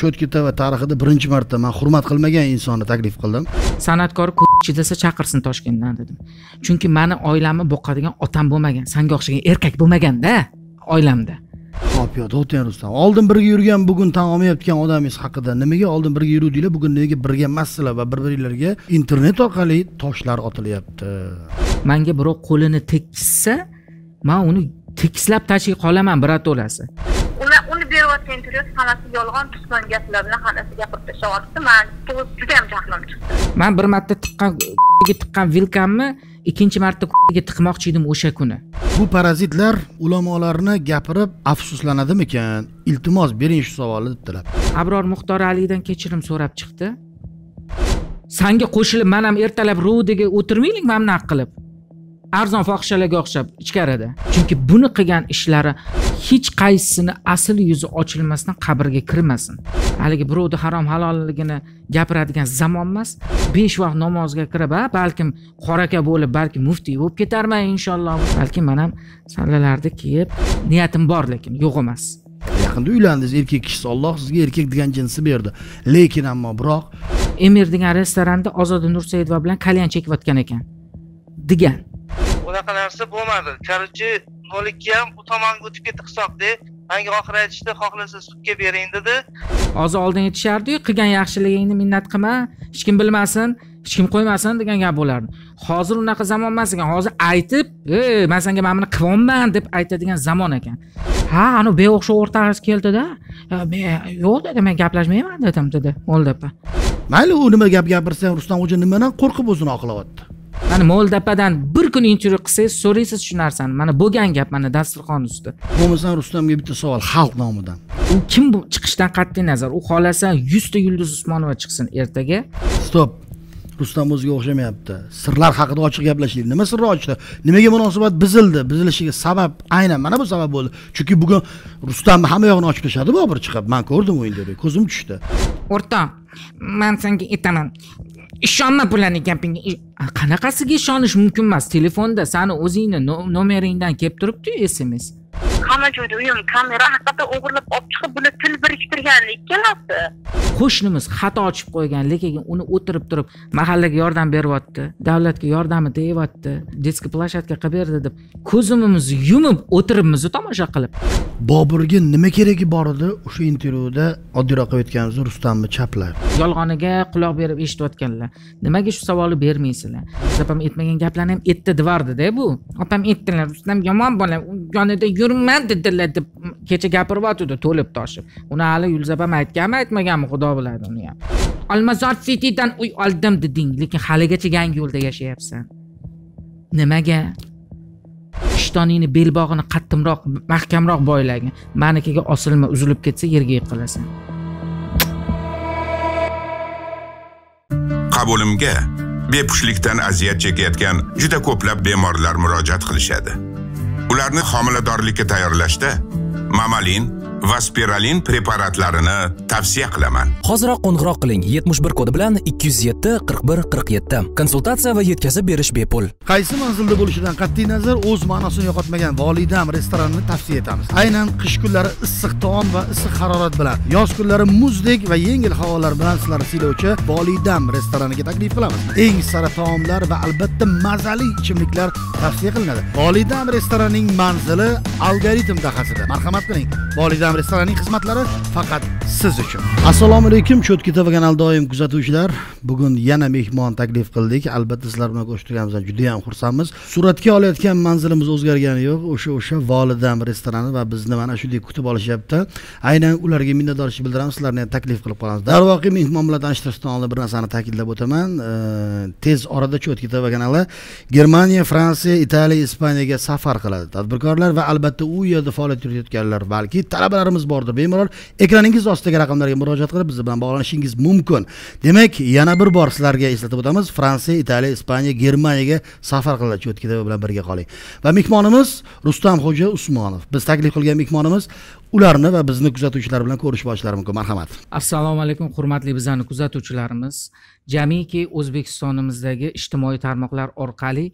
cho'tki tv tarixida birinchi marta man hurmat qilmagan insonni taklif qildim san'atkor chi desa chaqirsin toshkentdan dedim chunki mani oilamni boqadigan otam bo'lmagan sanga o'xshagan erkak bo'lmaganda oilamda topyapti o'tgan rustam oldin birga yurgan bugun tan olmayotgan odamingiz haqida nimaga oldin birga yuruvdinglar bugun nega birga emassizlar va bir biringlarga internet orqali toshlar otilyapti manga birov qo'lini tekizsa man uni tekislab tashlay qolaman birato'lasi tentirib hammasi yolg'on pusmon gaplarni hammasi gapirib tashlayapti man ham jahlim chiqdi man bir marta tiqqan tiqqan vilkamni ikkinchi marta ko'rga tiqmoqchi edim o'sha kuni bu parazitlar ulamolarni gapirib afsuslanadimikan iltimos bering shu savolni debdilar abror muxtor kechirim so'rab chiqdi sanga qo'shilib man ham ertalab rudiga o'tirmaylik mana bunaqa qilib arzon fohishalarga o'xshab ichkarida chunki buni qilgan ishlari hech qaysisini asl yuzi ochilmasdan qabrga kirmasin haligi birovni harom halolligini gapiradigan zamon emas besh vaqt namozga kirib a balkim qora aka bo'lib balki muftiy bo'lib ketarman inshaalloh balki man ham sallalarni kiyib niyatim bor lekin yo'q emas yaqinda uylandingiz erkak kishisi olloh sizga erkak degan jinsni berdi lekin ammo biroq emir degan restoranda ozoda nursaidova bilan kalyan chekayotgan ekan degan unaqa narsa bo'lmadi короче nol ikki ham u tomonga o'tib ketdi hisobda manga oxiri aytishdi xohlasa sudga bering dedi hozir oldin aytishardiyu qilgan yaxshiligingni minnat qilma hech kim bilmasin hech kim qo'ymasin degan gap bo'lardi hozir unaqa zamon emas ekan hozir aytib ey man senga mana buni qilyapman deb aytadigan zamon ekan ha anavi beo'xshov o'rtog'ingiz keldida yo'q dedi men gaplashmayman dedim dedi mo'ldopa mayli u nima gap gapirsa ham rustam xo'ja nimadan qo'rqib o'zini oqlayapti mana mo'ldapadan bir kun intervyu qilsangiz so'raysiz shu narsani mana bo'lgan gap mana dasturxon usti bo'lmasam rustamga bitta savol xalq nomidan u kim bu chiqishdan qat'iy nazar u xohlasa yuzta yulduz usmonova chiqsin ertaga stop rustam o'ziga o'xshamayapti sirlar haqida ochiq gaplashaylik nima sirni ochdi nimaga munosabat buzildi buzilishiga sabab aynan mana bu sabab bo'ldi chunki bugun rustamni hamma yog'ini ochib tashladi bobur chiqib man ko'rdim u intervyu ko'zim tushdi o'rtoq man senga aytaman ishonma bularni gapingga qanaqasiga ishonish mumkin emas telefonda sani o'zingni nomeringdan kelib turibdi sms hamma joyda uyim kamera haqiqatdan o'g'irlab olib chiqib buni til biriktirgan ikkalasi qo'shnimiz xato ochib qo'ygan lekin uni o'tirib turib mahallaga yordam beryapti davlatga yordami deyapti детский площадка qilib berdi deb ko'zimizni yumib o'tiribmiz tomosha qilib boburga nima keragi bor edi o'sha intervyuda oddiyroq qilib aytganimizda rustamni chaplab yolg'oniga quloq berib eshitayotganlar nimaga shu savolni bermaysizlar opam aytmagan gaplarni ham aytdi deyordida bu opam aytdilar rustam yomon bola yonida yuribman dedilar deb kecha gapirib to'lib toshib uni hali yulzab ham aytganmi aytmaganmi xudo biladi uni ham olmazor citydan uy oldim deding lekin haligacha yangi yo'lda yashayapsan nimaga ishtoningni belbog'ini qattiqroq mahkamroq boylagin manikiga osilma uzilib ketsa yerga yiqilasan qabulimga bepushtlikdan aziyat chekayotgan juda ko'plab bemorlar murojaat qilishadi ularni homiladorlikka tayyorlashda mamalin va spiralin preparatlarini tavsiya qilaman hoziroq qo'ng'iroq qiling 71 kodi bilan 207 41 47. konsultatsiya va yetkazib berish bepul qaysi manzilda bo'lishidan qat'iy nazar o'z ma'nosini yo'qotmagan volidam restoranini tavsiya etamiz aynan qish kunlari issiq taom va issiq harorat bilan yoz kunlari muzdek va yengil havolar bilan sizlarni siylovchi volidam restoraniga taklif qilamiz eng sara taomlar va albatta mazali ichimliklar tavsiya qilinadi volidam restoranining manzili algoritm dahasida marhamat qiling volidam bilan restoranining xizmatlari faqat siz uchun assalomu alaykum cho'tki kanal doim kuzatuvchilar bugun yana mehmon taklif qildik albatta sizlar bilan ko'rishtirganimizdan judayam xursandmiz suratga olayotgan manzilimiz o'zgargani yo'q o'sha o'sha volidam restorani va bizni mana shunday kutib olishyapti aynan ularga minnatdorchilik bildiramiz sizlarni ham taklif qilib qolamiz darvoqe mehmon bilan tanishtirishdan oldin bir narsani ta'kidlab o'taman tez orada cho'tki tv kanali germaniya fransiya italiya ispaniyaga safar qiladi tadbirkorlar va albatta u yerda faoliyat yuritayotganlar balki talab xizmatlarimiz bordir bemalol ekraningiz ostidagi raqamlarga murojaat qilib biz bilan bog'lanishingiz mumkin demak yana bir bor sizlarga eslatib o'tamiz fransiya italiya ispaniya germaniyaga safar qilinadi chetga tv bilan birga qoling va mehmonimiz rustam xo'ja usmonov biz taklif qilgan mehmonimiz ularni va bizni kuzatuvchilar bilan ko'rishib olishlari mumkin marhamat assalomu alaykum hurmatli bizani kuzatuvchilarimiz jamiki o'zbekistonimizdagi ijtimoiy tarmoqlar orqali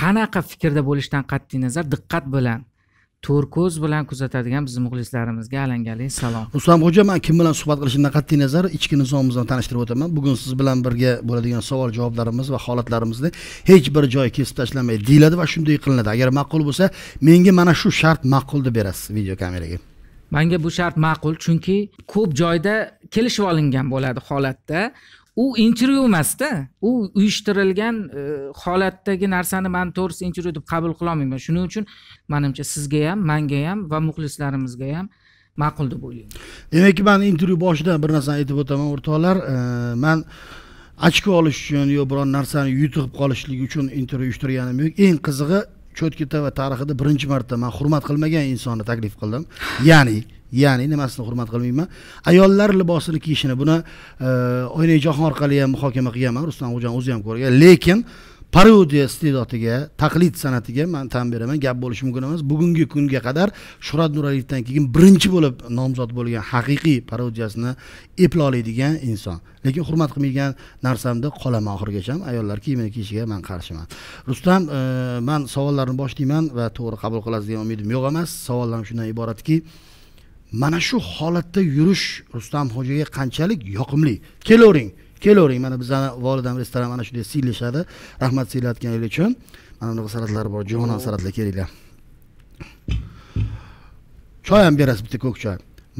qanaqa fikrda bo'lishdan qat'iy nazar diqqat bilan to'r ko'z bilan kuzatadigan bizni muxlislarimizga alangali salom xo'ja man kim bilan suhbat qilishimdan qat'iy nazar ichki nizomimizni tanishtirib o'taman bugun siz bilan birga bo'ladigan savol javoblarimiz va holatlarimizni hech bir joyi kesib tashlanmaydi deyiladi va shunday qilinadi agar ma'qul bo'lsa menga mana shu shart ma'qul deb berasiz videokameraga manga bu shart ma'qul chunki ko'p joyda kelishib olingan bo'ladi holatda u intervyu emasda u uyushtirilgan e, holatdagi narsani man to'g'risi intervyu deb qabul qilolmayman shuning uchun manimcha sizga ham manga ham va muxlislarimizga ham ma'qul deb o'ylayman demak man intervyu boshida bir narsani aytib o'taman o'rtoqlar e, man ochko olish uchun yo biron narsani yutib qolishlik uchun intervyu uyushtirganim yo'q eng qizig'i cho'tka va tarixida birinchi marta man hurmat qilmagan insonni taklif qildim ya'ni ya'ni nimasini hurmat qilmayman ayollar libosini kiyishini buni e, oynai jahon orqali ham muhokama qilganman rustam xo'jon o'zi ham ko'rgan lekin parodiya iste'dodiga taqlid san'atiga man tan beraman gap bo'lishi mumkin emas bugungi kunga qadar shuhrat nuraliyevdan keyin birinchi bo'lib nomzod bo'lgan haqiqiy parodiyasini eploladigan inson lekin hurmat qilmaydigan narsamda qolaman oxirigacha ayollar kiyimini kiyishiga man qarshiman rustam e, man savollarni boshlayman va to'g'ri qabul qilasiz degan umidim yo'q emas savollarim shundan iboratki mana shu holatda yurish rustam xo'jayga qanchalik yoqimli kelavering kelavering mana bizani volidam restoran mana shunday siylashadi rahmat siylayotganingiz uchun mana bunaqa salatlar bor jonon salatlar kelinglar choy ham berasiz bitta ko'k choy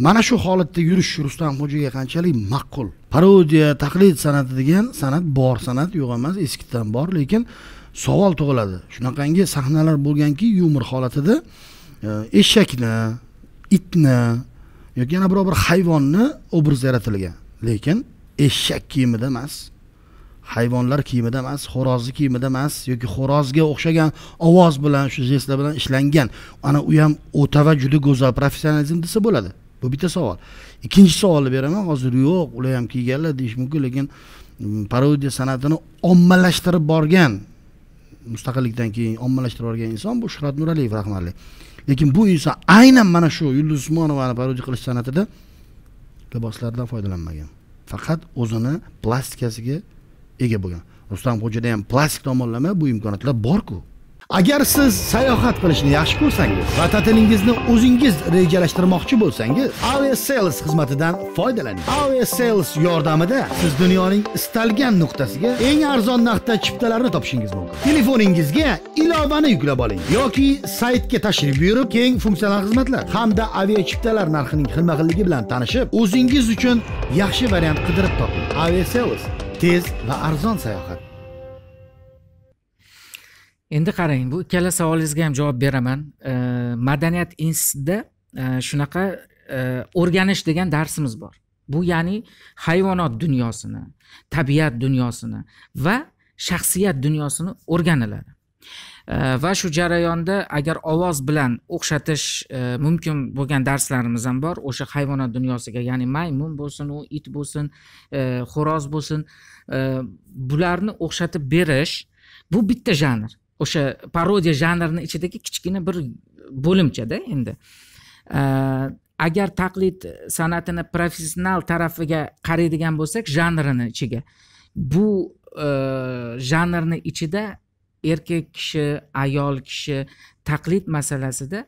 mana shu holatda yurish rustam xo'jayga qanchalik ma'qul parodiya taqlid san'ati degan san'at bor san'at yo'q emas eskidan bor lekin savol tug'iladi shunaqangi sahnalar bo'lganki yumor holatida e, eshakni itni yoki yana biror bir hayvonni obraz yaratilgan lekin eshak kiyimida emas hayvonlar kiyimida emas xo'rozni kiyimida emas yoki xo'rozga o'xshagan ovoz bilan shu jestlar bilan ishlangan ana u ham o'ta va juda go'zal professionalizm desa bo'ladi bu bitta savol ikkinchi savolni beraman hozir yo'q ular ham kiyganlar deyish mumkin lekin mm, parodiya san'atini ommalashtirib borgan mustaqillikdan keyin ommalashtirib yuborgan inson bu shuhrat nuraliyev rahmatli lekin bu inson aynan mana shu yulduz usmonovani parodi qilish san'atida liboslardan foydalanmagan faqat o'zini plastikasiga ega bo'lgan rustam xo'jada ham plastik tomonlama bu imkoniyatlar borku agar siz sayohat qilishni yaxshi ko'rsangiz va ta'tilingizni o'zingiz rejalashtirmoqchi bo'lsangiz aviasales xizmatidan foydalaning aviasales yordamida siz dunyoning istalgan nuqtasiga eng arzon narxda chiptalarni topishingiz mumkin telefoningizga ilovani yuklab oling yoki saytga tashrif buyurib keng funksional xizmatlar hamda aviachiptalar narxining xilma xilligi bilan tanishib o'zingiz uchun yaxshi variant qidirib toping aviasales tez va arzon sayohat endi qarang bu ikkala savolingizga ham javob beraman madaniyat institutida e, shunaqa e, o'rganish degan darsimiz bor bu ya'ni hayvonot dunyosini tabiat dunyosini va shaxsiyat dunyosini o'rganiladi va shu jarayonda agar ovoz bilan o'xshatish e, mumkin bo'lgan darslarimiz ham bor o'sha hayvonot dunyosiga ya'ni maymun bo'lsin u it bo'lsin xo'roz bo'lsin bularni o'xshatib berish bu bitta janr o'sha parodiya janrini ichidagi kichkina bir bo'limchada endi agar taqlid san'atini professional tarafiga qaraydigan bo'lsak janrini ichiga bu e, janrni ichida erkak kishi ayol kishi taqlid masalasida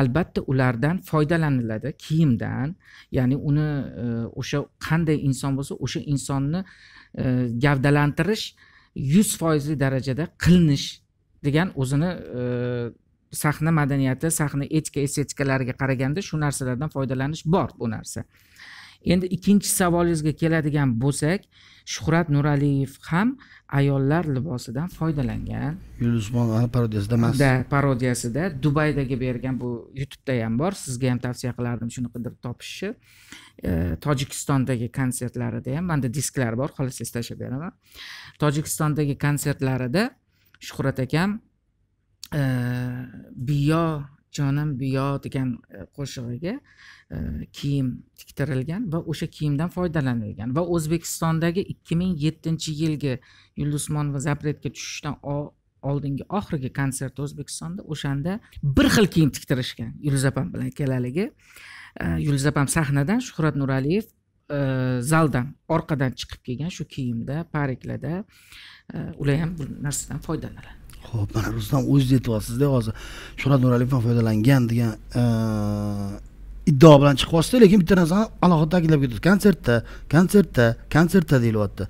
albatta ulardan foydalaniladi kiyimdan ya'ni uni e, o'sha qanday inson bo'lsa o'sha insonni e, gavdalantirish yuz foizli darajada qilinish degan o'zini e, sahna madaniyati sahna etika estetikalariga qaraganda shu narsalardan foydalanish bor bu narsa endi ikkinchi savolingizga keladigan bo'lsak shuhrat nuraliyev ham ayollar libosidan foydalangan yulduz parodiyasida emas da parodiyasida dubaydagi bergan bu youtubeda ham bor sizga ham tavsiya qilardim shuni qidirib topishni e, tojikistondagi konsertlarida ham manda disklar bor xohlasangiz tashlab beraman tojikistondagi konsertlarida shuhrat akam e, biyo jonim biyo degan e, qo'shig'iga e, kiyim tiktirilgan va o'sha kiyimdan foydalanilgan va o'zbekistondagi ikki ming yettinchi yilgi yulduzmonova запретga tushishdan oldingi oxirgi konserti o'zbekistonda o'shanda bir xil kiyim tiktirishgan yulduz opam bilan kelaligi yulduz opam sahnadan shuhrat nuraliyev zaldan orqadan chiqib kelgan shu kiyimda pariklada ular ham bu narsadan foydalanadi ho'p mana rustam o'ziz aytyapsizda hozir shuhrat nuraliyev ham foydalangan degan э, iddao bilan chiqyapsizda lekin bitta narsani alohida ta'kidlab ketyapsiz konsertda konsertda konsertda deyilyapti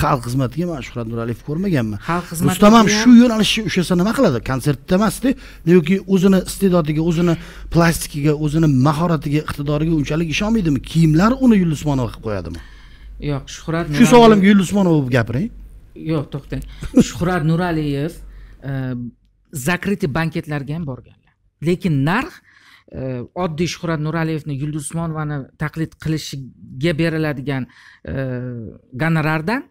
xalq xizmatiga man shuhrat nuraliyev ko'rmaganman xalq xizmati rustam ham shu yo'nalishni ushlasa nima qiladi konsertda emasda yoki o'zini iste'dodiga o'zini plastikiga o'zini mahoratiga iqtidoriga unchalik ishonmaydimi kiyimlar uni yulduz usmonova qilib qo'yadimi yo'q shuhrat shu savolimga yulduz usmonova bo'lib gapiring yo'q to'xtang shuhrat nuraliyev e, zakрытый banketlarga ham borganlar lekin narx e, oddiy shuhrat nuraliyevni yulduz usmonovani taqlid qilishiga beriladigan e, gonorardan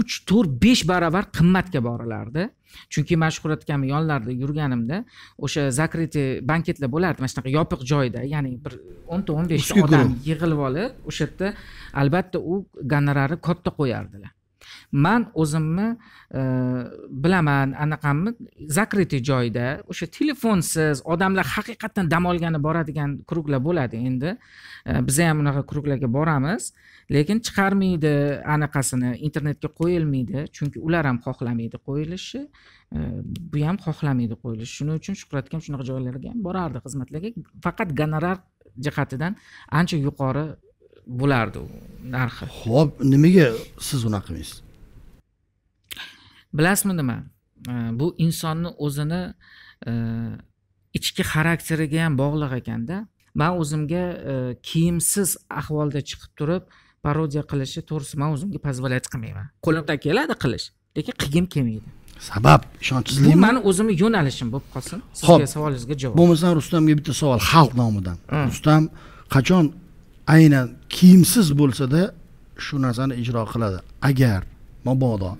uch to'rt besh barobar qimmatga borilardi chunki man shuhrat yonlarida yurganimda o'sha закрытый banketlar bo'lardi mana shunaqa yopiq joyda ya'ni bir o'nta o'n beshta odam yig'ilib olib o'sha yerda albatta u gonorarni katta qo'yardilar man o'zimni e, bilaman anaqami закрытый joyda o'sha telefonsiz odamlar haqiqatdan dam olgani boradigan kruglar bo'ladi endi e, biza ham unaqa kruglarga boramiz lekin chiqarmaydi anaqasini internetga qo'yilmaydi chunki ular ham xohlamaydi qo'yilishi e, bu ham xohlamaydi qo'yilishi shuning uchun shuhrat akam shunaqa joylarga ham borardi xizmatlarga faqat gonorar jihatidan ancha yuqori bo'lardi narxi ho'p nimaga siz unaqa qilmaysiz bilasizmi nima bu insonni o'zini e, ichki xarakteriga ham bog'liq ekanda man o'zimga e, kiyimsiz ahvolda chiqib turib parodiya qilishni to'g'risi man o'zimga позволять qilmayman qo'limdan keladi qilish lekin qilgim kelmaydi sabab ishonchsizlikmi bu mani o'zimni yo'nalishim bo'lib qolsin sizga savolingizga javob bo'lmasam rustamga bitta savol xalq nomidan rustam qachon aynan kiyimsiz bo'lsada shu narsani ijro qiladi agar mabodo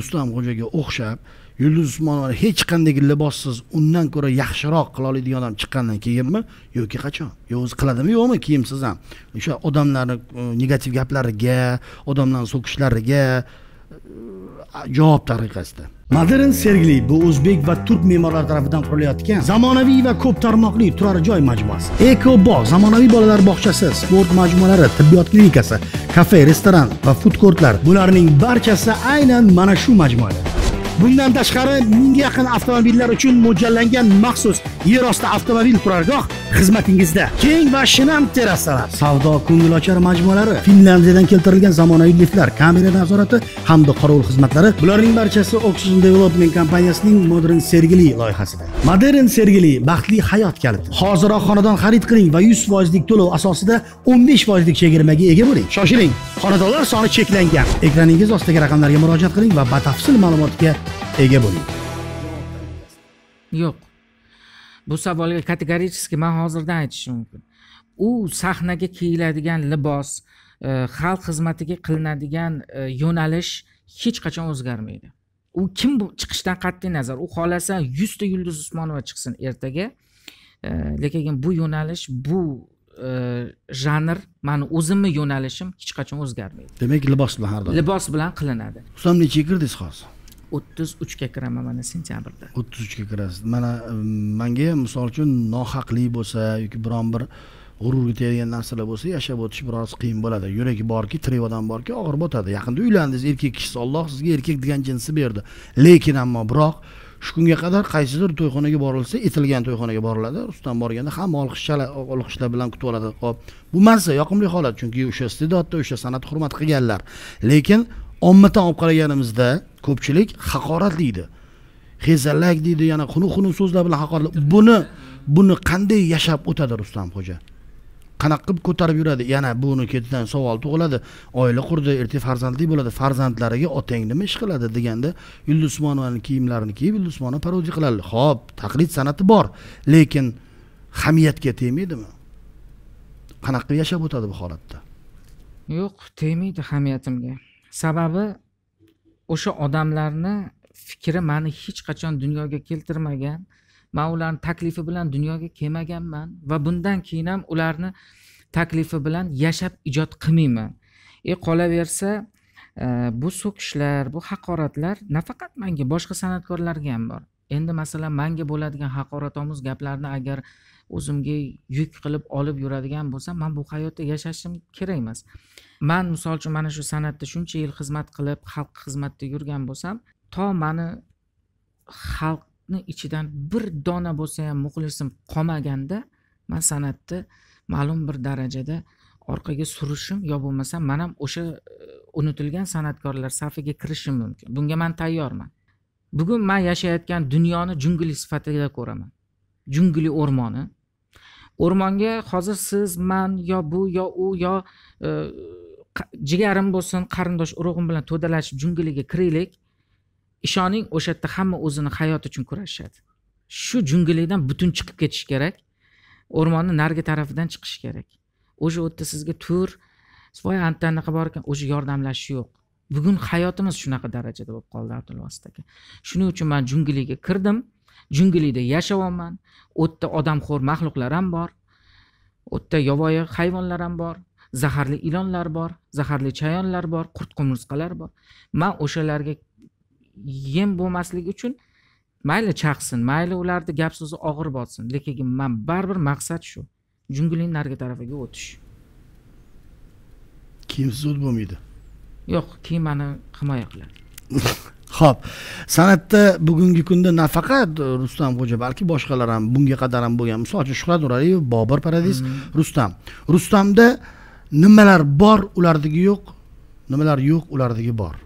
xo'jaga o'xshab yulduz usmonovani hech qanday libossiz undan ko'ra yaxshiroq qila oladigan odam chiqqandan keyinmi yoki qachon yo o'zi qiladimi yo'qmi kiyimsiz ham o'sha odamlarni e, negativ gaplariga odamlarni so'kishlariga e, javob tariqasida Modern Sergeli bu o'zbek va turk memorlari tarafidan qurilayotgan zamonaviy va ko'p tarmoqli turar joy majmuasi. Eko bog' zamonaviy bolalar bog'chasi, sport majmualari, tibbiyot klinikasi, kafe, restoran va food kortlar bularning barchasi aynan mana shu majmuada. bundan tashqari mingga yaqin avtomobillar uchun mo'ljallangan maxsus yerosti avtomobil turargoh xizmatingizda keng va shinam terrasalar savdo ko'ngilochar majmualari finlyandiyadan keltirilgan zamonaviy liftlar kamera nazorati hamda qorovul xizmatlari bularning barchasi oxygen development kompaniyasining modern sergili loyihasida modern sergili baxtli hayot kaliti hoziroq xonadon xarid qiling va yuz foizlik to'lov asosida o'n besh foizlik chegirmaga ega bo'ling shoshiling xonadonlar soni cheklangan ekraningiz ostidagi raqamlarga murojaat qiling va batafsil ma'lumotga ega bo'ling yo'q bu savolga kategorически man hozirdan aytishim mumkin u sahnaga kiyiladigan libos e, xalq xizmatiga qilinadigan e, yo'nalish hech qachon o'zgarmaydi u kim chiqishdan qat'iy nazar u xohlasa yuzta yulduz usmonova chiqsin ertaga e, lekin bu yo'nalish bu janr mani o'zimni yo'nalishim hech qachon o'zgarmaydi demak libos bilan har doim libos bilan qilinadi husanbek nechga kirdingiz hozir o'ttiz uchga kiraman mana sentyabrda o'ttiz uchga kirasiz mana manga ham misol uchun nohaqlik bo'lsa yoki biron bir g'ururga tegadigan narsalar bo'lsa yashab o'tish biroz qiyin bo'ladi yuragi borki tirik odam borki og'ir botadi yaqinda uylandingiz erkak kishisiz olloh sizga erkak degan jinsni berdi lekin ammo biroq shu kunga qadar qaysidir to'yxonaga borilsa etilgan to'yxonaga boriladi ustidan borganda hamma olqishlar olqishlar bilan kutib oladi hop bu mazza yoqimli holat chunki o'sha iste'dodda o'sha san'atni hurmat qilganlar lekin ommadan olib qaraganimizda ko'pchilik deydi hezalak deydi yana xunuk xunuk so'zlar bilan haqoratlab buni buni qanday yashab o'tadi rustamxo'ja qanaqa qilib ko'tarib yuradi yana buni ketidan savol tug'iladi oila qurdi ertaga farzandli bo'ladi farzandlariga otang nima ish qiladi deganda yulduz usmonovani kiyimlarini kiyib yulduz usmonov parodiya qiladi ho'p taqlid san'ati bor lekin hamiyatga tegmaydimi qanaqa qilib yashab o'tadi bu holatda yo'q tegmaydi hamiyatimga sababi o'sha odamlarni fikri mani hech qachon dunyoga keltirmagan man ularni taklifi bilan dunyoga kelmaganman va bundan keyin ham ularni taklifi bilan yashab ijod qilmayman e qolaversa e, bu so'kishlar bu haqoratlar nafaqat manga boshqa san'atkorlarga ham bor endi masalan manga bo'ladigan haqoratomuz gaplarni agar o'zimga yuk qilib olib yuradigan bo'lsam man bu hayotda yashashim kerak emas man misol uchun mana shu san'atda shuncha yil xizmat qilib xalqqa xizmatda yurgan bo'lsam to mani xalqni ichidan bir dona bo'lsa ham muxlisim qolmaganda man san'atni ma'lum bir darajada orqaga surishim yo bo'lmasam man ham o'sha e, unutilgan san'atkorlar safiga kirishim mumkin bunga man tayyorman bugun man yashayotgan dunyoni jungli sifatida ko'raman jungli o'rmoni o'rmonga hozir siz man yo bu yo u yo e, jigarim bo'lsin qarindosh urug'im bilan to'dalashib jungliga kiraylik ishoning o'sha yerda hamma o'zini hayoti uchun kurashishadi shu junglikdan butun chiqib ketish kerak o'rmonni narigi tarafidan chiqish kerak o'sha yerda sizga tur voy anta anaqa bor ekan o'sha yordamlashish yo'q bugun hayotimiz shunaqa darajada bo'lib qoldi abdulvosit aka shuning uchun man junglikga kirdim junglikda yashayapman u yerda odamxo'r maxluqlar ham bor u yerda yovvoyi hayvonlar ham bor zaharli ilonlar bor zaharli chayonlar bor qurt qumursqalar bor man o'shalarga yem bo'lmasligi uchun mayli chaqsin mayli ularni gap so'zi og'ir botsin lekin man baribir maqsad shu junglining narigi tarafiga o'tish kiyimsiz o'tib bo'lmaydi yo'q kiyim mani himoya qiladi ho'p san'atda bugungi kunda nafaqat rustam xo'ja balki boshqalar ham bunga qadar ham bo'lgan misol uchun shuhrat nuraliyev bobur paradis mm-hmm. rustam rustamda nimalar bor ulardagi yo'q nimalar yo'q ulardagi bor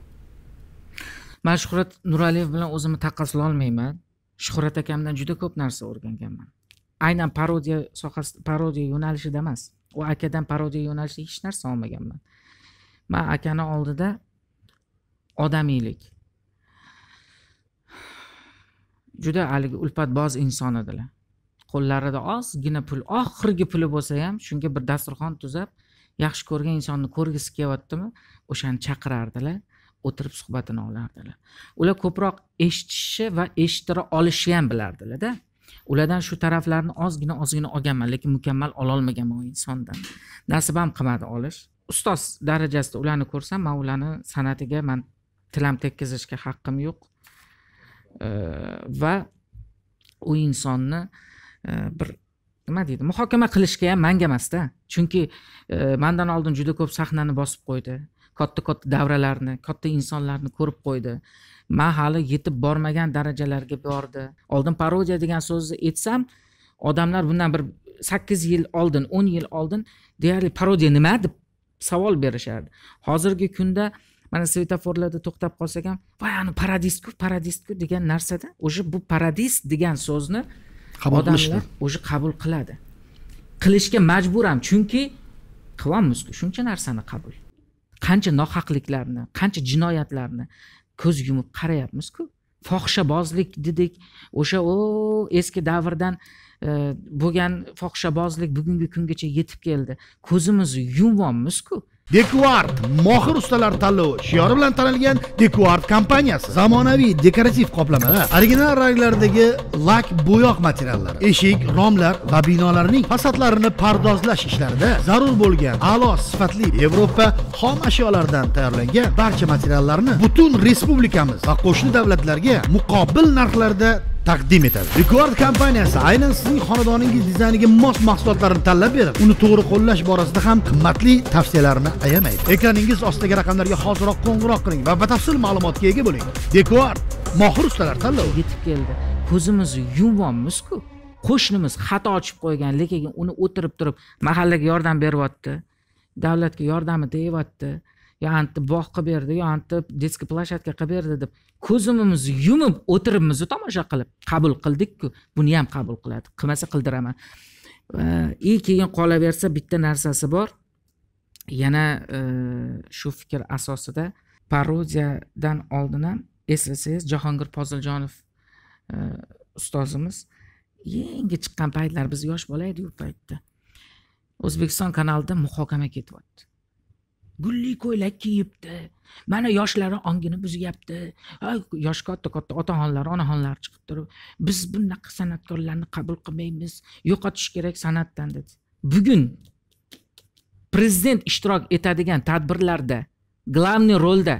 man shuhrat nuraliyev bilan o'zimni taqqoslolmayman shuhrat akamdan juda ko'p narsa o'rganganman aynan parodiya sohasi parodiya yo'nalishida emas u akadan parodiya yo'nalishida hech narsa olmaganman man akani oldida odamiylik juda haligi ulfatboz inson edilar qo'llarida ozgina pul oxirgi puli bo'lsa ham shunga bir dasturxon tuzab yaxshi ko'rgan insonni ko'rgisi kelyaptimi o'shani chaqirardilar o'tirib suhbatini olardilar ular ko'proq eshitishni va eshittira olishni ham bilardilarda ulardan shu taraflarni ozgina ozgina olganman lekin mukammal ololmaganman u insondan nasib ham qilmadi olish ustoz darajasida ularni ko'rsam man ularni san'atiga man tilam tekkizishga haqqim yo'q va u insonni e, bir nima deydi muhokama qilishga ham manga emasda chunki e, mandan oldin juda ko'p sahnani bosib qo'ydi katta katta davralarni katta insonlarni ko'rib qo'ydi man hali yetib bormagan darajalarga bordi oldin parodiya degan so'zni aytsam odamlar bundan bir sakkiz yil oldin o'n yil oldin deyarli parodiya nima deb savol berishardi hozirgi kunda mana svetoforlarda to'xtab qolsak ham voy ani paradistku paradistku degan narsada уже bu paradist degan so'zni qabul qilishdi уже qabul qiladi qilishga majbur ham chunki qilyapmizku shuncha narsani qabul qancha nohaqliklarni qancha jinoyatlarni ko'z yumib qarayapmizku fohishabozlik dedik o'sha o eski davrdan e, bo'lgan fohishabozlik bugungi kungacha yetib keldi ko'zimizni yumyapmizku Dekuart mohir ustalar tanlovi shiori bilan tanilgan Dekuart kompaniyasi zamonaviy dekorativ qoplamalar, original ranglardagi lak bo'yoq materiallari, eshik, romlar va binolarning fasadlarini pardozlash ishlarida zarur bo'lgan a'lo sifatli Yevropa xom ashyolaridan tayyorlangan barcha materiallarni butun respublikamiz va qo'shni davlatlarga muqobil narxlarda taqdim etadi rekord kompaniyasi aynan sizning xonadoningiz dizayniga mos mahsulotlarni tanlab berib uni to'g'ri qo'llash borasida ham qimmatli tavsiyalarini ayamaydi ekraningiz ostidagi raqamlarga hoziroq qo'ng'iroq qiling va batafsil ma'lumotga ega bo'ling dekor mohir ustalar tanlovi yetib keldi ko'zimizni yumonmizku qo'shnimiz xato ochib qo'ygan lekin uni o'tirib turib mahallaga yordam beryapti davlatga yordami deyapti yo anti bog' qilib berdi yo anti детский площадка qilib berdi deb ko'zimizni yumib o'tiribmizu tomosha qilib qabul qildikku buni ham qabul qiladi qilmasa qildiraman и keyin qolaversa bitta narsasi bor yana e, shu fikr asosida parodiyadan oldin ham eslasangiz jahongir poziljonov e, ustozimiz yangi chiqqan paytlar biz yosh bola edik u paytda o'zbekiston kanalida muhokama ketyapti gulli ko'ylak kiyibdi mana yoshlari ongini buzyapti yoshi katta katta ota onalari onaxonlari chiqib turib biz bunaqa san'atkorlarni qabul qilmaymiz yo'qotish kerak san'atdan dedi bugun prezident ishtirok etadigan tadbirlarda главный rolda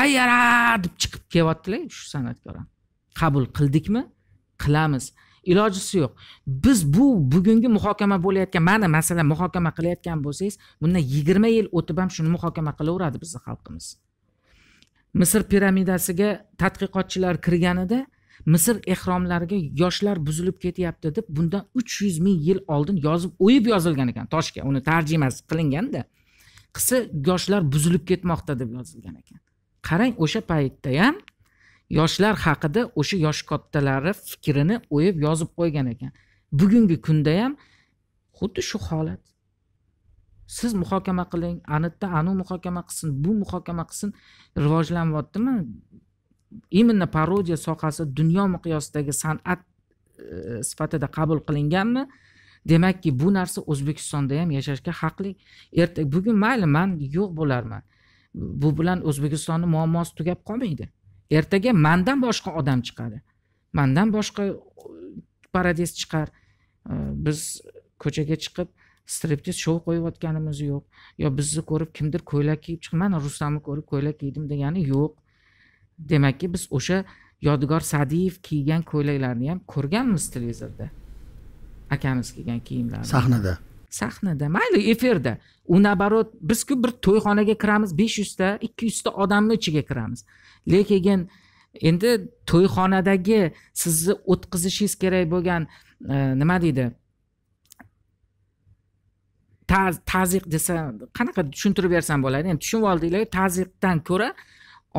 hayyara deb chiqib kelyaptilar shu san'atkorlar qabul qildikmi qilamiz ilojisi yo'q biz bu bugungi muhokama bo'layotgan mana masalan muhokama qilayotgan bo'lsangiz bundan yigirma yil o'tib ham shuni muhokama qilaveradi bizni xalqimiz misr piramidasiga tadqiqotchilar kirganida misr ehromlariga yoshlar buzilib ketyapti deb bundan uch yuz ming yil oldin yozib o'yib yozilgan ekan toshga uni tarjimasi qilinganda qisi yoshlar buzilib ketmoqda deb yozilgan ekan qarang o'sha paytda ham yoshlar haqida o'sha yosh kattalari fikrini o'yib yozib qo'ygan ekan bugungi kunda ham xuddi shu holat siz muhokama qiling anitda anu muhokama qilsin bu muhokama qilsin rivojlanyaptimi именно parodiya sohasi dunyo miqyosidagi san'at e, sifatida qabul qilinganmi demakki bu narsa o'zbekistonda ham yashashga haqli erta bugun mayli man yo'q bo'larman bu bilan o'zbekistonni muammosi tugab qolmaydi ertaga mandan boshqa odam chiqadi mandan boshqa uh, paradiz chiqar uh, biz ko'chaga chiqib striptiz shou qo'yayotganimiz yo'q yo bizni ko'rib kimdir ko'ylak kiyib chiqib mana rustamni ko'rib ko'ylak kiydim degani yo'q demakki biz o'sha yodgor sadiyev kiygan ko'ylaklarni ham ko'rganmiz televizorda akamiz kiygan kiyimlarni sahnada sahnada mayli efirda u наоборот bizku bir to'yxonaga kiramiz besh yuzta ikki yuzta odamni ichiga kiramiz lekin endi to'yxonadagi sizni o'tkazishingiz kerak bo'lgan e, nima deydi taziq desa qanaqa tushuntirib bersam bo'ladi endi tushunib oldinglar taziqdan ko'ra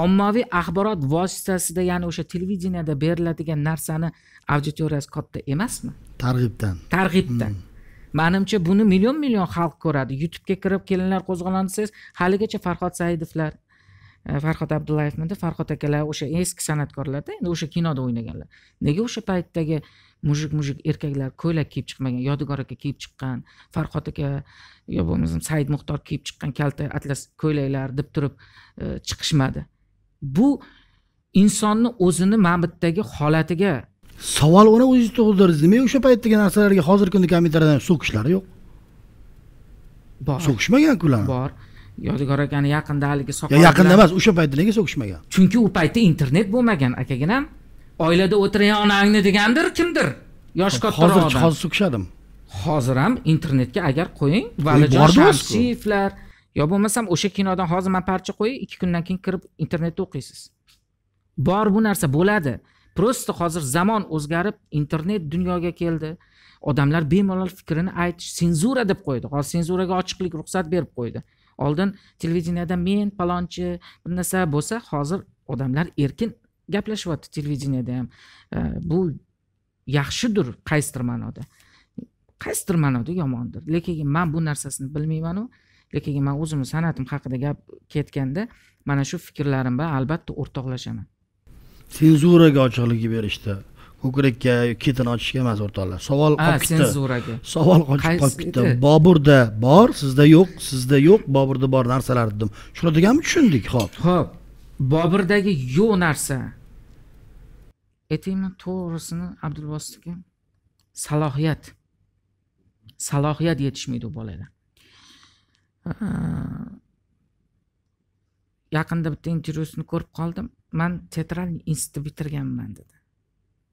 ommaviy axborot vositasida ya'ni o'sha televideniyada beriladigan narsani auditoriyasi katta emasmi targ'ibdan targ'ibdan hmm. manimcha buni million million xalq ko'radi youtubega kirib kelinlar qo'zg'olonsangiz haligacha farhod saidovlar e, farhod abdullayevmidi farhod akalar o'sha eski san'atkorlarda endi o'sha kinoda o'ynaganlar nega o'sha paytdagi mujik mujik erkaklar ko'ylak kiyib chiqmagan yodigor aka kiyib chiqqan farhod aka yo bo'lmasam said muxtor kiyib chiqqan kalta atlas ko'ylaklar deb turib e, chiqishmadi bu insonni o'zini mabitdagi holatiga savol o'ra o'zingiz tug'ildingiz nima o'sha paytdagi narsalarga hozirgi kunda kompyuterdan so'kishlari yo'q bor so'kishmaganku ular bor yodgor akani yaqinda haligi soqol yaqinda emas o'sha paytda nega so'kishmagan chunki u paytda internet bo'lmagan akaginam oilada o'tirgan onangni degandir kimdir yosh kattaroq hozir hozir so'kishadimi hozir ham internetga agar qo'ying valijon shamsiyevlar yo bo'lmasam o'sha kinodan hozir man parcha qo'yib ikki kundan keyin kirib internetda o'qiysiz bor bu narsa bo'ladi просто hozir zamon o'zgarib internet dunyoga keldi odamlar bemalol fikrini aytish senzura deb qo'ydi hozir senzuraga ochiqlik ruxsat berib qo'ydi oldin televideniyada men palonchi bir narsa bo'lsa hozir odamlar erkin gaplashyapti televideniyada ham bu yaxshidir qaysidir ma'noda qaysidir ma'noda yomondir lekin man bu narsasini bilmaymanu lekin man o'zimni san'atim haqida gap ketganda mana shu fikrlarim bilan albatta o'rtoqlashaman senzuraga ochiqligi berishdi ko'krakka ketin ochishga emas o'rtoqlar savol qolib ketdi senzuraga savol qochib qolib ketdi boburda bor sizda yo'q sizda yo'q boburda bor narsalar dedim shuni deganmi tushundik ho'p ho'p boburdagi yo'q narsa aytaymi to'g'risini abdulbosit aka salohiyat salohiyat yetishmaydi u bolada yaqinda bitta intervyusini ko'rib qoldim man teatralniy institutni bitirganman dedi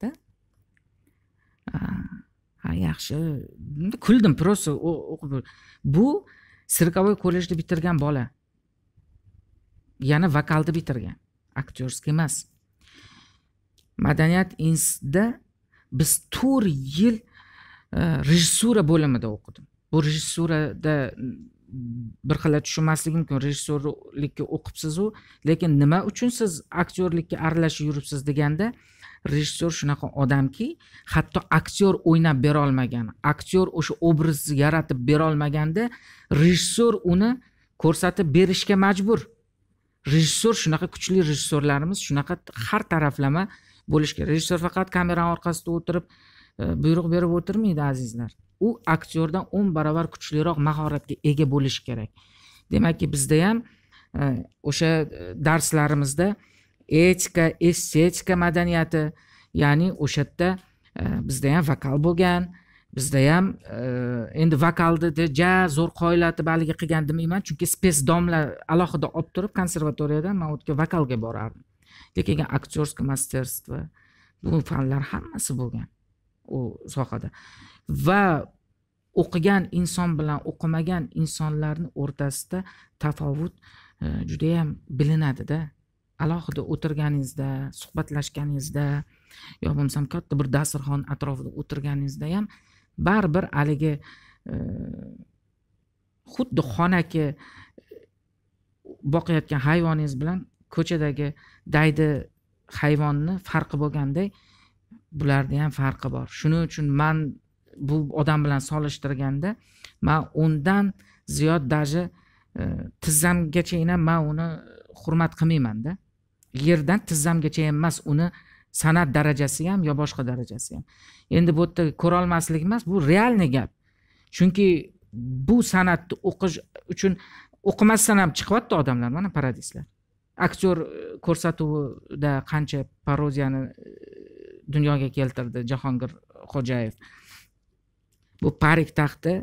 dedida ha yaxshi kuldim просто o'qib bu sirkovoy kollejni bitirgan bola yana vokalni bitirgan aktyorskiy emas madaniyat institutida biz to'rt yil e, rejissura bo'limida o'qidim bu rejissurada bir xilla tushunmasligi mumkin rejissyorlikka o'qibsizu lekin nima uchun siz aktyorlikka aralashib yuribsiz deganda rejissyor shunaqa odamki hatto aktyor o'ynab berolmagan aktyor o'sha obrazni yaratib berolmaganda rejissyor uni ko'rsatib berishga majbur rejissyor shunaqa kuchli rejissyorlarimiz shunaqa har taraflama bo'lishi kerak rejissyor faqat kamerani orqasida o'tirib buyruq berib o'tirmaydi azizlar u aktyordan o'n barobar kuchliroq mahoratga ega bo'lishi kerak demakki bizda ham e, o'sha e, darslarimizda etika estetika madaniyati ya'ni o'sha yerda e, bizda ham vokal bo'lgan bizda ham endi vokalni ja zo'r qoyilatib haligi qilgan demayman chunki spes domla alohida olib turib konservatoriyadan man u vokalga borardim lekin aktyorskiy мастерство bu fanlar hammasi bo'lgan u sohada va o'qigan inson bilan o'qimagan insonlarni o'rtasida tafovut e, judayam bilinadida alohida o'tirganingizda suhbatlashganingizda yo bo'lmasam katta bir dasturxon atrofida o'tirganingizda ham baribir haligi e, xuddi xonaki e, boqayotgan hayvoningiz bilan ko'chadagi daydi hayvonni farqi bo'lganday bularni ham farqi bor shuning uchun man bu odam bilan solishtirganda man undan ziyod даже e, ham man uni hurmat qilmaymanda yerdan tizzamgacha emas uni san'at darajasi ham yo boshqa darajasi ham endi bu yerda ko'rolmaslik emas bu realni gap chunki bu san'atni o'qish uchun o'qimasdan ham chiqyapti odamlar mana paradislar aktyor e, ko'rsatuvida qancha parodiyani e, dunyoga keltirdi jahongir xo'jayev bu parik taxti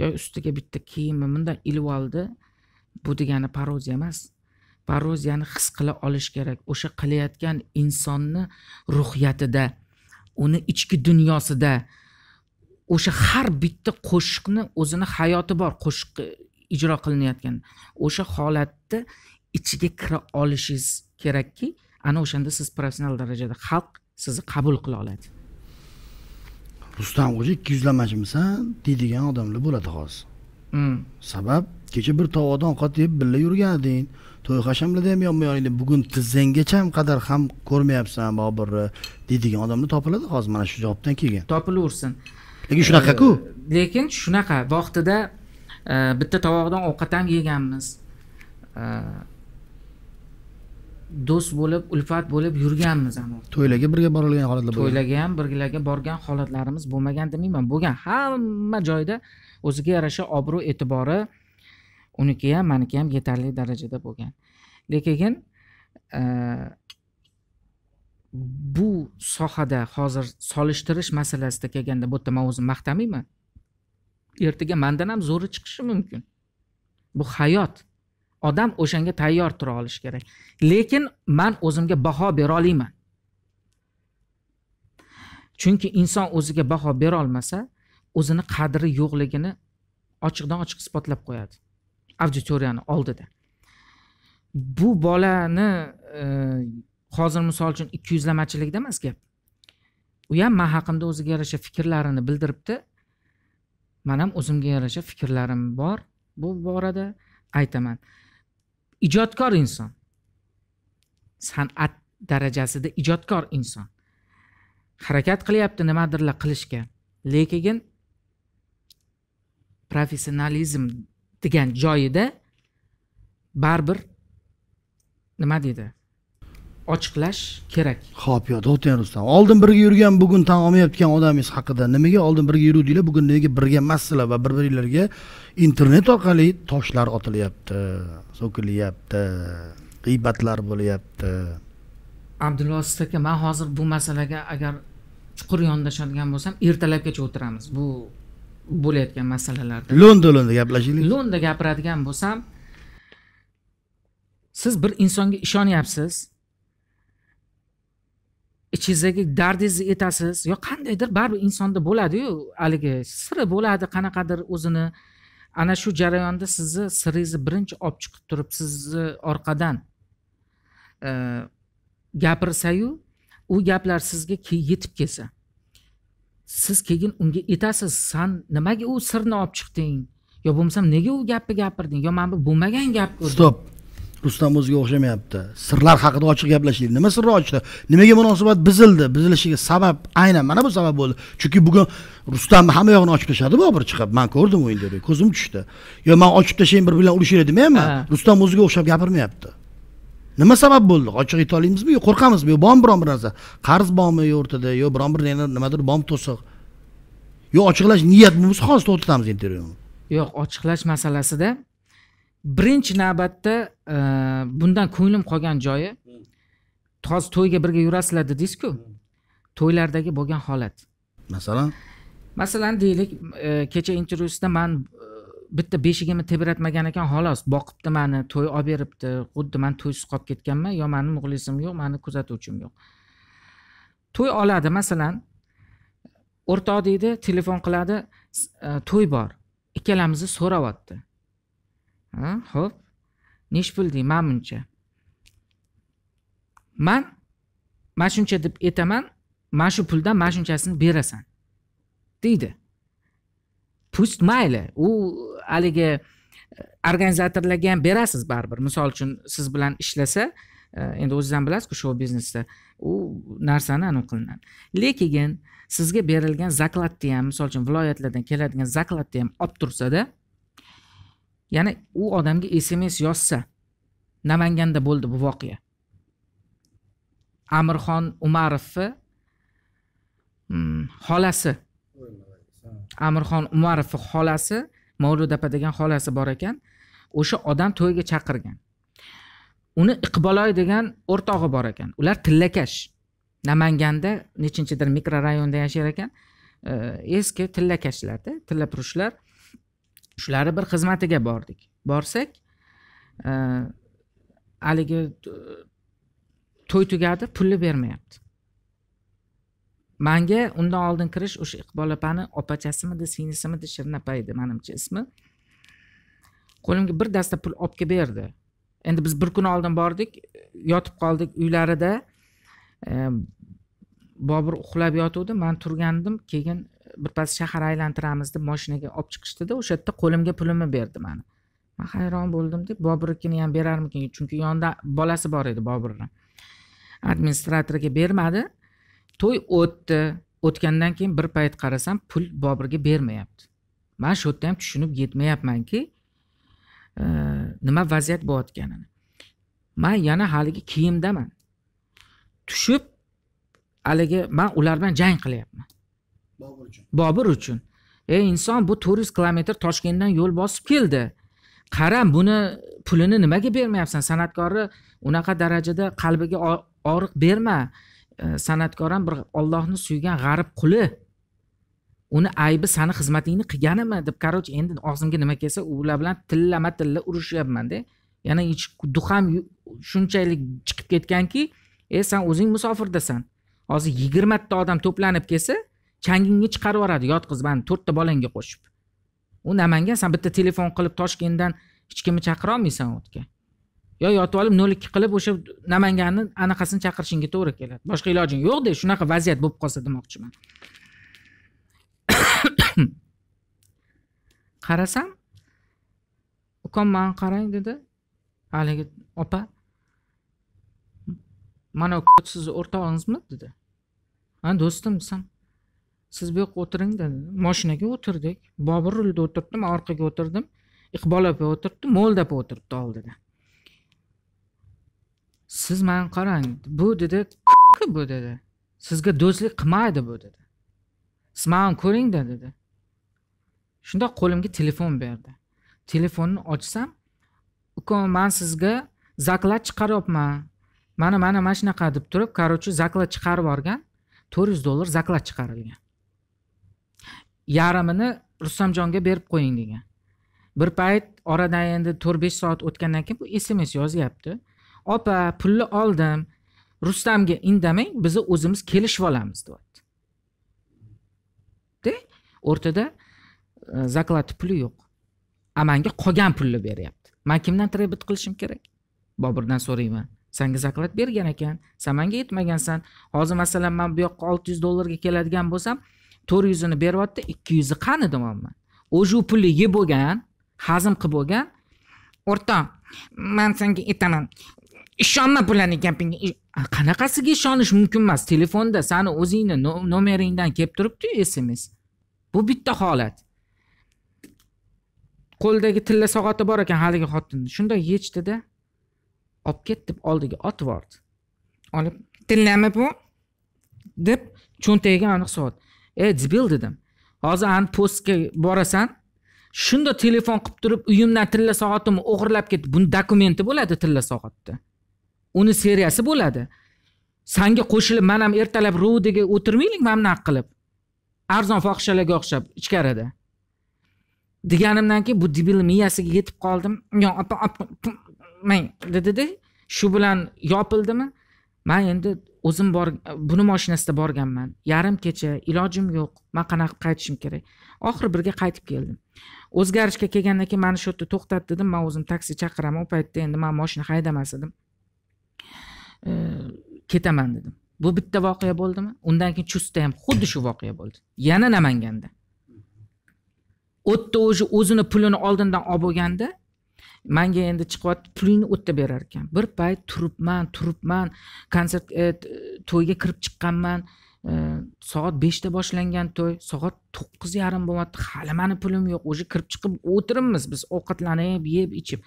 yo ustiga bitta kiyimni bundan ilib oldi bu degani parodiya emas paroziyani his qila olish kerak o'sha qilayotgan insonni ruhiyatida uni ichki dunyosida o'sha har bitta qo'shiqni o'zini hayoti bor qo'shiq ijro qilinayotgan o'sha holatni ichiga kira olishingiz kerakki ana o'shanda siz professional darajada xalq sizni qabul qila oladi rustam xo'ja ikki yuzlamachimisan deydigan odamlar bo'ladi hozir hmm. sabab kecha bir tovoqdan ovqat yeb birga yurganding to'y hashamlarda ham yonma yoningda bugun tizzanggacha ham qadar ham ko'rmayapsan boburni deydigan odamlar topiladi hozir mana shu javobdan keyin topilaversin lekin shunaqaku lekin shunaqa vaqtida e, bitta tovoqdan ovqat ham yeganmiz do'st bo'lib ulfat bo'lib yurganmiz to'ylarga birga borilgan holatlar bo'lgan to'ylarga ham birgalarga borgan holatlarimiz bo'lmagan demayman bo'lgan hamma joyda o'ziga yarasha obro' e'tibori uniki ham maniki ham yetarli darajada bo'lgan lekin e, bu sohada hozir solishtirish masalasida kelganda bu yerda man o'zim maqtamayman ertaga mandan ham zo'ri chiqishi mumkin bu hayot odam o'shanga tayyor tura olishi kerak lekin man o'zimga baho bera olayman chunki inson o'ziga baho bera olmasa o'zini qadri yo'qligini ochiqdan ochiq isbotlab qo'yadi auditoriyani oldida bu bolani e, hozir misol uchun ikki yuzlamachilikda emas gap u ham man haqimda o'ziga yarasha fikrlarini bildiribdi man ham o'zimga yarasha fikrlarim bor bu borada aytaman ijodkor inson san'at darajasida ijodkor inson harakat qilyapti nimadirlar qilishga lekin professionalizm degan joyida baribir nima deydi ochiqlash kerak ho'p yo to'xtang rustam oldin birga yurgan bugun tan olmayotgan odamingiz haqida nimaga oldin birga yuruvdinglar bugun nega birga emassizlar va bir biringlarga internet orqali toshlar otilyapti so'kilyapti g'iybatlar bo'lyapti abdulla osiz aka man hozir bu masalaga agar chuqur yondashadigan bo'lsam ertalabgacha o'tiramiz bu bo'layotgan masalalarda lo'nda lo'nda gaplashaylik lo'nda gapiradigan bo'lsam siz bir insonga ishonyapsiz ichingizdagi dardingizni aytasiz yo qandaydir baribir insonda bo'ladiyu haligi siri bo'ladi qanaqadir o'zini ana shu jarayonda sizni siringizni birinchi olib chiqib turib sizni orqadan e, gapirsayu u gaplar sizga yetib kelsa siz keyin unga aytasiz san nimaga u sirni olib chiqding yo bo'lmasam nega u gapni gapirding yo mana bu bo'lmagan gapku stop rustam o'ziga o'xshamayapti sirlar haqida ochiq gaplashaylik nima sirni ochdi nimaga munosabat buzildi buzilishiga sabab aynan mana bu sabab bo'ldi chunki bugun rustamni hamma yog'ini ochib tashladi bobur chiqib man ko'rdim u ko'zim tushdi yo man ochib tashlang bir biri bilan urushinglar demayapman rustam o'ziga o'xshab gapirmayapti nima sabab bo'ldi ochiq ayta olamizmi yo qo'rqamizmi yo bormi biron bir narsa qarz bormi yo o'rtada yo biron bir nimadir bormi to'siq yo ochiqlash niyat bo'lmasa hozir to'xtatamiz intervyuni yo'q ochiqlash masalasida birinchi navbatda e, bundan ko'nglim qolgan joyi hozir to'yga birga yurasizlar dedingizku to'ylardagi bo'lgan holat masalan masalan deylik e, kecha intervyusida man e, bitta beshigimni tebratmagan ekan xolos boqibdi mani to'y olib beribdi xuddi man to'ysiz qolib ketganman yo mani muxlisim yo'q mani kuzatuvchim yo'q to'y oladi masalan o'rtoq deydi telefon qiladi to'y bor ikkalamizni so'rayapti ho'p nechi pul deng man buncha man mana shuncha deb aytaman mana shu puldan mana shunchasini berasan deydi пусть mayli u haligi e, organizatorlarga ham berasiz baribir misol uchun siz bilan ishlasa e, endi o'zingiz ham bilasizku shou biznesda u narsani anavi qilinadi lekin sizga berilgan zakladni ham misol uchun viloyatlardan keladigan zakladni ham olib tursada ya'ni u odamga sms yozsa namanganda bo'ldi bu voqea amirxon umarovni hmm, xolasi amirxon umarovni xolasi mavlud opa degan xolasi bor ekan o'sha odam to'yga chaqirgan uni iqboloy degan o'rtog'i bor ekan ular tillakash namanganda nechinchidir mikrorayonda yashar ekan eski tillakashlarda tillapurushlar shulari bir xizmatiga bordik borsak e, haligi to'y tugadi pulni bermayapti manga undan oldin kirish o'sha iqbol opani opachasimidi singlisimidi shirin opa edi manimcha ismi qo'limga bir dasta pul olib kelib berdi endi biz bir kun oldin bordik yotib qoldik uylarida e, bobur uxlab yotuvdi man turgandim keyin birpas shahar aylantiramiz deb moshinaga olib chiqishdida o'sha yerda qo'limga pulimni berdi mani man hayron bo'ldim deb boburnikini ham berarmikin chunki yonida bolasi bor edi boburni administratorga bermadi to'y o'tdi o'tgandan keyin bir payt qarasam pul boburga bermayapti man shu yerda ham tushunib yetmayapmanki e, nima vaziyat bo'layotganini man yana haligi kiyimdaman tushib haligi man ular bilan jang qilyapman bobur uchun bobur uchun ey inson bu to'rt yuz kilometr toshkentdan yo'l bosib keldi qara buni pulini nimaga bermayapsan san'atkorni unaqa darajada qalbiga og'riq berma e, san'atkor ham bir ollohni suygan g'arib quli uni aybi sani xizmatingni qilganimi deb короче endi og'zimga nima kelsa ular bilan tillama tilla urushyapmanda yana ich shunchalik chiqib ketganki e san o'zing musofirdasan hozir yigirmata odam to'planib kelsa changingni chiqarib yuboradi mani to'rtta bolangga qo'shib u namangan san bitta telefon qilib toshkentdan hech kimni chaqira olmaysan u yerga yo yotib olib nol ikki qilib o'sha namanganni anaqasini chaqirishingga to'g'ri keladi boshqa ilojing yo'qda shunaqa vaziyat bo'lib qolsa demoqchiman qarasam ukam mani qarang dedi haligi opa mana sizni o'rtog'ingizmi dedi ha do'stim desam siz bu yoqqa o'tiring dedi moshinaga o'tirdik bobur rulda o'tiribdi man orqaga o'tirdim iqbol opa o'tiribdi mo'lda opa o'tiribdi oldida siz mani qarang bu dedi bu dedi sizga do'stlik qilmaydi bu dedi siz mani ko'ringda dedi shunda qo'limga telefon berdi telefonni ochsam ukam man sizga zaklad chiqaryapman mana mana mana shunaqa deb turib короче zaklad chiqarib yuborgan to'rt yuz dollar zaklad chiqarilgan yarmini rustamjonga berib qo'ying degan bir payt oradan endi to'rt besh soat o'tgandan keyin bu sms yozyapti opa pulni oldim rustamga indamang bizni o'zimiz kelishib olamiz deyaptida de o'rtada e, zaklati puli yo'q a manga qolgan pulni beryapti man kimdan trebit qilishim kerak boburdan so'rayman sanga zaklat bergan ekan san manga yetmagansan hozir masalan man bu yoqqa olti yuz dollarga keladigan bo'lsam to'rt yuzini beryapti ikki yuzi qani deyapman уже pulni yeb bo'lgan hazm qilib bo'lgan o'rtoq man senga aytaman ishonma bularni gapingga qanaqasiga ishonish mumkin emas telefonda sani o'zingni nomeringdan kelib turibdiyu sms bu bitta holat qo'lidagi tilla soati bor ekan haligi xotinni shundoq yechdida olib ket deb oldiga otib yubordi olib tillami bu deb cho'ntagiga aniq soldi e debil dedim hozir an postga borasan shunda telefon qilib turib uyimdan tilla soatimni o'g'irlab ketdi buni dokumenti bo'ladi tilla soatni uni seriyasi bo'ladi sanga qo'shilib man ham ertalab rudiga o'tirmaylik mana bunaqa qilib arzon fohishalarga o'xshab ichkarida deganimdan keyin bu debil miyasiga yetib qoldim dedida shu bilan yopildimi man endi o'zim bor buni mashinasida borganman yarim kecha ilojim yo'q man qanaqa qaytishim kerak oxiri birga qaytib keldim o'zgarishga kelgandan keyin mani shu yerda to'xtat dedim man o'zim taksi chaqiraman u paytda endi man moshina haydamas edim ketaman dedim bu bitta voqea bo'ldimi undan keyin chustda ham xuddi shu voqea bo'ldi yana namanganda u yerda уже o'zini pulini oldindan olib bo'lganda manga endi chiqyapti pulingni o'tda berar ekan bir payt turibman turibman konsert e, to'yga kirib chiqqanman e, soat beshda boshlangan to'y soat to'qqiz yarim bo'lyapti hali mani pulim yo'q уже kirib chiqib o'tiribmiz biz ovqatlanib yeb ichib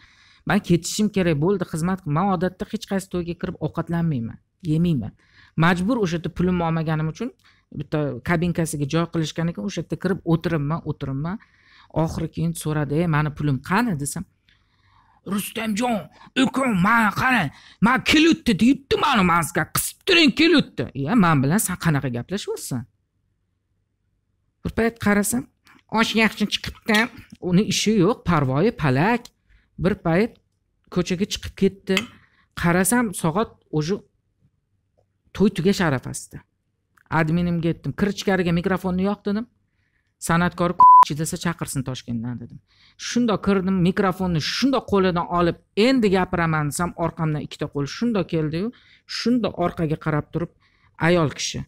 man ketishim kerak bo'ldi xizmat man odatda hech qaysi to'yga kirib ovqatlanmayman yemayman majbur o'sha yerda pulimni olmaganim uchun bitta kabinkasiga joy qilishgan ekan o'sha yerda kirib o'tiribman o'tiribman oxiri keyin so'radi ey mani pulim qani desam rustamjon ukam man qarang man keluvdi deydi mani mansiga qisib turing kelyapti. iya man bilan san qanaqa gaplashyapsan bir payt qarasam osh yaxshi chiqibdi uni ishi yo'q parvoyi palak bir payt ko'chaga chiqib ketdi qarasam soat уже to'y tugash arafasida adminimga aytdim kir ichkariga mikrofonni yoq dedim san'atkor desa chaqirsin toshkentdan dedim shundoq kirdim mikrofonni shundoq qo'lidan olib endi gapiraman desam orqamdan ikkita qo'l shundoq keldiyu shundoq orqaga qarab turib ayol kishi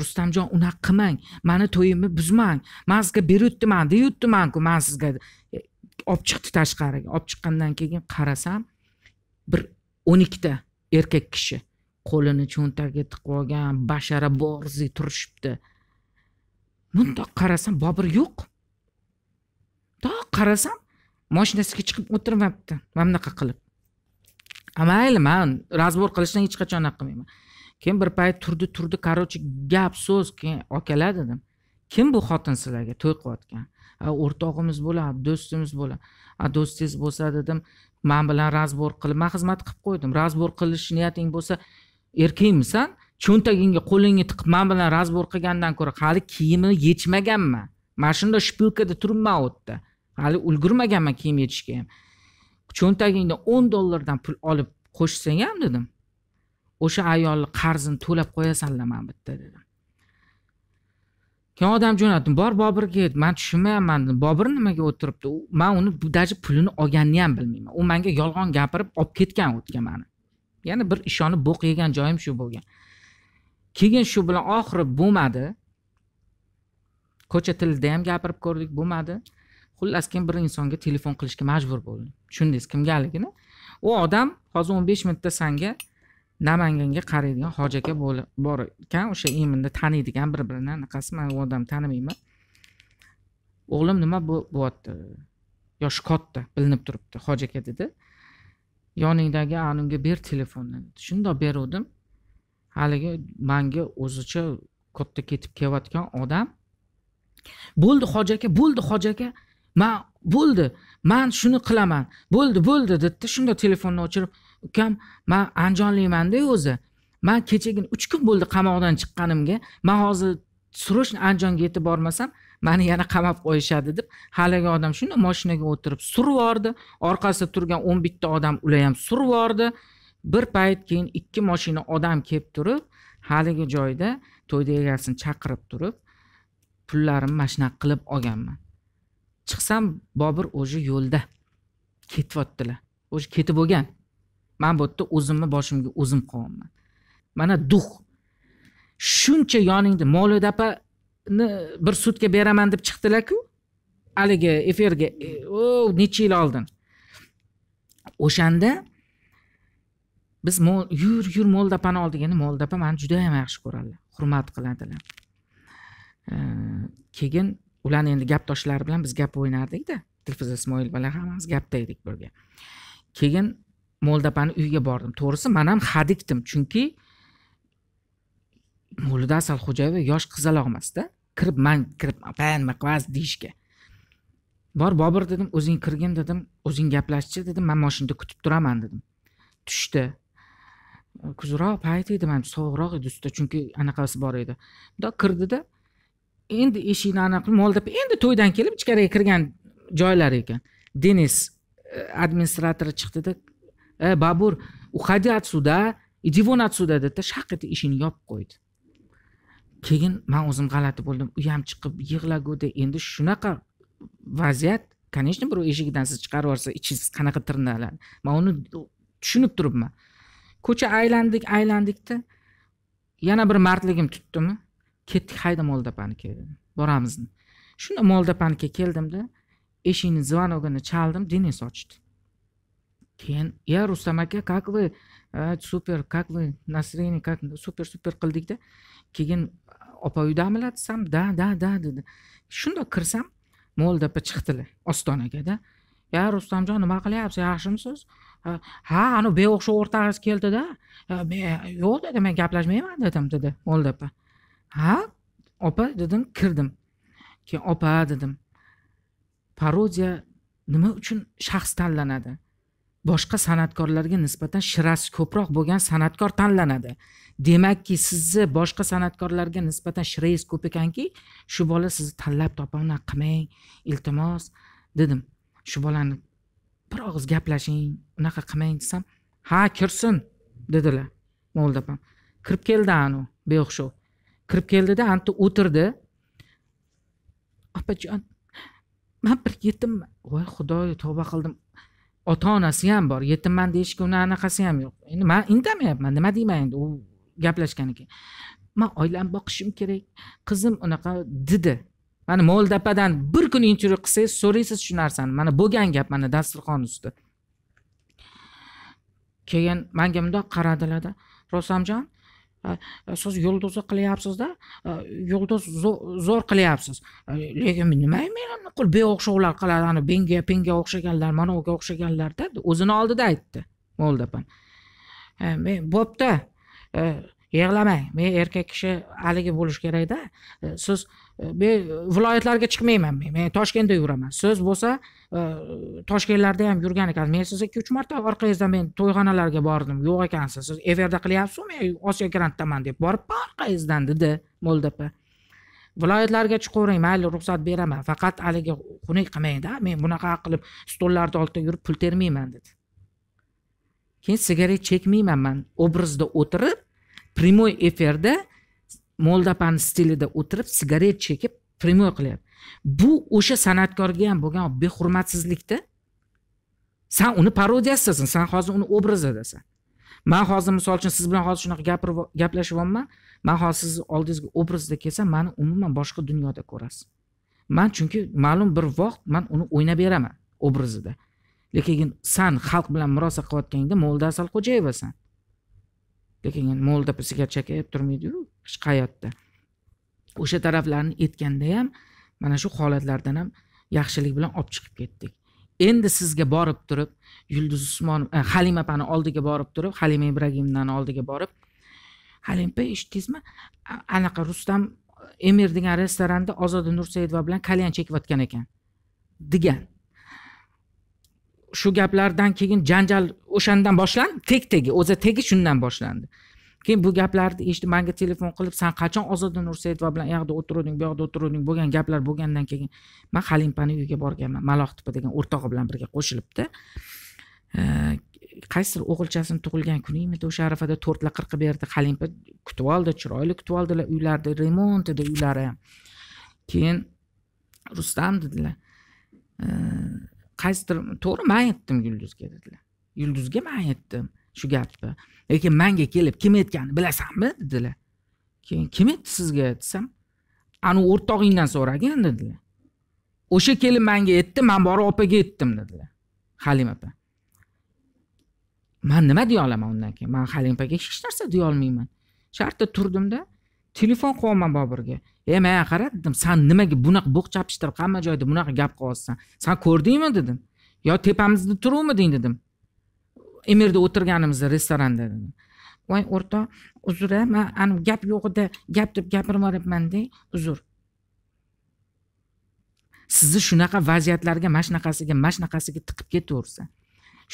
rustamjon unaqa qilmang mani to'yimni buzmang man sizga berutdiman deyutdimanku man sizga e, olib chiqdi tashqariga olib chiqqandan keyin qarasam bir o'n ikkita erkak kishi qo'lini cho'ntagiga tiqib olgan bashara borziy turishibdi mundoq qarasam bobur yo'q to qarasam moshinasiga chiqib o'tirmabdi mana bunaqa qilib mayli man razbor qilishdan hech qachon anaqa qilmayman keyin bir payt turdi turdi короче gap so'z keyin okalar dedim kim bu xotin sizlarga to'y qilayotgan o'rtog'imiz bo'ladi do'stimiz bo'ladi a do'stingiz bo'lsa dedim man bilan razbor qilib man xizmat qilib qo'ydim razbor qilish niyating bo'lsa erkakmisan cho'ntagingga qo'lingni tiqib man bilan razbor qilgandan ko'ra hali kiyimini yechmaganman mana shunday shpilkada turibman u yerda hali ulgurmaganman kiyim yechishga ham cho'ntagingda o'n dollardan pul olib qo'shsang ham dedim o'sha ayolni qarzini to'lab qo'yasanlar bu bitta dedim keyin odam jo'natdim bor boburga ket man tushunmayapman dedim bobur nimaga o'tiribdi man uni даже pulini olganini ham bilmayman u manga yolg'on gapirib olib ketgan u yerga mani yana bir ishonib bo'q yegan joyim shu bo'lgan keyin shu bilan oxiri bo'lmadi ko'cha tilida ham gapirib ko'rdik bo'lmadi xullas keyin bir insonga telefon qilishga majbur bo'ldim tushundingiz kimgaligini u odam hozir o'n besh minutda sanga namanganga qaraydigan hoji aka bor ekan o'sha eminni taniydigan bir birini anaqasi man u odamni tanimayman o'g'lim nima bo'lyapti yoshi katta bilinib turibdi hoji aka dedi yoningdagi anunga ber telefonni shundoq beruvdim haligi manga o'zicha katta ketib kelayotgan odam bo'ldi hoji aka bo'ldi hoji aka man bo'ldi man shuni qilaman bo'ldi bo'ldi dedida shunda telefonni o'chirib ukam man andijonlikmanda o'zi man kechagina uch kun bo'ldi qamoqdan chiqqanimga man hozir срочно andijonga yetib bormasam mani yana qamab qo'yishadi deb haligi odam shunday moshinaga o'tirib surib yubordi orqasida turgan o'n bitta odam ular ham surib yubordi bir payt keyin ikki moshina odam kelib turib haligi joyda to'yda egasini chaqirib turib pullarimni mana shunaqa qilib olganman chiqsam bobur o'zi yo'lda ketyaptilar o'zi ketib bo'lgan man bu yerda o'zimni boshimga o'zim qolyapman mana duh shuncha yoningda moliyoda opani bir sutka beraman deb chiqdilarku haligi efirga e, nechi yil oldin o'shanda biz mo'l yur yur mo'ldapani oldigani mo'ldapa mani ham yaxshi ko'radilar hurmat qiladilar keyin ularni endi gapdoshlari bilan biz gap o'ynardikda dilfuza ismoil bilan hammamiz gapda edik birga keyin mo'ldapani uyiga bordim to'g'risi man ham hadikdim chunki mo'lida asalxo'jayeva yosh qizaloq emasda kirib man kirib opa nima qilasiz deyishga bor bobur dedim o'zing kirgin dedim o'zing gaplashchi dedim man moshinada kutib turaman dedim tushdi kuzroq payt edi manimcha sovuqroq edi usta chunki anaqasi bor edi bundoq kirdida endi eshikni anaqa mo'ldab endi to'ydan kelib ichkariga kirgan joylar ekan denis e, administratori chiqdida e babur уходи отсюда иди вон отсюда dedida shaq etib eshikni yopib qo'ydi keyin man o'zim g'alati bo'ldim u ham chiqib yig'lagude endi shunaqa vaziyat конечно birov eshigidan siz chiqarib yuborsa ichingiz qanaqa tirnaladi man uni tushunib turibman ko'cha aylandik aylandikda yana bir mardligim tutdimi ketdik hayda moldapaniga boramiz shunda moldapaniga keldimda eshikni звоногini chaldim denis ochdi keyin ya rustam aka как вы super как вы настроение как super super qildikda keyin opa uydamilar desam da da da dedi shundoq kirsam moldapa chiqdilar ostonagada ya rustamjon nima qilyapsiz yaxshimisiz ha anavi beo'xshov o'rtog'ingiz keldida men yo'q dedi men gaplashmayman dedim dedi o'ldi opa ha opa dedim kirdim keyin opa dedim parodiya nima uchun shaxs tanlanadi boshqa san'atkorlarga nisbatan shirasi ko'proq bo'lgan san'atkor tanlanadi demakki sizni boshqa san'atkorlarga nisbatan shirangiz ko'p ekanki shu bola sizni tanlab topavnaq qilmang iltimos dedim shu bolani bir og'iz gaplashing unaqa qilmang desam ha kirsin dedilar mo'lda opam kirib keldi anavi beo'xshov kirib keldida ana o'tirdi opajon man bir yetimman voy xudoy tavba qildim ota onasi ham bor yetimman deyishga uni anaqasi ham yo'q endi man indamayapman nima deyman endi u gaplashganiga man oilamni boqishim kerak qizim unaqa dedi mana mo'ldapadan bir kun intervyu qilsangiz so'raysiz shu narsani mana bo'lgan gap mana dasturxon usti keyin manga mundoq qaradilarda rosamjon siz yulduzli qilyapsizda yulduz zo'r qilyapsiz lekin nima qil beo'xshovlar qiladi ani benga penga o'xshaganlar mana uga o'zini oldida aytdi e, men bo'pti e, yig'lamang men erkak kishi haligi bo'lishi kerakda e, siz e, men viloyatlarga chiqmayman men men toshkentda yuraman siz bo'lsa e, toshkentlarda ham yurgan ekansiz men siz ikki uch marta orqangizdan men to'yxonalarga bordim yo'q ekansiz siz efirda qilyapsizmi men osiyo grantdaman deb boribman orqangizdan dedi mo'ldapa viloyatlarga chiqavering mayli ruxsat beraman faqat haligi xunuk qilmangda men bunaqa qilib stollarni oldida yurib pul termayman dedi keyin sigaret chekmayman man obrazda o'tirib primoy efirda moldapani stilida o'tirib sigaret chekib primoy qilyapti bu o'sha san'atkorga ham bo'lgan behurmatsizlikda san uni parodiyasidasan san hozir uni obrazidasan man hozir misol uchun siz bilan hozir shunaqa gapirib gaplashyapman man hozir sizni oldingizga obrazda kelsam mani umuman boshqa dunyoda ko'rasiz man chunki ma'lum bir vaqt man uni o'ynab beraman obrazida lekin san xalq bilan murosa qilayotganingda mo'lida asalxo'jayevasan lekin endi mo'lda sigar chakayib turmaydiyu boshqa hayotda o'sha taraflarni aytganda ham mana shu holatlardan ham yaxshilik bilan olib chiqib ketdik endi sizga borib turib yulduz usmonov e, halima opani oldiga borib turib halima ibragimovnani oldiga borib halima opa eshitdingizmi anaqa rustam e, emir degan restoranda ozoda nursaidova bilan kalyan chekayotgan ekan degan shu gaplardan keyin janjal o'shandan boshlandi tek tegi o'zi tegi shundan boshlandi keyin bu gaplarni eshitib manga telefon qilib san qachon ozoda nursaidova bilan u yoqda o'tiruvding bu yoqda o'tiruvding bo'lgan gaplar bo'lgandan keyin man halimpani uyiga borganman maloxtipa degan o'rtog'i bilan birga qo'shilibdi qaysidir o'g'ilchasini tug'ilgan kunimidi o'sha arafada to'rtlar qirqib berdi halimpa kutib oldi chiroyli kutib oldilar uylarni remont edi uylari keyin rustam dedilar qaysidir to'g'ri man aytdim yulduzga dedilar yulduzga man aytdim shu gapni lekin manga kelib kim aytganini bilasanmi dedilar keyin kim aytdi sizga desam ani o'rtog'ingdan so'ragin dedilar o'sha kelib manga aytdi man borib opaga aytdim dedilar halima opa man nima deya olaman undan keyin man halima opaga hech narsa deya olmayman yerda turdimda telefon qilyapman boburga e man qara dedim san nimaga bunaqa bo'q chapishtirib hamma joyda bunaqa gap qilyapsan san ko'rdingmi dedim yo tepamizda turuvmiding dedim emirda o'tirganimizda restoranda dedim voy o'rtoq uzr a man anavi gap yo'g'ida gap deb gapirvoribmanda uzr sizni shunaqa vaziyatlarga mana shunaqasiga mana shunaqasiga tiqib ketaversa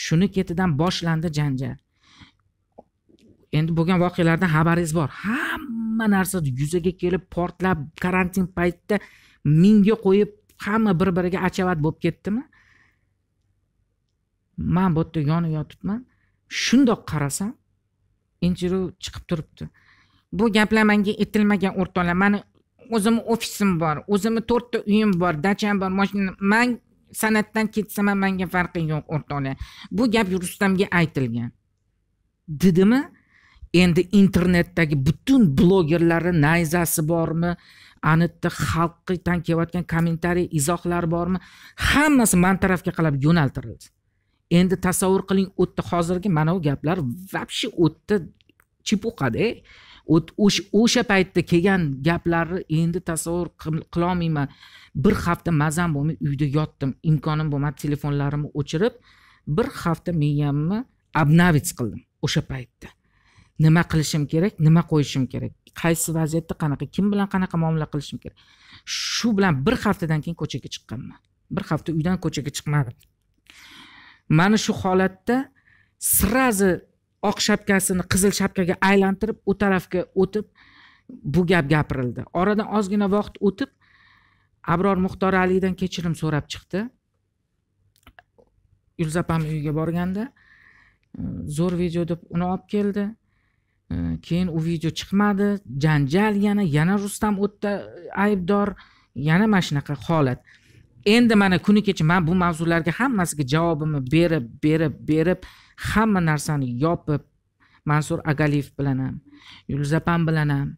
shuni ketidan boshlandi janjal endi bo'lgan voqealardan xabaringiz bor hamma hamma narsa yuzaga kelib portlab karantin paytida mingga qo'yib hamma bir biriga achavat bo'lib ketdimi man bu yerda yonib yotibman shundoq qarasam intervyu chiqib turibdi bu gaplar manga aytilmagan o'rtoqlar mani o'zimni ofisim bor o'zimni to'rtta uyim bor dacham bor moshinam man san'atdan ketsam ham manga farqi yo'q o'rtoqlar bu gap rustamga aytilgan dedimi endi internetdagi butun blogerlarni nayzasi bormi ana yerda xalqdan kelayotgan kommentariy izohlar bormi hammasi man tarafga qarab yo'naltirildi endi tasavvur qiling u yerda hozirgi mana bu gaplar вообще u yerda chipuqada o'sha paytda kelgan gaplarni endi tasavvur qilolmayman bir hafta mazam bo'lmay uyda yotdim imkonim bo'lmadi telefonlarimni o'chirib bir hafta miyamni обновить qildim o'sha paytda nima qilishim kerak nima qo'yishim kerak qaysi vaziyatda qanaqa kim bilan qanaqa muomala qilishim kerak shu bilan bir haftadan keyin ko'chaga chiqqanman bir hafta uydan ko'chaga chiqmadim mana shu holatda сразу oq shapkasini qizil shapkaga aylantirib u tarafga o'tib bu gap gapirildi oradan ozgina vaqt o'tib abror muxtor alidan kechirim so'rab chiqdi yulduz opamni uyiga borganda zo'r video deb uni olib keldi keyin u video chiqmadi janjal yana yana rustam o'tda e, aybdor yana mana shunaqa holat endi mana kuni kecha man bu mavzularga hammasiga javobimni berib berib berib hamma narsani yopib mansur agaliyev bilan ham yulduz opam bilan ham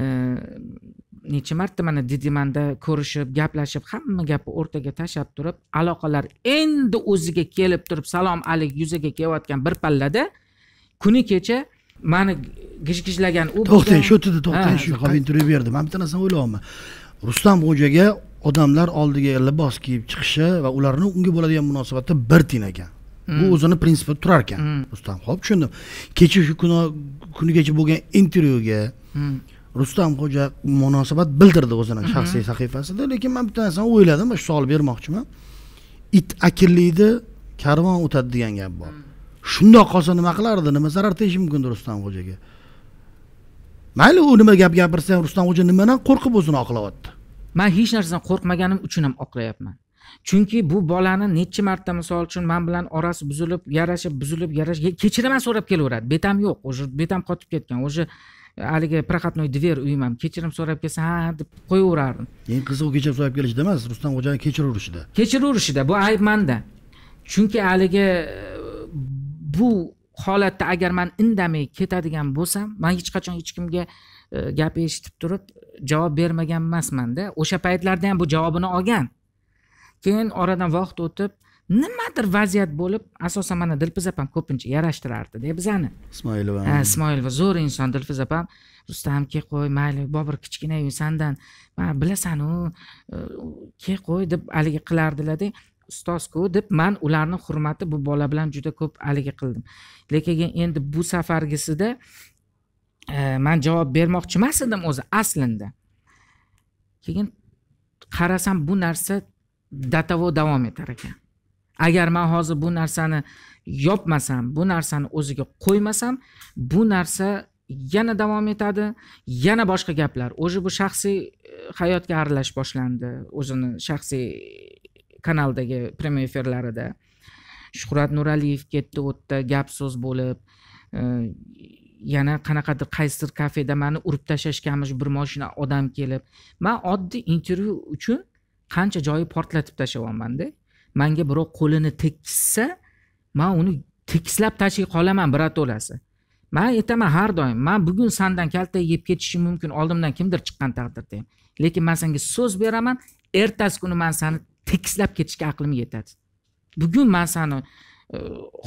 e, necha marta mana didimanda ko'rishib gaplashib hamma gapni o'rtaga tashlab turib aloqalar endi o'ziga kelib turib salom alik yuzaga kelayotgan bir pallada kuni kecha mani gijgijlagan u to'xtang shu yerda to'xtang shu xoin turaverdi man bitta narsani o'ylayapman rustam xo'jaga odamlar oldiga libos kiyib chiqishi va ularni unga bo'ladigan munosabatda bir tiyin ekan bu hmm. o'zini prinsipi turar ekan hmm. rustam ho'p tushundim kecha shu kuni kunigacha bo'lgan intervyuga hmm. rustam xo'ja munosabat bildirdi o'zini shaxsiy sahifasida lekin man bitta narsani o'yladim va shu savol bermoqchiman it akillaydi karvon o'tadi degan gap bor shundoq qolsa nima qilardi nima zarar tegishi mumkin rustamxo'jaga mayli u nima gap gapirsa ham rustamxo'ja nimadan qo'rqib o'zini oqlayapti man hech narsadan qo'rqmaganim uchun ham oqlayapman chunki bu bolani necha marta misol uchun man bilan orasi buzilib yarashib buzilib yarash kechiraman so'rab kelaveradi betam yo'q уже betam qotib ketgan уже haligi проходной дверь uyim ham kechirim so'rab kelsa ha deb qo'yaverardim eng qizig'i kechirim so'rab kelishda emas rustamxo'jani kechiraverishida kechiraverishida bu ayb manda chunki haligi bu holatda agar man indamay ketadigan bo'lsam man hech qachon hech kimga e, gap eshitib turib javob bermagan emasmanda o'sha paytlarda ham bu javobini olgan keyin oradan vaqt o'tib nimadir vaziyat bo'lib asosan mana dilpiz opam ko'pincha yarashtirardida bizani ismoilova ha ismoilova zo'r inson dilpiz opam rustam kel qo'y mayli bobur kichkinayu sandan bilasanu e, kel qo'y deb haligi qilardilarda ustozku deb man ularni hurmati bu bola bilan juda ko'p haligi qildim lekin endi bu safargisida e, man javob bermoqchi emas edim o'zi aslida keyin qarasam bu narsa того davom etar ekan agar man hozir bu narsani yopmasam bu narsani o'ziga qo'ymasam bu narsa yana davom etadi yana boshqa gaplar уже bu shaxsiy e, hayotga aralash boshlandi o'zini shaxsiy kanaldagi prямой efirlarida shuhrat nuraliyev ketdi u yerda gap so'z bo'lib e, yana qanaqadir qaysidir kafeda mani urib tashlashganmish bir moshina odam kelib man oddiy intervyu uchun qancha joyi portlatib tashlayapmanda manga birov qo'lini tekkizsa man uni tekislab tashlay qolaman birato'lasi man aytaman har doim man bugun sandan kalta yeb ketishim mumkin oldimdan kimdir chiqqan taqdirda ham lekin man senga so'z beraman ertasi kuni man sani tekislab ketishga aqlim yetadi bugun man sani e,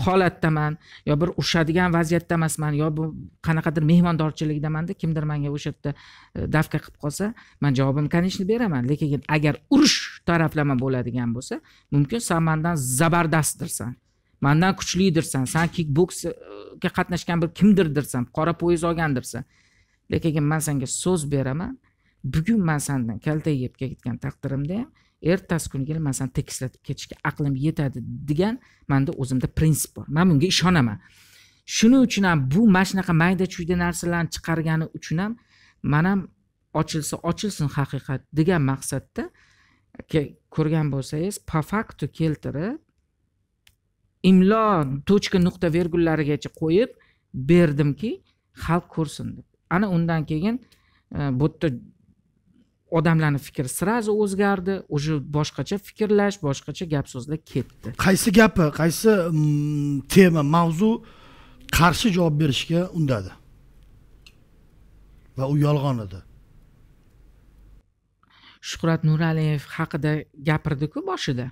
holatdaman yo bir urushadigan vaziyatda emasman yo bu qanaqadir mehmondorchilikdamanda kimdir manga o'sha yerda e, davka qilib qolsa man javobimni конечно beraman lekin agar urush taraflama bo'ladigan bo'lsa mumkin san mandan zabardastdirsan mandan kuchlidirsan san boksga qatnashgan bir kimdirdirsan qora poyiz olgandirsan lekin man senga so'z beraman bugun man sandan kaltak yeb ketgan taqdirimda ham ertasi kuni kelmasan tekislatib ketishga aqlim yetadi degan manda o'zimda prinsip bor man bunga ishonaman shuning uchun ham bu mana shunaqa mayda chuyda narsalarni chiqargani uchun ham man ham ochilsa ochilsin haqiqat degan maqsadda ko'rgan bo'lsangiz по факту keltirib imlo точка nuqta vergullarigacha qo'yib berdimki xalq ko'rsin deb ana undan keyin e, bu yerda odamlarni fikri сразу o'zgardi уже boshqacha fikrlash boshqacha gap so'zlar ketdi qaysi gapi qaysi mm, tema mavzu qarshi javob berishga undadi va u yolg'on edi shuhrat nuraliyev haqida gapirdiku boshida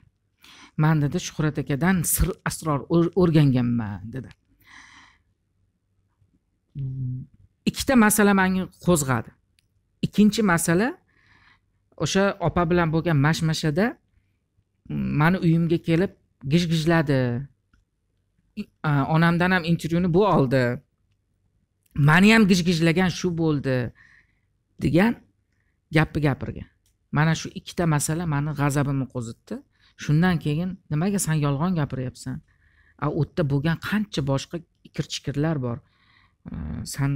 man dedi shuhrat akadan sir asror o'rganganman dedi ikkita masala manga qo'zg'adi ikkinchi masala o'sha opa bilan bo'lgan mashmashada mm, mani uyimga kelib gish gijladi onamdan ham intervyuni bu oldi mani ham gish gijlagan shu bo'ldi degan gapni gapirgan mana shu ikkita masala mani g'azabimni qo'zitdi shundan keyin nimaga san yolg'on gapiryapsan u yerda bo'lgan qancha boshqa ikir chikirlar bor san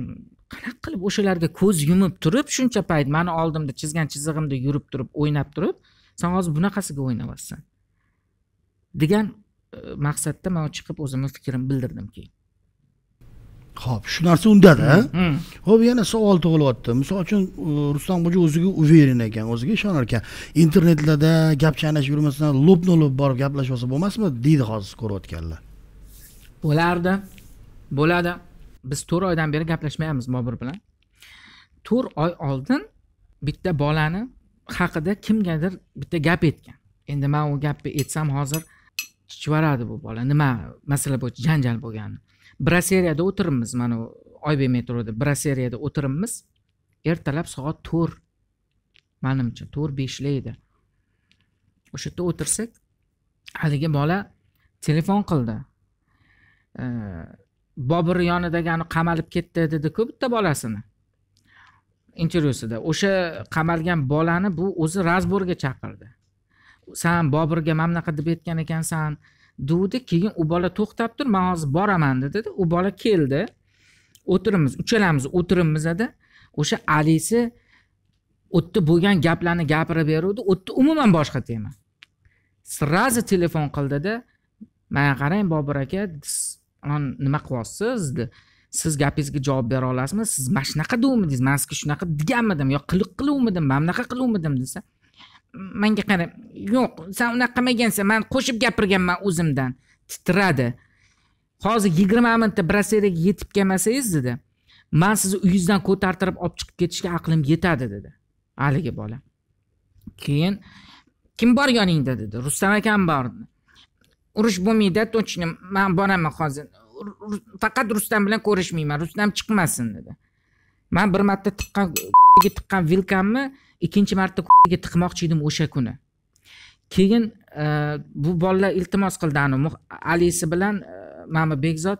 qanaqa qilib o'shalarga ko'z yumib turib shuncha payt mani oldimda chizgan chizig'imda yurib turib o'ynab turib san hozir bunaqasiga o'ynayapsan degan e, maqsadda man chiqib o'zimni fikrimni bildirdim keyin ho'p shu narsa undada ho'p mm, mm. yana savol tug'ilyapti misol uchun e, xo'ja o'ziga уверен ekan o'ziga ishonar ekan internetlarda gap chaynashib yurmasdan lobna lob borib gaplashib olsa bo'lmasmi deydi hozir ko'rayotganlar bo'lardi bo'ladi biz to'rt oydan beri gaplashmayapmiz bobur bilan to'rt oy oldin bitta bolani haqida kimgadir bitta gap aytgan endi man u gapni aytsam hozir chivaradi bu bola nima masala bo'yicha janjal bo'lganini braseriyada o'tiribmiz mana oybek metroda braseriyada o'tiribmiz ertalab soat to'rt manimcha to'rt beshlar edi o'sha yerda o'tirsak haligi bola telefon qildi bobur yonidagi ani qamalib ketdi dediku bitta bolasini intervyusida o'sha qamalgan bolani bu o'zi razborga chaqirdi san boburga mana bunaqa deb aytgan ekansan degdi keyin u bola to'xtab tur man hozir boraman dedi u bola keldi o'tiribmiz uchalamiz o'tiribmizda o'sha alisi yerda bo'lgan gaplarni gapirib beruvdi o'tda umuman boshqa tema srazi telefon qildida mana qarang bobur aka nima qilyapsiz dedi siz gapingizga javob bera olasizmi siz mana shunaqa deguvmidingiz man sizga shunaqa deganmidim yo qiliq qiluvmidim man bunaqa qiluvmidim desa manga qara yo'q san unaqa qilmagansan man qo'shib gapirganman o'zimdan titradi hozir yigirma minutda braseriyaga yetib kelmasangiz dedi man sizni uyingizdan ko'tartirib olib chiqib ketishga aqlim yetadi dedi haligi bola keyin kim bor yoningda dedi rustam akam bor urush bo'lmaydi точно man boraman hozir faqat rustam bilan ko'rishmayman rustam chiqmasin dedi man bir marta tiqqan tiqqan vilkamni ikkinchi marta tiqmoqchi edim o'sha kuni keyin e, bu bolalar iltimos qildi anavi alisi bilan e, mana bu bekzod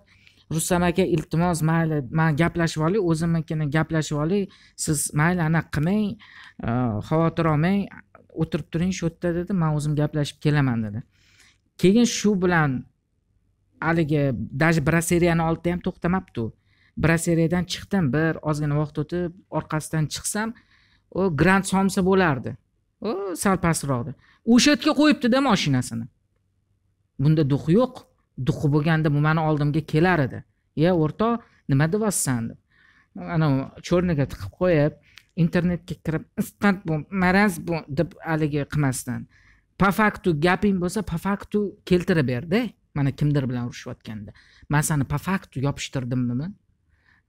rustam aka iltimos mayli man gaplashib olay o'zimnikini gaplashib olay siz mayli anaqa qilmang e, xavotir olmang o'tirib turing shu yerda dedi man o'zim gaplashib kelaman dedi keyin shu bilan haligi даже braseriyani oldida ham to'xtamabdi u braseriyadan chiqdim bir ozgina vaqt o'tib orqasidan chiqsam u grand somsa bo'lardi u sal pastroqda o'sha yerga qo'yibdida moshinasini bunda duxi yo'q duxi bo'lganda bu mani oldimga kelar edi ye o'rtoq nima deyapsan deb ana черныйga tiqib qo'yib internetga kirib isqat bu maraz bu deb haligi qilmasdan по факту gaping bo'lsa по факту keltirib berda mana kimdir bilan urushayotganda man sani по факту yopishtirdimmi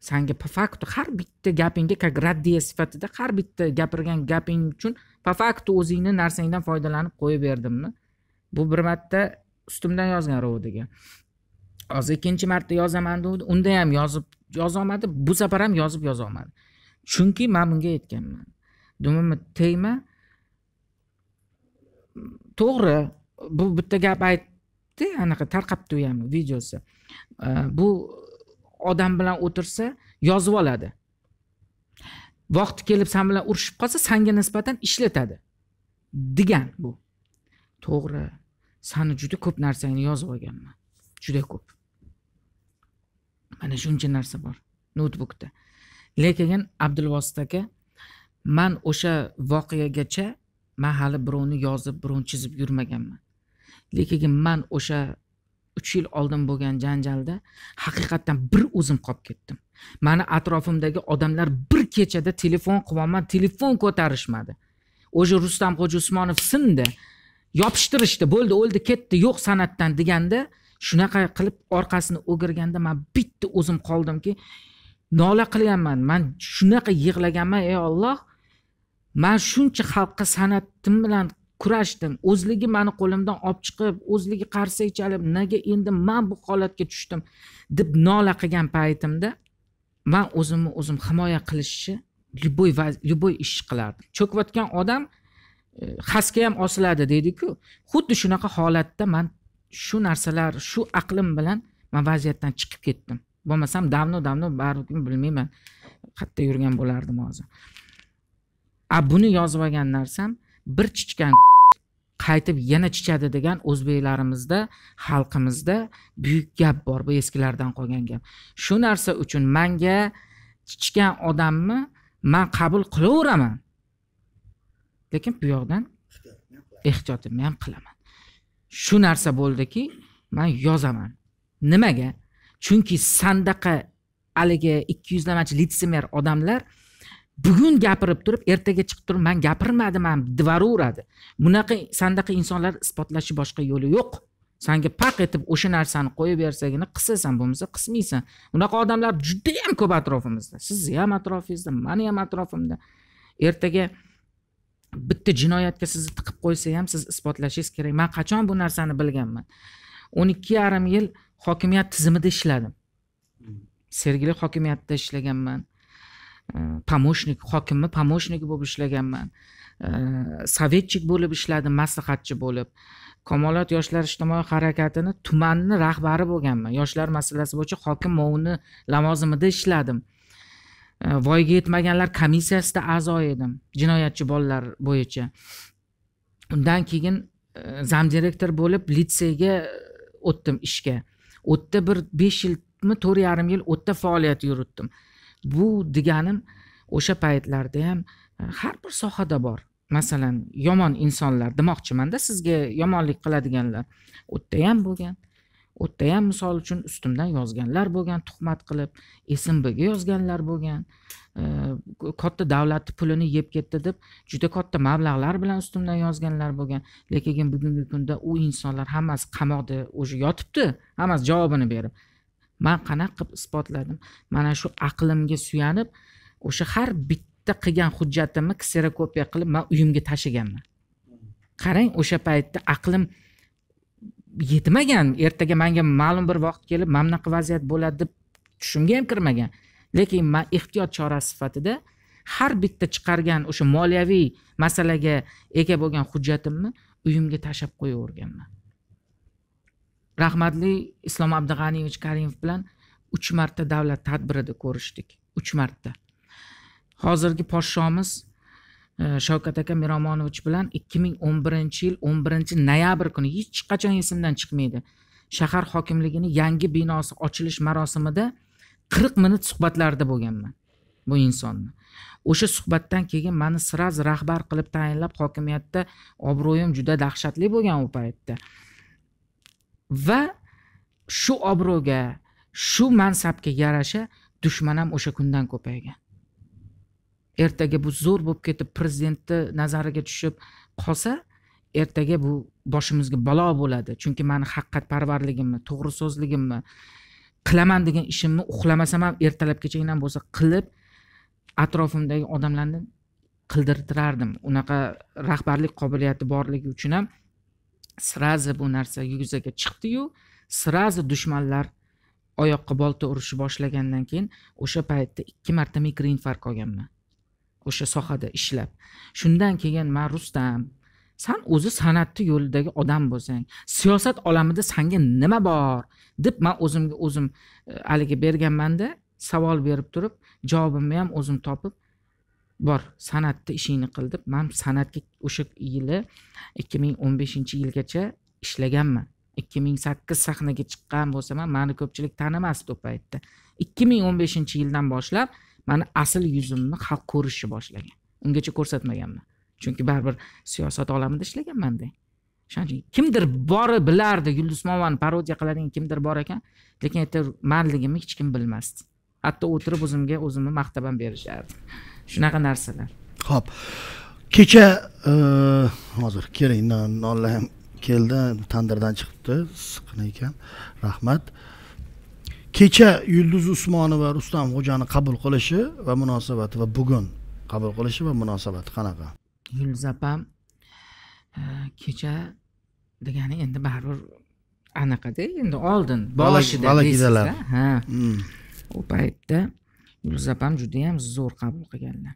sanga по факту har bitta gapingga как raddiya sifatida har bitta gapirgan gaping uchun по факту o'zingni narsangdan foydalanib qo'yib berdimmi bu bir marta ustimdan yozgan rovdiga hozir ikkinchi marta yozaman degandi unda ham yozib yozolmadi bu safar ham yozib yozolmadi chunki man bunga aytganman dumimni tegma to'g'ri bu bitta gap aytdi anaqa tarqabdi u ham videosi bu odam bilan o'tirsa yozib oladi vaqti kelib san bilan urushib qolsa sanga nisbatan ishlatadi degan bu to'g'ri sani juda ko'p narsangni yozib olganman juda ko'p mana shuncha narsa bor noutbukda lekin abdulvosit aka man o'sha voqeagacha man hali birovni yozib birovni chizib yurmaganman lekin man o'sha uch yil oldin bo'lgan janjalda haqiqatdan bir o'zim qolib ketdim mani atrofimdagi odamlar bir kechada telefon qilyapman telefon ko'tarishmadi o'sha rustamxo'ja usmonov sindi yopishtirishdi bo'ldi o'ldi ketdi yo'q san'atdan deganda shunaqa qilib orqasini o'girganda man bitta o'zim qoldimki nola qilganman man shunaqa yig'laganman ey olloh man shuncha xalqqa san'atim bilan kurashdim o'zligi mani qo'limdan olib chiqib o'zligi qarsak chalib nega endi man bu holatga tushdim deb nola qilgan paytimda man o'zimni o'zim himoya qilishni любой любой ish qilardim cho'kayotgan odam e, xasga ham osiladi deydiku xuddi shunaqa holatda man shu narsalar shu aqlim bilan man vaziyatdan chiqib ketdim bo'lmasam davno davno baribir bilmayman qayerda yurgan bo'lardim hozir a buni yozib olgan narsam bir chichgan qaytib yana chichadi degan o'zbeklarimizda xalqimizda buyuk gap bor bu eskilardan qolgan gap shu narsa uchun manga chichgan odamni man qabul qilaveraman lekin bu yoqdan ehtiyotimni ham qilaman shu narsa bo'ldiki man yozaman nimaga chunki sandaqa haligi ikki yuzlamachi litsemer odamlar bugun gapirib turib ertaga chiqib turib man gapirmadim ham devoraveradi bunaqa sandaqa insonlar isbotlashi boshqa yo'li yo'q sanga paq etib o'sha narsani qo'yib bersagina qisasan bo'lmasa qismaysan unaqa odamlar judayam ko'p atrofimizda sizni ham atrofingizda mani ham atrofimda ertaga bitta jinoyatga sizni tiqib qo'ysa ham siz isbotlashingiz kerak man qachon bu narsani bilganman o'n ikki yarim yil hokimiyat tizimida ishladim hmm. sergeli hokimiyatida ishlaganman pomoshnik hokimni помощнигi bo'lib ishlaganman э, советчик bo'lib ishladim maslahatchi bo'lib kamolot yoshlar ijtimoiy harakatini tumanni rahbari bo'lganman yoshlar masalasi bo'yicha hokim movini lavozimida ishladim э, voyaga yetmaganlar komissiyasida a'zo edim jinoyatchi bolalar bo'yicha undan keyin э, zamdirektor bo'lib litseyga o'tdim ishga u yerda bir besh yilmi to'rt yarim yil o'tda faoliyat yuritdim bu deganim o'sha paytlarda ham e, har bir sohada bor masalan yomon insonlar demoqchimanda sizga yomonlik qiladiganlar u yerda ham bo'lgan u yerda ham misol uchun ustimdan yozganlar bo'lgan tuhmat qilib smbga yozganlar bo'lgan e, katta davlatni pulini yeb ketdi deb juda katta mablag'lar bilan ustimdan yozganlar bo'lgan lekin bugungi kunda u insonlar hammasi qamoqda уже yotibdi hammasi javobini berib man qanaqa qilib isbotladim mana shu aqlimga suyanib o'sha har bitta qilgan hujjatimni kserokopiya qilib man uyimga tashlaganman qarang o'sha paytda aqlim yetmagan ertaga manga ma'lum bir vaqt kelib mana bunaqa vaziyat bo'ladi deb tushimga ham kirmagan lekin man ehtiyot chorasi sifatida har bitta chiqargan o'sha moliyaviy masalaga ega bo'lgan hujjatimni uyimga tashlab qo'yaverganman rahmatli islom abdug'aniyevich karimov bilan uch marta davlat tadbirida ko'rishdik uch marta hozirgi podshomiz e, shavkat aka miromonovich bilan ikki ming o'n birinchi yil o'n birinchi noyabr kuni hech qachon esimdan chiqmaydi shahar hokimligini yangi binosi ochilish marosimida qirq minut suhbatlarida bo'lganman bu insonni o'sha suhbatdan keyin mani сразу rahbar qilib tayinlab hokimiyatda obro'yim juda dahshatli bo'lgan u paytda va shu obro'ga shu mansabga yarasha dushman ham o'sha kundan ko'paygan ertaga bu zo'r bo'lib ketib prezidentni nazariga tushib qolsa ertaga bu boshimizga balo bo'ladi chunki mani haqiqatparvarligimni to'g'ri so'zligimni qilaman degan ishimni uxlamasam ham ertalabgacha bo'lsa qilib atrofimdagi odamlarni qildirtirardim unaqa rahbarlik qobiliyati borligi uchun ham srazi bu narsa yuzaga chiqdiyu srazi dushmanlar oyoqqa bolta urishi boshlagandan keyin o'sha paytda ikki marta mikroinfarkt olganman o'sha sohada ishlab shundan keyin man rustam san o'zi san'atni yo'lidagi odam bo'lsang siyosat olamida sanga nima bor deb man o'zimga o'zim aligi berganmanda savol berib turib javobimni ham o'zim topib bor san'atda ishingni qil deb man san'atga o'sha yili ikki ming o'n beshinchi yilgacha ishlaganman ikki ming sakkiz sahnaga chiqqan bo'lsam ham mani ko'pchilik tanimasdi u paytda ikki ming o'n beshinchi yildan boshlab mani asl yuzimni xalq ko'rishni boshlagan ungacha ko'rsatmaganman chunki baribir siyosat olamida ishlaganmanda o'shaning uchun kimdir bori bilardi yulduz usmonovani parodiya qiladigan kimdir bor ekan lekin erta manligimni hech kim bilmasdi hatto o'tirib o'zimga o'zimni maqtab ham berishardi shunaqa narsalar ho'p kecha e, hozir keling nonlar ham keldi tandirdan chiqibdi issiqqina ekan rahmat kecha yulduz usmonova rustam xo'jani qabul qilishi va munosabati va bugun qabul qilishi va munosabati qanaqa yulduz opam e, kecha degani endi baribir anaqada endi oldin boshida ha mm. u paytda ham juda judayam zo'r qabul qilganlar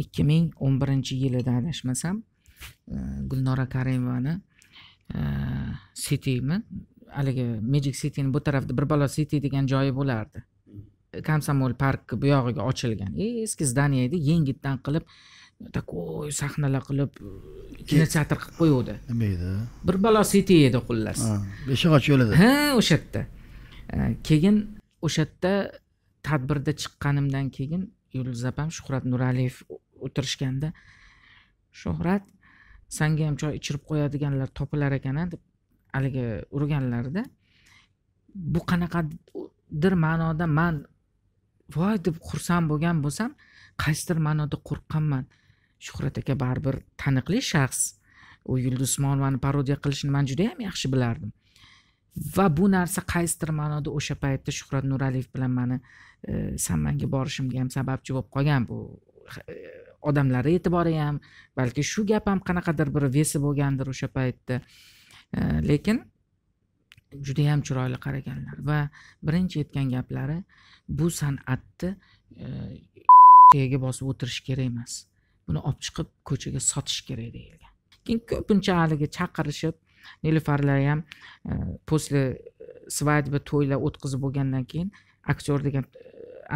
ikki ming o'n birinchi yilida adashmasam e, gulnora karimovani e, citymi haligi magic cityni bu tarafda bir balo city degan joyi bo'lardi komsomol parki bu yog'iga ochilgan e, eski здание edi yengitdan qilib такой sahnalar qilib kinoteatr qilib qo'yuvdi nima edi bir balo city edi xullas beshog'och yo'lida ha o'sha yerda keyin o'sha yerda tadbirda chiqqanimdan keyin yulduz opam shuhrat nuraliyev o'tirishganda shuhrat sanga ham choy ichirib qo'yadiganlar topilar ekan a deb haligi urganlarida bu qanaqadir ma'noda man voy deb xursand bo'lgan bo'lsam qaysidir ma'noda qo'rqqanman shuhrat aka baribir taniqli shaxs u yulduz usmonovani parodiya qilishini man juda yam yaxshi bilardim va bu narsa qaysidir ma'noda o'sha paytda shuhrat nuraliyev bilan mani sammanga borishimga ham sababchi bo'lib qolgan bu e, odamlarni e'tibori ham balki shu gap ham qanaqadir bir vesi bo'lgandir o'sha paytda lekin judayam chiroyli qaraganlar va birinchi aytgan gaplari bu san'atni e, tagiga bosib o'tirish kerak emas buni olib chiqib ko'chaga sotish kerak deyilgan keyin ko'pincha haligi chaqirishib nilufarlar ham после e, свадьба to'ylar o'tkazib bo'lgandan keyin aktyor degan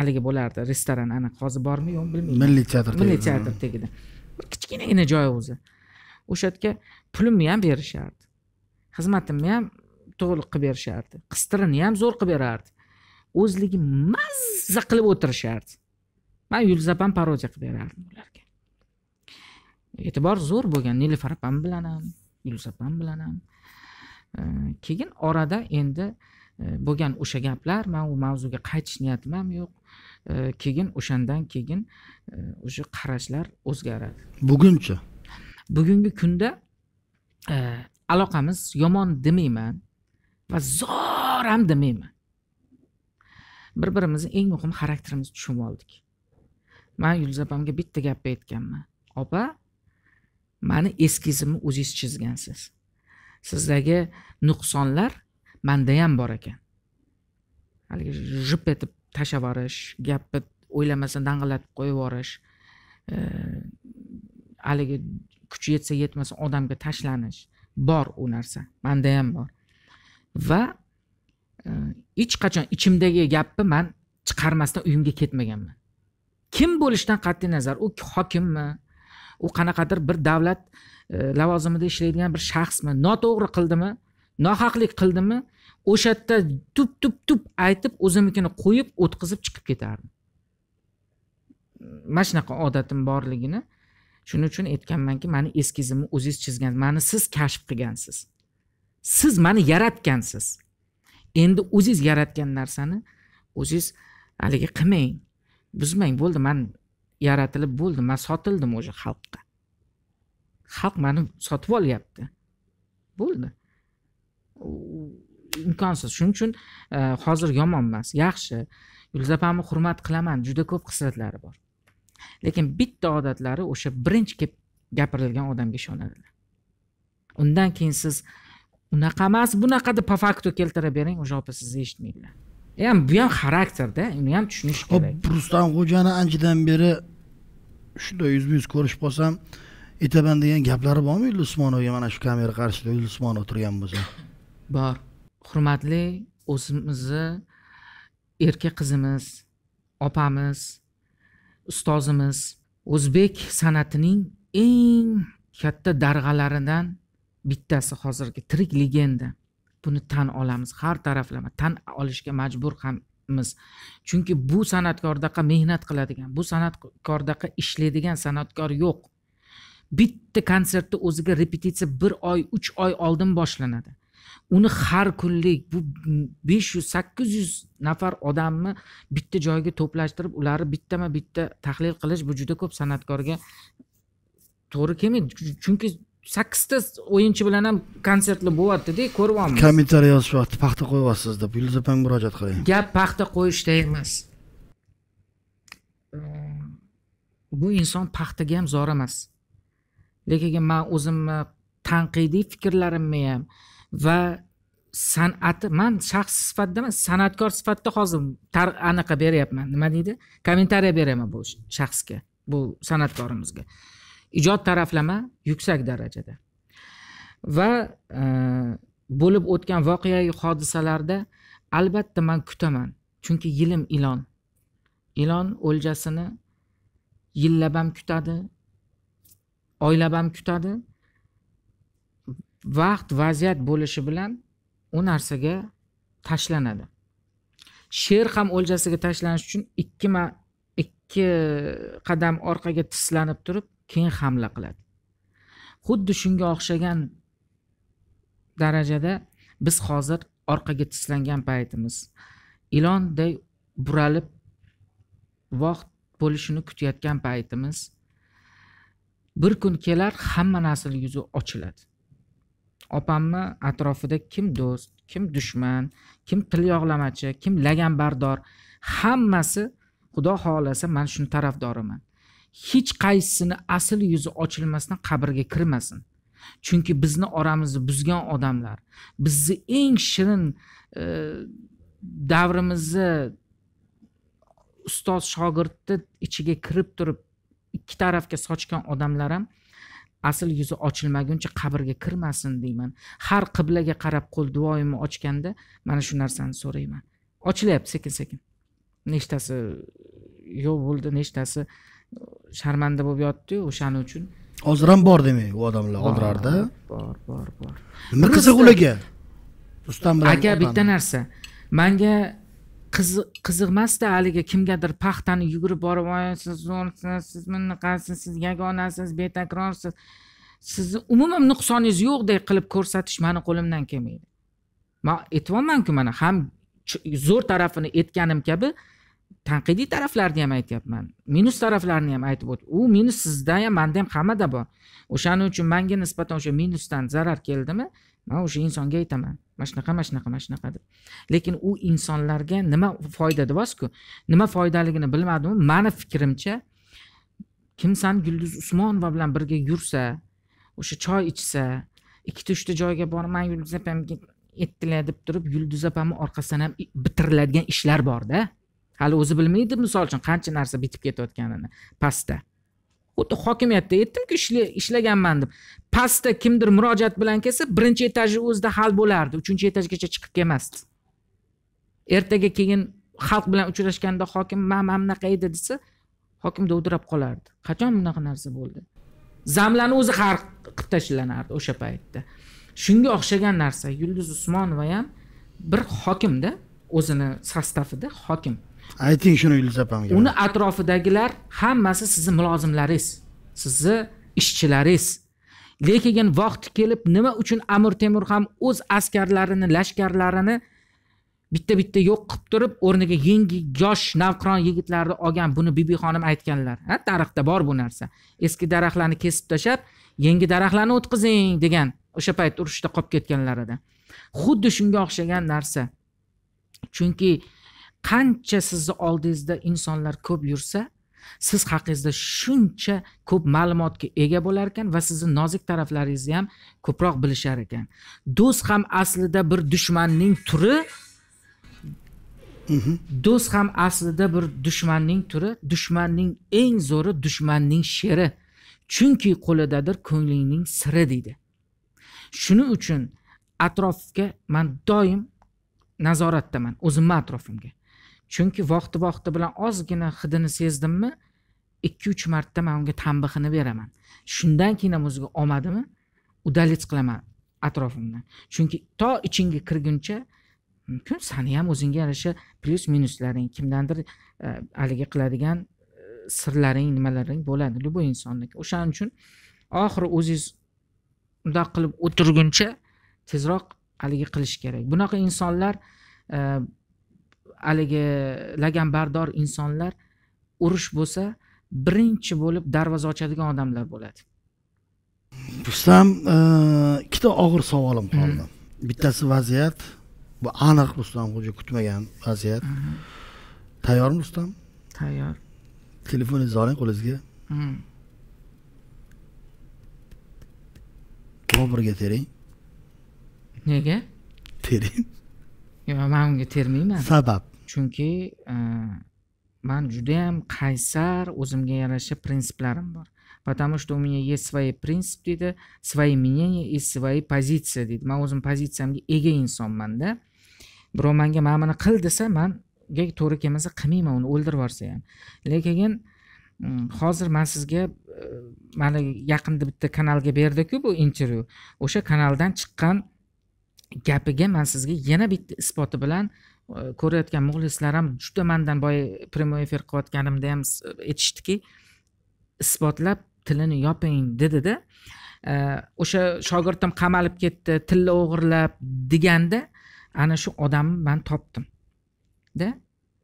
haligi bo'lardi restoran aniq hozir bormi yo'qmi bilmayman milliy teatr milliy teatr tagida bir kichkinagina joy o'zi o'sha yerga pulimni ham berishardi xizmatimni ham to'liq qilib berishardi qistirini ham zo'r qilib berardi o'zligi mazza qilib o'tirishardi man yulduz opam parodiya qilib berardim ularga e'tibor zo'r bo'lgan nilufar bilan ham yulduz bilan ham keyin orada endi e, bo'lgan o'sha gaplar man u mavzuga qaytish niyatim ham yo'q keyin o'shandan keyin e, o'sha qarashlar o'zgaradi buguncha bugungi kunda e, aloqamiz yomon demayman va zor ham demayman bir birimizni eng muhim xarakterimizni tushunib oldik man yulduz opamga bitta gapni aytganman opa mani eskizimni o'zingiz chizgansiz sizdagi nuqsonlar manda ham bor ekan haligi jip etib tashlab yuborish gapni o'ylamasdan dang'illatib qo'yib yuborish e, haligi kuchi yetsa yetmasa odamga tashlanish bor u narsa manda ham bor va e, hech qachon ichimdagi gapni man chiqarmasdan uyimga ketmaganman kim bo'lishidan qat'iy nazar u hokimmi u qanaqadir bir davlat e, lavozimida ishlaydigan bir shaxsmi noto'g'ri qildimi nohaqlik qildimi o'sha yerda tup tup tup aytib o'zimnikini qo'yib o'tkazib chiqib ketardim mana shunaqa odatim borligini shuning uchun aytganmanki mani eskizimni o'zingiz chizgan mani siz kashf qilgansiz siz mani yaratgansiz endi o'zingiz yaratgan narsani o'zingiz haligi qilmang buzmang bo'ldi man yaratilib bo'ldi man sotildim уже xalqqa xalq mani sotib olyapti bo'ldi imkonsiz shuning uchun e, hozir yomon emas yaxshi yulduz opamni hurmat qilaman juda ko'p xislatlari bor lekin bitta odatlari o'sha birinchi kelib gapirilgan odamga ishonadilar undan keyin siz unaqa emas bunaqa deb по факту keltirib bering уже opa sizni eshitmaydilar e, ham bu ham xarakterda uni ham tushunish kerak rustamxo'jani anchadan beri shunday yuzma yuz ko'rishib qolsam aytaman degan gaplari bormi yulduz usmonovga mana shu kamera qarshisida yulduz usmonov turgan bo'lsa bor hurmatli o'zimizni erka qizimiz opamiz ustozimiz o'zbek san'atining eng katta darg'alaridan bittasi hozirgi tirik legenda buni tan olamiz har taraflama tan olishga majbur hammiz chunki bu san'atkordaqa mehnat qiladigan bu san'atkordaqa ishlaydigan san'atkor yo'q bitta konsertni o'ziga repetitsiya bir oy uch oy oldin boshlanadi uni har kunlik bu besh yuz sakkiz yuz nafar odamni bitta joyga to'plashtirib ularni bittama bitta tahlil qilish bu juda ko'p san'atkorga to'g'ri kelmaydi chunki sakkizta o'yinchi bilan ham konsertlar bo'lyaptida ko'ryapmiz kommentariy yozish paxta qo'yyapsiz deb yulduz opaga murojaat qiling gap paxta qo'yishda emas bu inson paxtaga ham zor emas lekin man o'zimni tanqidiy fikrlarimni ham va san'ati man shaxs sifatida emas san'atkor sifatida hozir anaqa beryapman nima deydi kommentariya beraman bu shaxsga bu san'atkorimizga ijod taraflama yuksak darajada va e, bo'lib o'tgan voqea hodisalarda albatta man kutaman chunki yilim ilon ilon o'ljasini yillab ham kutadi oylab ham kutadi vaqt vaziyat bo'lishi bilan u narsaga tashlanadi sher ham o'ljasiga tashlanish uchun ikki ma ikki qadam orqaga tislanib turib keyin hamla qiladi xuddi shunga o'xshagan darajada biz hozir orqaga tislangan paytimiz ilonday buralib vaqt bo'lishini kutayotgan paytimiz bir kun kelar hamma narsani yuzi ochiladi opamni atrofida kim do'st kim dushman kim til yog'lamachi kim laganbardor hammasi xudo xohlasa man shuni tarafdoriman hech qaysisini asl yuzi ochilmasdan qabrga kirmasin chunki bizni oramizni buzgan odamlar bizni eng shirin e, davrimizni ustoz shogirdni ichiga kirib turib ikki tarafga sochgan odamlar ham asl yuzi ochilmaguncha qabrga kirmasin deyman har qiblaga qarab qo'l duoyimni ochganda mana shu narsani so'rayman ochilyapti sekin sekin nechtasi yo'q bo'ldi nechtasi sharmanda bo'lib yotdiyu o'shani uchun hozir ham bor demak u odamlar oldirarda bor bor bor nima qiziq ularga rustam bilan aka bitta narsa manga qiziqmasda haligi kimgadir paxtani yugurib borib voy siz zo'rsiz siz bunaqasiz siz yagonasiz betakrorsiz sizni umuman nuqsoningiz yo'qdek qilib ko'rsatish mani qo'limdan kelmaydi man aytyapmanku mana ham zo'r tarafini aytganim kabi tanqidiy taraflarni ham aytyapman minus taraflarini ham aytib o'tib u minus sizda ham manda ham hammada bor o'shaning uchun manga nisbatan o'sha minusdan zarar keldimi man o'sha insonga aytaman mana shunaqa mana shunaqa mana shunaqa deb lekin u insonlarga nima foyda deyapsizku nima foydaligini bilmadimu mani fikrimcha kimsan yulduz usmonova bilan birga yursa o'sha choy ichsa ikkita uchta joyga borib man yulduz opamga aytdilar deb turib yulduz opamni orqasidan ham bitiriladigan ishlar borda hali o'zi bilmaydi misol uchun qancha narsa bitib ketayotganini pastda xuddi hokimiyatda aytdimku ishlaganman deb pastda kimdir murojaat bilan kelsa birinchi etajni o'zida hal bo'lardi uchinchi etajgacha chiqib kelmasdi ertaga keyin xalq bilan uchrashganda hokim man mana bunaqa edi desa hokim dovdirab qolardi qachon bunaqa narsa bo'ldi zamlarni o'zi har qilib tashlanardi o'sha paytda shunga o'xshagan narsa yulduz usmonova ham bir hokimda o'zini sostavida hokim ayting shuni yulduz opamga uni atrofidagilar hammasi sizni mulozimlaringiz sizni ishchilaringiz lekin vaqti kelib nima uchun amir temur ham o'z askarlarini lashkarlarini bitta bitta yo'q qilib turib o'rniga yangi yosh navqiron yigitlarni olgan buni bibi xonim aytganlar ha tarixda bor bu narsa eski daraxtlarni kesib tashlab yangi daraxtlarni o'tqizing degan o'sha payt urushda qolib ketganlarida xuddi shunga o'xshagan narsa chunki qancha sizni oldingizda insonlar ko'p yursa siz haqingizda shuncha ko'p ma'lumotga ega bo'lar ekan va sizni nozik taraflaringizni ham ko'proq bilishar ekan do'st ham aslida bir dushmanning turi mm-hmm. do'st ham aslida bir dushmanning turi dushmanning eng zo'ri dushmanning sheri chunki qo'lidadir ko'nglingning siri deydi shuning uchun atrofga man doim nazoratdaman o'zimni atrofimga chunki vaqti vaqti bilan ozgina hidini sezdimmi ikki uch marta man unga tanbihini beraman shundan keyin ham o'ziga omadimi udalits qilaman atrofimdan chunki to ichingga kirguncha mumkin sani ham o'zingga yarasha plyus minuslaring kimdandir e, haligi qiladigan e, sirlaring nimalaring bo'ladi любой insonniki o'shaning uchun oxiri o'zingiz undoq qilib o'tirguncha tezroq haligi qilish kerak bunaqa insonlar e, haligi laganbardor insonlar urush bo'lsa birinchi bo'lib darvoza ochadigan odamlar bo'ladi rustam e, ikkita og'ir savolim hmm. qoldi bittasi vaziyat bu aniq rustamxo'ja kutmagan vaziyat hmm. tayyormi rustam tayyor telefoningizni oling qo'lingizga bobirga hmm. tering nega tering yo'q man unga termayman sabab chunki e, man judayam qaysar o'zimga yarasha prinsiplarim bor потому что у меня есть свои принципы дейді свои мнения и свои позиции дейді man o'zim pozitsiyamga ega insonmanda birov manga mana buni qil desa manga to'g'ri kelmasa qilmayman uni o'ldirib yuborsa ham lekin mm, hozir man sizga e, mana yaqinda bitta kanalga berdiku bu intervyu o'sha kanaldan chiqqan gapiga man sizga yana bitta isboti bilan e, ko'rayotgan muxlislar ham juda mandan boya прямой efer qilayotganimda ham aytishdiki isbotlab tilini yoping dedida e, o'sha shogirdim qamalib ketdi tilla o'g'irlab deganda ana shu odamni man topdim da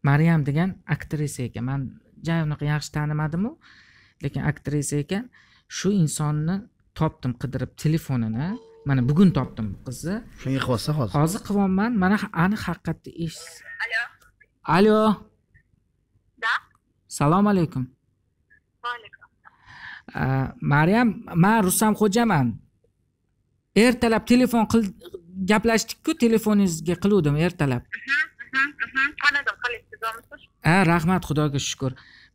maryam degan aktrisa ekan man ja unaqa yaxshi tanimadim lekin aktrisa ekan shu insonni topdim qidirib telefonini mana bugun topdim qizni shunga qilyapsan hozir hozir qilyapman mana aniq haqiqatni eshit alo alo да assalomu alaykum vaalaykum maryam man rusam ertalab telefon qil gaplashdikku telefoningizga qiluvdim ertalab ha rahmat xudoga shukur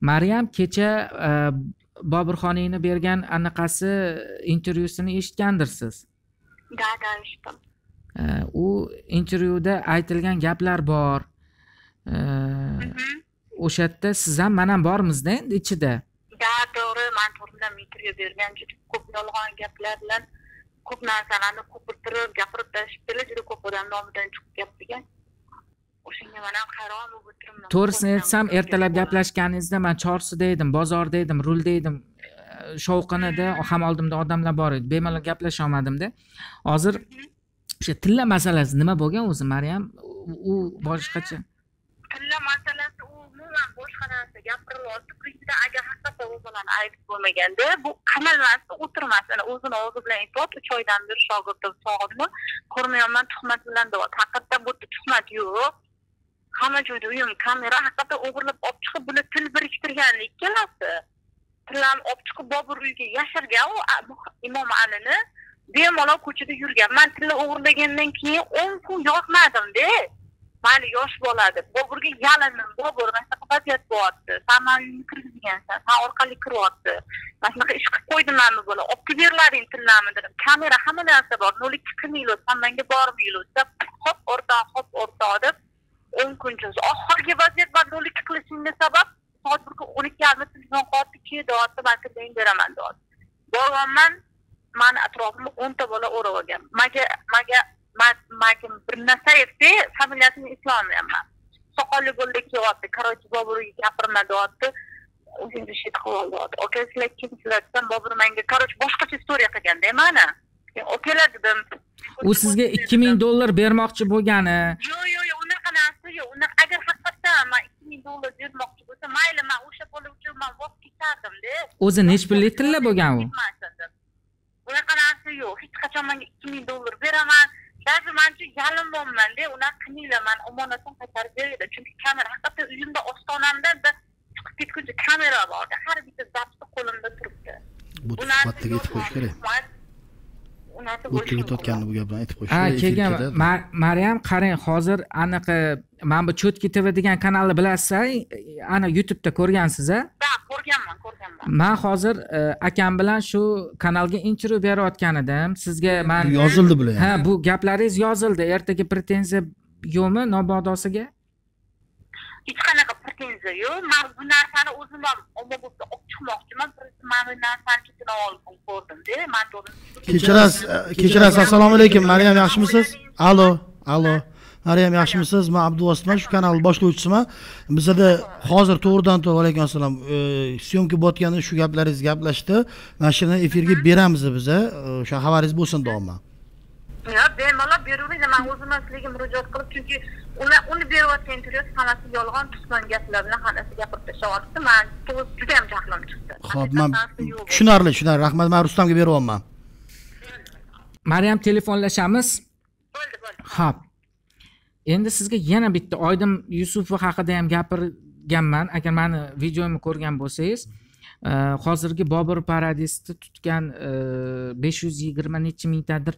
mariyam kecha boburxoningni bergan anaqasi intervyusini eshitgandirsiz да да eshitdim u intervyuda aytilgan gaplar bor mhm. o'sha yerda siz ham man ham bormizda endi ichida да to'g'ri man to'g'ridan intervyu bergan juda ko'p yolg'on gaplar bilan ko'p narsalarni ko'pirtirib gapirib tashlashibdila juda ko'p odam nomidan chiqib gapirgan o'shanga man ham hayron bo'lib o'tiribman to'g'risini aytsam ertalab gaplashganingizda man chorsida edim bozorda edim rulda edim shovqinida ham oldimda odamlar bor edi bemalol gaplasha olmadimda hozir o'sha tilla masalasi nima bo'lgan o'zi mariyam u boshqacha tilla masalasi u umuman boshqa narsa gapirilyapti principda agar haqiqatdan o'zini aybi bo'lmaganda bu hamma narsa o'tirmas ana o'zini og'zi bilan aytyapti uch oydan beri shogirdim sog'indim ko'rmayapman tuhmat bilan deyapti haqiqatda bu yerda tuhmat yo'q hamma joyda uyim kamera haqiqatdan o'g'irlab olib chiqib buni til biriktirgan ikkalasi tillam olib chiqib bobur uyiga yashirgan u imom alini bemalol ko'chada yurgan man tilla o'g'irlagandan keyin o'n kun yotmadimda mayli yosh bola deb boburga yalindim bobur mana shunaqa vaziyat bo'lyapti san mani uyimga kirgizgansan san orqali kiryapti mana shunaqa ish qilib qo'ydim man bola olib kelib berlaring tillamni dedim kamera hamma narsa bor nol ikki qilmanglar san manga bormanglar deb hop o'rtoq hop o'rtoq deb o'n kun oxirgi vaziyat man nol ikki qilishimga sabab soat bir o'n ikki yarim telefon qilyaptiki deyapti balki men beraman deyapti borganman mani atrofimni o'nta bola o'rab olgan maga maga maga bir aytdi familiyasini eslolmayapman soqolli bo'ldi kelyapti короче boburga gapirma deyapti o'zingiz ishni qilib deyapti oka sizlar kimsizlar desam bobur menga короче boshqacha istoriya qilganda mani okalar dedim u sizga ikki ming dollar bermoqchi bo'lgani yo'q yo'q unaqa narsa yo'q agar haqiqatdan man ming dollar bermoqchi bo'lsa mayli man o'sha bola uchun man voz kechardimda o'zi nechi pullik tilla bo'lgan u bunaqa narsa yo'q hech qachon manga ikki ming dollar beraman даже man uchun yalinmoqmanda unaqa qilmanglar mani omonatdan qaytarib beringlar chunki kamera haqiqatda uyimda ostonamdan chiqib ketguncha kamera borda har bitta zapsi qo'limda turibdi bu suhbatda yetib qo'yish kerak o'tib ketayotgandi bu bilan aytib qo'yish ha keyin maryam qarang hozir anaqa e, mana bu cho'tki tv degan kanalni bilasiza e, ana youtubeda ko'rgansiz a ha ko'rganman ko'rganman man hozir e, akam bilan shu kanalga intervyu berayotgan edim sizga man yozildi bular ha bu gaplaringiz yozildi ertaga pretenziya yo'qmi nobodosiga hech qanaqa pretenziya yo'q man bu narsani o'zim ham omma bo'lsa olib chiqmoqchiman man bu narsani chekinib olib ko'rdimda man e, kechirasiz kechirasiz assalomu alaykum maryam yaxshimisiz alo alo maryam yaxshimisiz man abduvositman shu kanalni boshlovchisiman bizada hozir to'g'ridan to'g'ri alaykum assalom e, syomka botganda shu gaplaringiz gaplashdi mana shuni efirga beramiz biza e, o'sha xabaringiz bo'lsin deyapman yo'q bemalol beraveringlar man o'zim ham sizlarga murojaat qilib chunki ular uni berayotgan intervyu hammasi yolg'on pismon gaplar bilan hammasi gapirib tashlayapti man judayam jahlim chiqdi ho'p man tushunarli tushunarli rahmat man rustamga beryapman maryam telefonlashamiz bo'ldi bo'ldi ha endi sizga yana bitta oydin yusuf haqida ham gapirganman agar mani videomni ko'rgan bo'lsangiz e, hozirgi bobur paradisni tutgan e, besh yuz yigirma necha mingtadir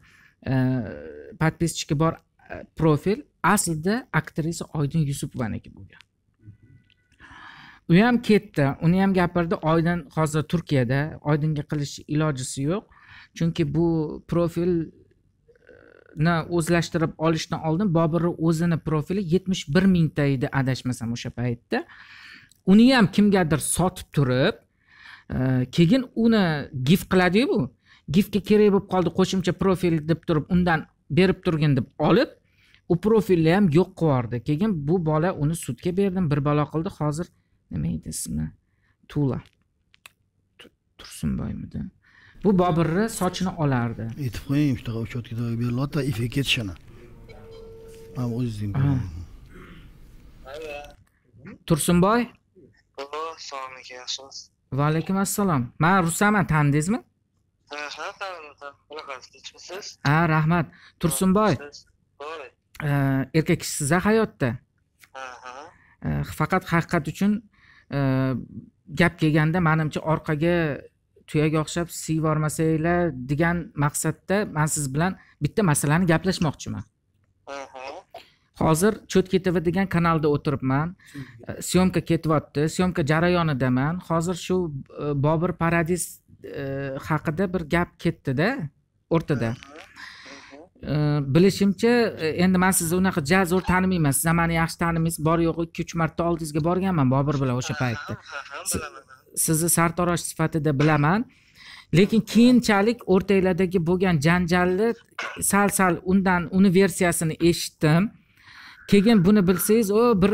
подписчики e, bor profil aslida aktrisa oydin yusupaniki bo'lgan u ham ketdi uni ham gapirdi oydin hozir turkiyada oydinga qilish ilojisi yo'q chunki bu profilni e, o'zlashtirib olishdan oldin boburni o'zini profili yetmish bir mingta edi adashmasam o'sha paytda uni ham kimgadir sotib turib e, keyin uni gif qiladiyu bu gifga kerak bo'lib qoldi qo'shimcha profil deb turib undan berib turgin deb olib u profilni ham yo'q qilib yubordi keyin bu bola uni sudga berdim bir balo qildi hozir nima edi ismi tula tursunboymidi bu boburni sochini olardi aytib qo'ying shunaqa учеткаga berilyapti ifga ketishini man o'zingiz tursunboy salom alaykum yaxshimisiz vaalaykum assalom man rusaman tanidingizmi ha ha tanidim bunaqasiz ha rahmat tursunboy Э, erkak kishisiza hayotda э, faqat haqiqat uchun э, gap kelganda manimcha orqaga tuyaga o'xshab siyvormasanglar degan maqsadda man siz bilan bitta masalani gaplashmoqchiman hozir cho't tv degan kanalda o'tiribman syomka ketyapti syomka jarayonidaman hozir shu e, bobur paradis e, haqida bir gap ketdida o'rtada bilishimcha endi man sizni unaqa ja zo'r tanimayman siz mani yaxshi tanimaysiz bor yo'g'i ikki uch marta oldingizga borganman bobur bilan o'sha paytda sizni sartarosh sifatida bilaman lekin keyinchalik o'rtanglardagi bo'lgan janjalni sal sal undan uni versiyasini eshitdim keyin buni bilsangiz u bir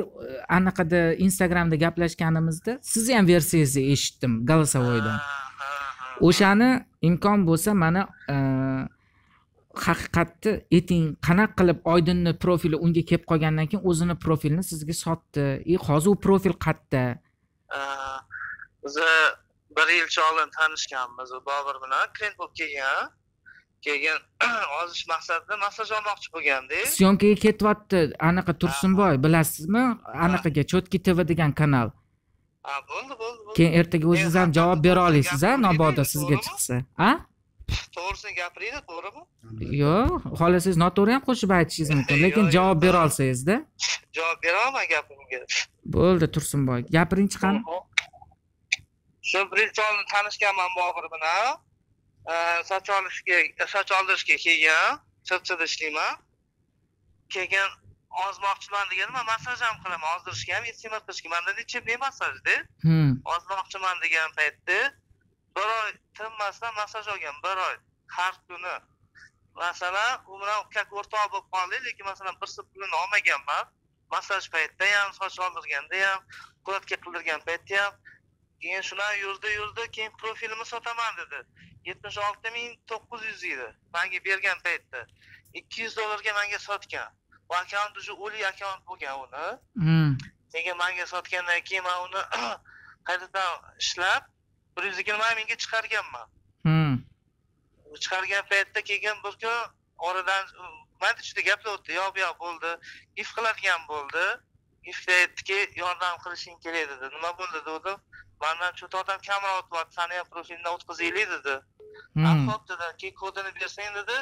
anaqada instagramda gaplashganimizda sizni ham versiyangizni eshitdim голосовойdan o'shani imkon bo'lsa mana haqiqatni ayting qanaqa qilib oydinni profili unga kelib qolgandan keyin o'zini profilini sizga sotdi и e, hozir u profil qayerda biza bir yilcha oldin tanishganmiz bobur bilan klient bo'lib kelgan keyin ozish maqsadida massaj olmoqchi bo'lganda syomkaga ketyapti anaqa tursunboy bilasizmi anaqaga cho'tki tv degan kanal ha bo'ldi bo'ldi keyin ertaga o'zingiz ham javob bera olasiz a mabodo sizga chiqsa a to'g'risini gapiringda to'g'rimi yo'q xohlasangiz noto'g'ri ham qo'shib aytishingiz mumkin lekin javob bera olsangizda javob bera olaman gapimga bo'ldi tursunboy gapiringchi qani shu birinchi tanishganman bobur bilan soch olishga soch oldirishga kelgan chirchida ishlayman keyin ozmoqchiman deganda man massaj ham qilaman ozdirishga ham iste'mol qilishga manda nechimli massajda hmm. ozmoqchiman degan paytda bir oy tinmasdan massaj olgan bir oy har kuni masalan u bilan katta o'rtoq bo'lib qoldik lekin masalan bir sir pulini olmaganman massaj paytida ham soch oldirganda ham ukladka qildirgan paytda ham keyin shular yurdi yurdi keyin profilimni sotaman dedi yetmish olti ming to'qqiz yuz edi manga bergan paytda ikki yuz dollarga manga sotgan u akkaunt уже o'lik akkaunt bo'lgan uni hmm. keyin manga sotgandan keyin man uni qaytadan ishlab bir yuz yigirma mingga chiqarganman hmm. chiqargan paytda keyin bir kun oradan manda juda gaplar o'tdi yo bu yoq bo'ldi if qiladigan bo'ldi ifda aytdiki yordam qilishing kerak dedi nima bo'ldi dedim mandan cho't odam kamroq o'tyapti sani ham profilingdan o'tkazaylik dedi ho'p hmm. ah, dedi keyin kodini bersang dedi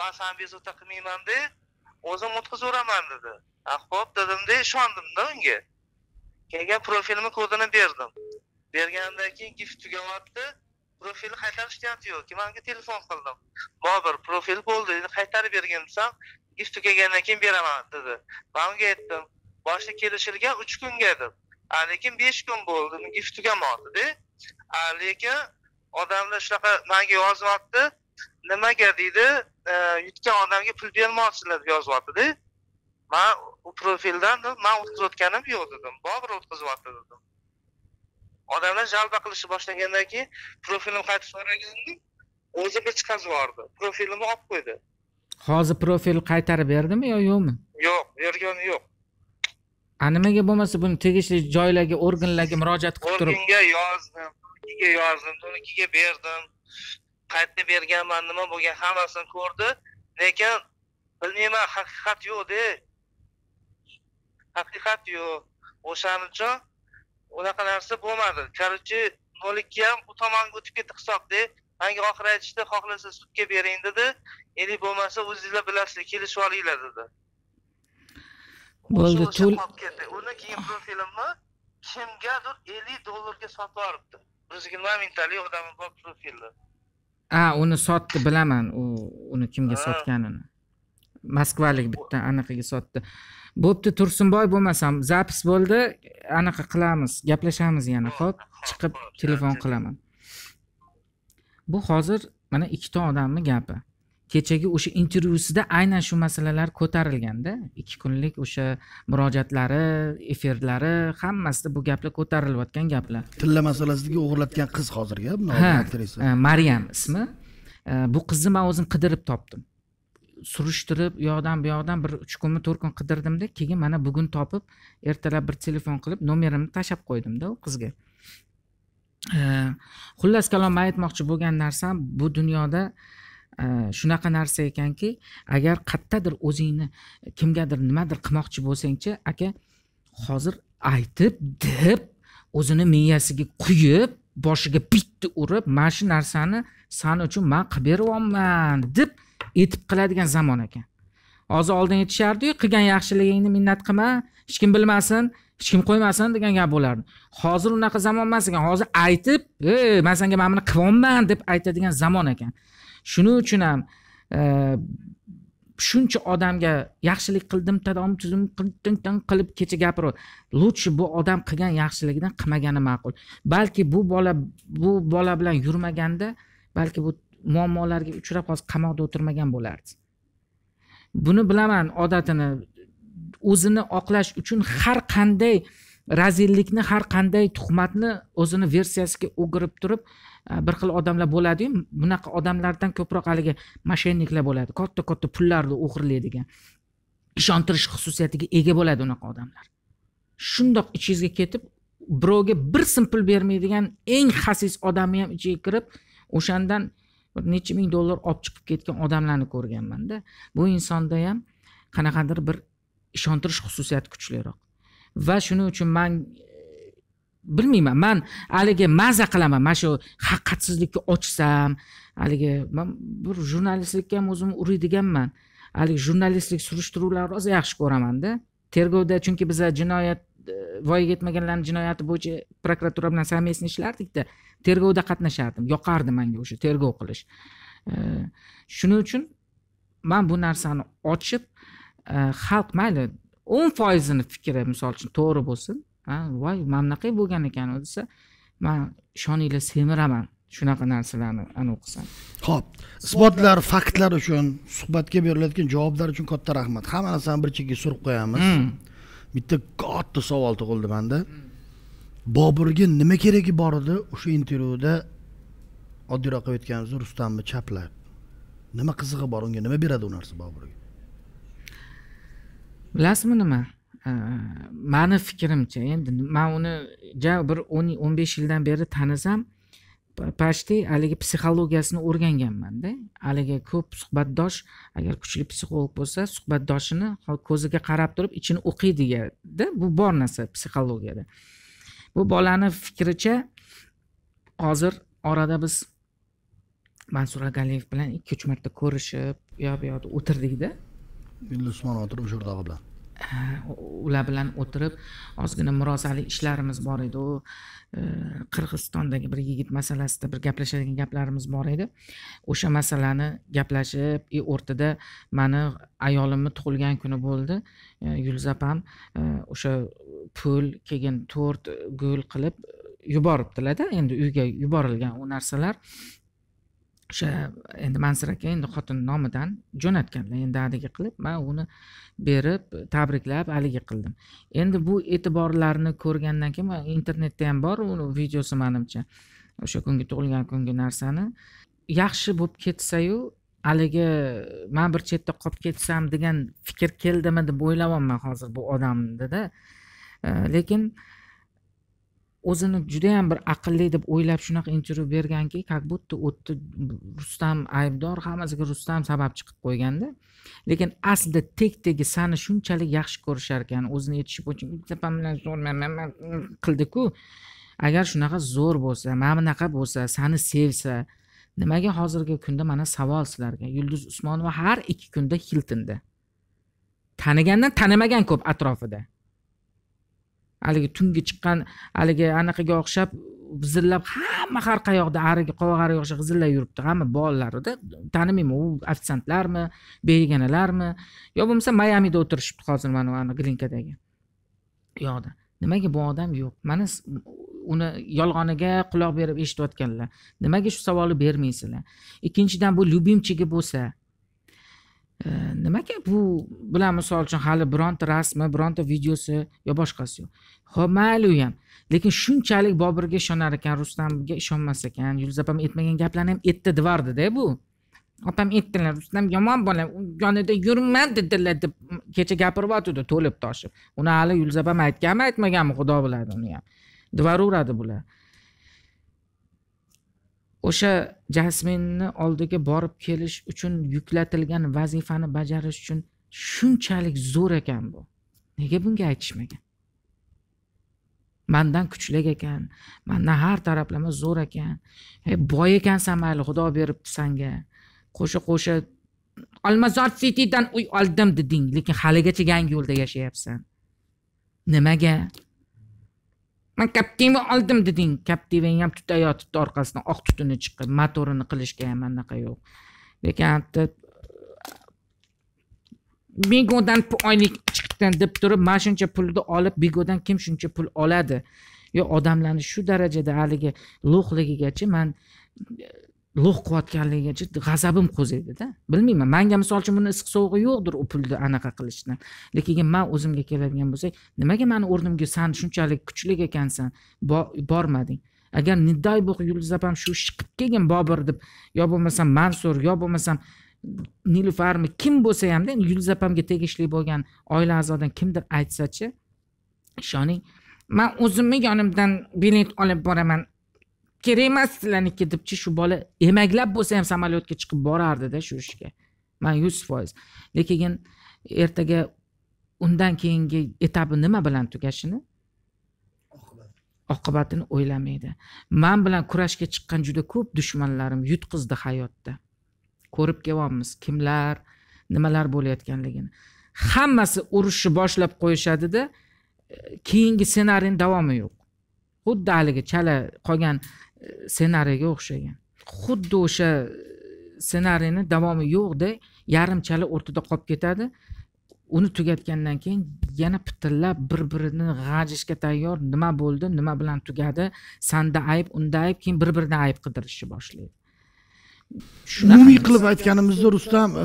man sani bezovta qilmaymanda o'zim o'tkazaveraman dedi ho'p ah, dedimda ishondimda unga keyin profilimni kodini berdim bergandan keyin gift tugayapti profilni qaytarish jihati yo'q manga telefon qildim bobir profil bo'ldi endi qaytarib bergin desam gift tugagandan keyin beraman dedi man unga aytdim boshida kelishilgan uch kunga deb lekin besh kun bo'ldi gift tugamodida lekin odamlar shunaqa manga yozyapti nimaga deydi e, yutgan odamga pul bermoqchilar deb yozyaptida man u profildan man o'tkazayotganim yo'q dedim bobir o'tkazyapti dedim odamlar jalba qilishni boshlagandan keyin profilim qaytib so'raganda o'zi bir chiqarib yubordi profilimni olib qo'ydi hozir profil qaytarib berdimi yo yo'qmi yo'q bergani yo'q a nimaga bo'lmasa buni tegishli joylarga organlarga murojaat qilib turib organga yozdim turkiga yozdim turkiga berdim qaytib berganman nima bo'lgan hammasini ko'rdi lekin bilmayman haqiqat yo'qda haqiqat yo'q o'shaning uchun unaqa narsa bo'lmadi короче nol ikki ham u tomonga o'tib ketdi hisobda manga oxir aytishdi xohlasa sudga bering dedi endi bo'lmasa o'zinglar bilasizlar kelishib olinglar dedi bo'ldi to'l uni keyin profilimni kimgadir ellik dollarga sotib yuboribdi bir yuz yigirma mingtalik odami bor profilni a uni sotdi bilaman u uni kimga sotganini moskvalik bitta anaqiga sotdi bo'pti tursunboy bo'lmasam zapis bo'ldi anaqa qilamiz gaplashamiz yana ho'p chiqib telefon qilaman bu hozir mana ikkita odamni gapi kechagi o'sha intervyusida aynan shu masalalar ko'tarilganda ikki kunlik o'sha murojaatlari efirlari hammasida bu gaplar ko'tarilayotgan gaplar tilla masalasidagi o'g'irlatgan qiz hozirgi ha aktrisa e, maryam ismi e, bu qizni man o'zim qidirib topdim surishtirib u yoqdan bu yoqdan bir uch kunmi to'rt kun qidirdimda keyin mana bugun topib ertalab bir telefon qilib nomerimni tashlab qo'ydimda u qizga xullas kalom man aytmoqchi bo'lgan narsam bu dunyoda e, shunaqa narsa ekanki agar qayerdadir o'zingni kimgadir nimadir qilmoqchi bo'lsangchi aka hozir aytib deb o'zini miyasiga quyib boshiga bitta urib mana shu narsani san uchun man qilib beryapman deb yetib qiladigan zamon ekan hozir oldin aytishardiyu qilgan yaxshiligingni minnat qilma hech kim bilmasin hech kim qo'ymasin degan gap bo'lardi hozir unaqa zamon emas ekan hozir aytib e man senga mana buni qilyapman deb aytadigan zamon ekan shuning uchun ham e, shuncha odamga yaxshilik qildim tadom tuzum qilib kecha gapirib лучше bu odam qilgan yaxshiligidan qilmagani ma'qul balki bu bola bu bola bilan yurmaganda balki bu muammolarga uchrab hozir qamoqda o'tirmagan bo'lardi buni bilaman odatini o'zini oqlash uchun har qanday razillikni har qanday tuhmatni o'zini versiyasiga o'girib turib e, bir xil odamlar bo'ladiyu bunaqa odamlardan ko'proq haligi moshenniklar bo'ladi katta katta pullarni o'g'irlaydigan ishontirish xususiyatiga ega bo'ladi unaqa odamlar shundoq ichingizga ketib birovga bir sim pul bermaydigan eng xasis odamni ham ichiga kirib o'shandan necha ming dollar olib chiqib ketgan odamlarni ko'rganmanda bu insonda ham qanaqadir bir ishontirish xususiyati kuchliroq va shuning uchun man e, bilmayman man haligi maza qilaman mana shu haqiqatsizlikka ochsam haligi man bir jurnalistlikka ham o'zimni uriydiganman haligi jurnalistlik surishtiruvlarni rosa yaxshi ko'ramanda tergovda chunki biza jinoyat E, voyaga yetmaganlarni jinoyati bo'yicha prokuratura bilan совместно ishlardikda tergovda qatnashardim yoqardi manga o'sha tergov qilish e, shuning uchun man bu narsani ochib e, xalq mayli o'n foizini fikri misol uchun to'g'ri bo'lsin voy mana bunaqa bo'lgan ekan desa man ishoninglar semiraman shunaqa narsalarni anavi qilsam ho'p isbotlar faktlar uchun suhbatga berilayotgan javoblar uchun katta rahmat hamma narsani bir chekkaga surib qo'yamiz hmm. bitta katta savol tug'ildi manda boburga nima keragi bor edi o'sha intervyuda oddiyroq qilib aytganimizda rustamni chaplab nima qizig'i bor unga nima beradi u narsa boburga bilasizmi nima mani fikrimcha endi man uni ja bir o'n o'n besh yildan beri tanisam почти haligi psixologiyasini o'rganganmanda haligi ko'p suhbatdosh agar kuchli psixolog bo'lsa suhbatdoshini ko'ziga qarab turib ichini o'qiydida bu bor narsa psixologiyada bu bolani fikricha hozir orada biz mansur galiyev bilan ikki uch marta ko'rishib u yoq bu yoqda o'tirdikda endi usmon otir o'sha o'rtog'i bilan ular bilan o'tirib ozgina murosali ishlarimiz bor edi u e, qirg'izistondagi bir yigit masalasida bir gaplashadigan gaplarimiz bor edi o'sha masalani gaplashib и e, o'rtada mani ayolimni tug'ilgan kuni bo'ldi e, yulduz opam o'sha pul keyin to'rt gul qilib yuboribdilarda endi uyga yuborilgan u narsalar o'sha endi mansur aka endi xotin nomidan jo'natganlar endi haligi qilib man uni berib tabriklab haligi qildim endi bu e'tiborlarni ko'rgandan keyin internetda ham bor uni videosi manimcha o'sha kungi tug'ilgan kungi narsani yaxshi bo'lib ketsayu haligi man bir chetda qolib ketsam degan fikr keldimi deb o'ylayapman hozir bu odamnida lekin uh, o'zini judayam bir aqlli deb o'ylab shunaqa intervyu berganki как будто o'tda rustam aybdor hammasiga rustam sabab chiqib qo'yganda lekin aslida tek tegi sani shunchalik yaxshi ko'rishar ekan o'zini yetishib uchun qildiku agar shunaqa zo'r bo'lsa mana bunaqa bo'lsa sani sevsa nimaga hozirgi kunda mana savol sizlarga yulduz usmonova har ikki kunda hiltonda tanigandan tanimagan ko'p atrofida haligi tungi chiqqan haligi anaqaga o'xshab vizillab hamma har qayoqda ariga qovog'ari o'xshab g'izillab yuribdi hamma bolalarida tanimayman u ofitsiantlarmi begonalarmi yo bo'lmasa mayamida o'tirishibdi hozir mana ana glinkadagi yoqda nimaga bu odam yo'q mana uni yolg'oniga quloq berib eshitayotganlar nimaga shu savolni bermaysizlar ikkinchidan bu lyubimchiga bo'lsa Э, nimaga bu bilan misol uchun hali bironta rasmi bironta videosi yo boshqasi yo'q ho'p mayli u ham lekin shunchalik boburga ishonar ekan rustamga ishonmas ekan yulduz opam aytmagan gaplarni ham aytdi devordida bu opam aytdilar rustam yomon bola yonida yurma dedilar deb kecha gapirib yotuvdi to'lib toshib uni hali yulduz opam aytganmi aytmaganmi xudo biladi uni ham devoraveradi bular o'sha jasminni oldiga borib kelish uchun yuklatilgan vazifani bajarish uchun shunchalik zo'r ekan bu nega bunga aytishmagan mandan kuchli ekan mandan har taraflama zo'r ekan e, boy ekansan mayli xudo beribdi sanga qo'sha qo'sha olmazor citydan uy oldim deding lekin haligacha yangi yo'lda yashayapsan nimaga man kaptivni oldim deding kaptivang ham tutayotibdi orqasidan oq tutuni chiqib motorini qilishga ham anaqa yo'q lekin begodan oylik chiqdi deb turib mana shuncha pulni olib begodan kim shuncha pul oladi yo odamlarni shu darajada haligi lo'qligigacha man lo'q lo'qiyotganligigacha g'azabim qo'zaydida bilmayman manga misol uchun buni issiq sovug'i yo'qdir u pulni anaqa qilishdan lekin man o'zimga keladigan bo'lsak nimaga mani o'rnimga san shunchalik kuchli ekansan bormading agar дай бог yulduz opam shu chiqib kelgin bobur deb yo bo'lmasam mansur yo bo'lmasam nilufarmi kim bo'lsa hamda yulduz opamga tegishli bo'lgan oila a'zodan kimdir aytsachi ishoning man o'zimni yonimdan bilet olib boraman kerak emas sizlarniki debchi shu bola emaklab bo'lsa ham samolyotga chiqib borardida shu ishga man yuz foiz lekin ertaga undan keyingi etapi nima bilan tugashini oqibatini o'ylamaydi man bilan kurashga chiqqan juda ko'p dushmanlarim yutqizdi hayotda ko'rib kelyapmiz kimlar nimalar bo'layotganligini hammasi urushni boshlab qo'yishadida e, keyingi ssenariyni davomi yo'q xuddi haligi chala qolgan ssenariyga o'xshagan xuddi o'sha e, ssenariyni davomi yo'qdek yarimchali o'rtada qolib ketadi uni tugatgandan keyin yana pitillab bir birini g'ajishga tayyor nima bo'ldi nima bilan tugadi sanda ayb unda ayb keyin bir biridan ayb qidirishni boshlaydi umumiy qilib aytganimizda rustam e,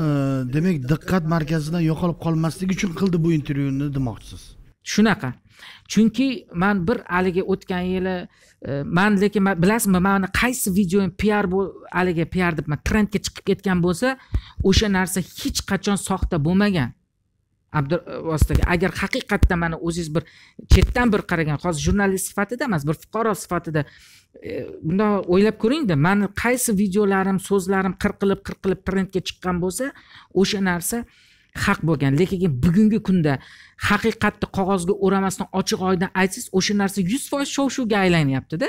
demak diqqat markazidan yo'qolib qolmasligi uchun qildi bu intervyuni demoqchisiz shunaqa chunki man bir haligi o'tgan yili e, man lekin bilasizmi mani qaysi videom piar haligi piar deb trendga chiqib ketgan bo'lsa o'sha narsa hech qachon soxta bo'lmagan abdur e, agar haqiqatda mana o'zingiz bir chetdan bir qaragan hozir jurnalist sifatida emas bir fuqaro sifatida e, bundoq o'ylab ko'ringda mani qaysi videolarim so'zlarim qirqilib qirqilib trendga chiqqan bo'lsa o'sha narsa haq bo'lgan lekin bugungi kunda haqiqatni qog'ozga o'ramasdan ochiq oydin aytsangiz o'sha narsa yuz foiz shov shuvga aylanyaptida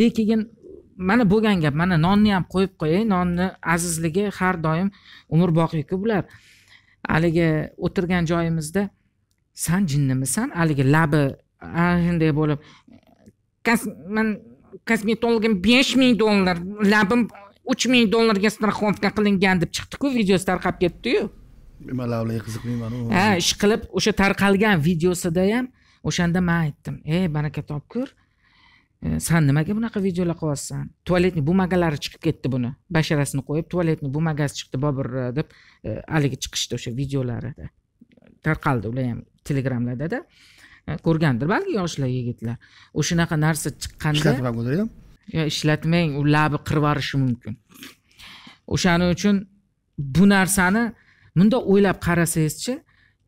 lekin mana bo'lgan gap mana nonni ham qo'yib qo'yay nonni azizligi har doim umr boqiyku bular haligi o'tirgan joyimizda san jinnimisan haligi labi shunday bo'lib man kosmetologim besh ming dollar labim uch ming dollarga страховка qilingan deb chiqdiku videosi tarqab ketdiyu nimalarga qiziqmayman ha ish qilib o'sha tarqalgan videosida ham o'shanda man aytdim ey baraka topkur e, san nimaga bunaqa videolar qilyapsan tualetni bumagalari chiqib ketdi buni basharasini qo'yib tualetni bumagasi chiqdi bobur e, deb e, haligi chiqishdi o'sha videolarida tarqaldi ular ham telegramlardada ko'rgandir balki yoshlar yigitlar o'shanaqa narsa chiqqanda ishlab ham ishlatmang u labi qirib yuborishi mumkin o'shaning uchun bu narsani bundoq o'ylab qarasangizchi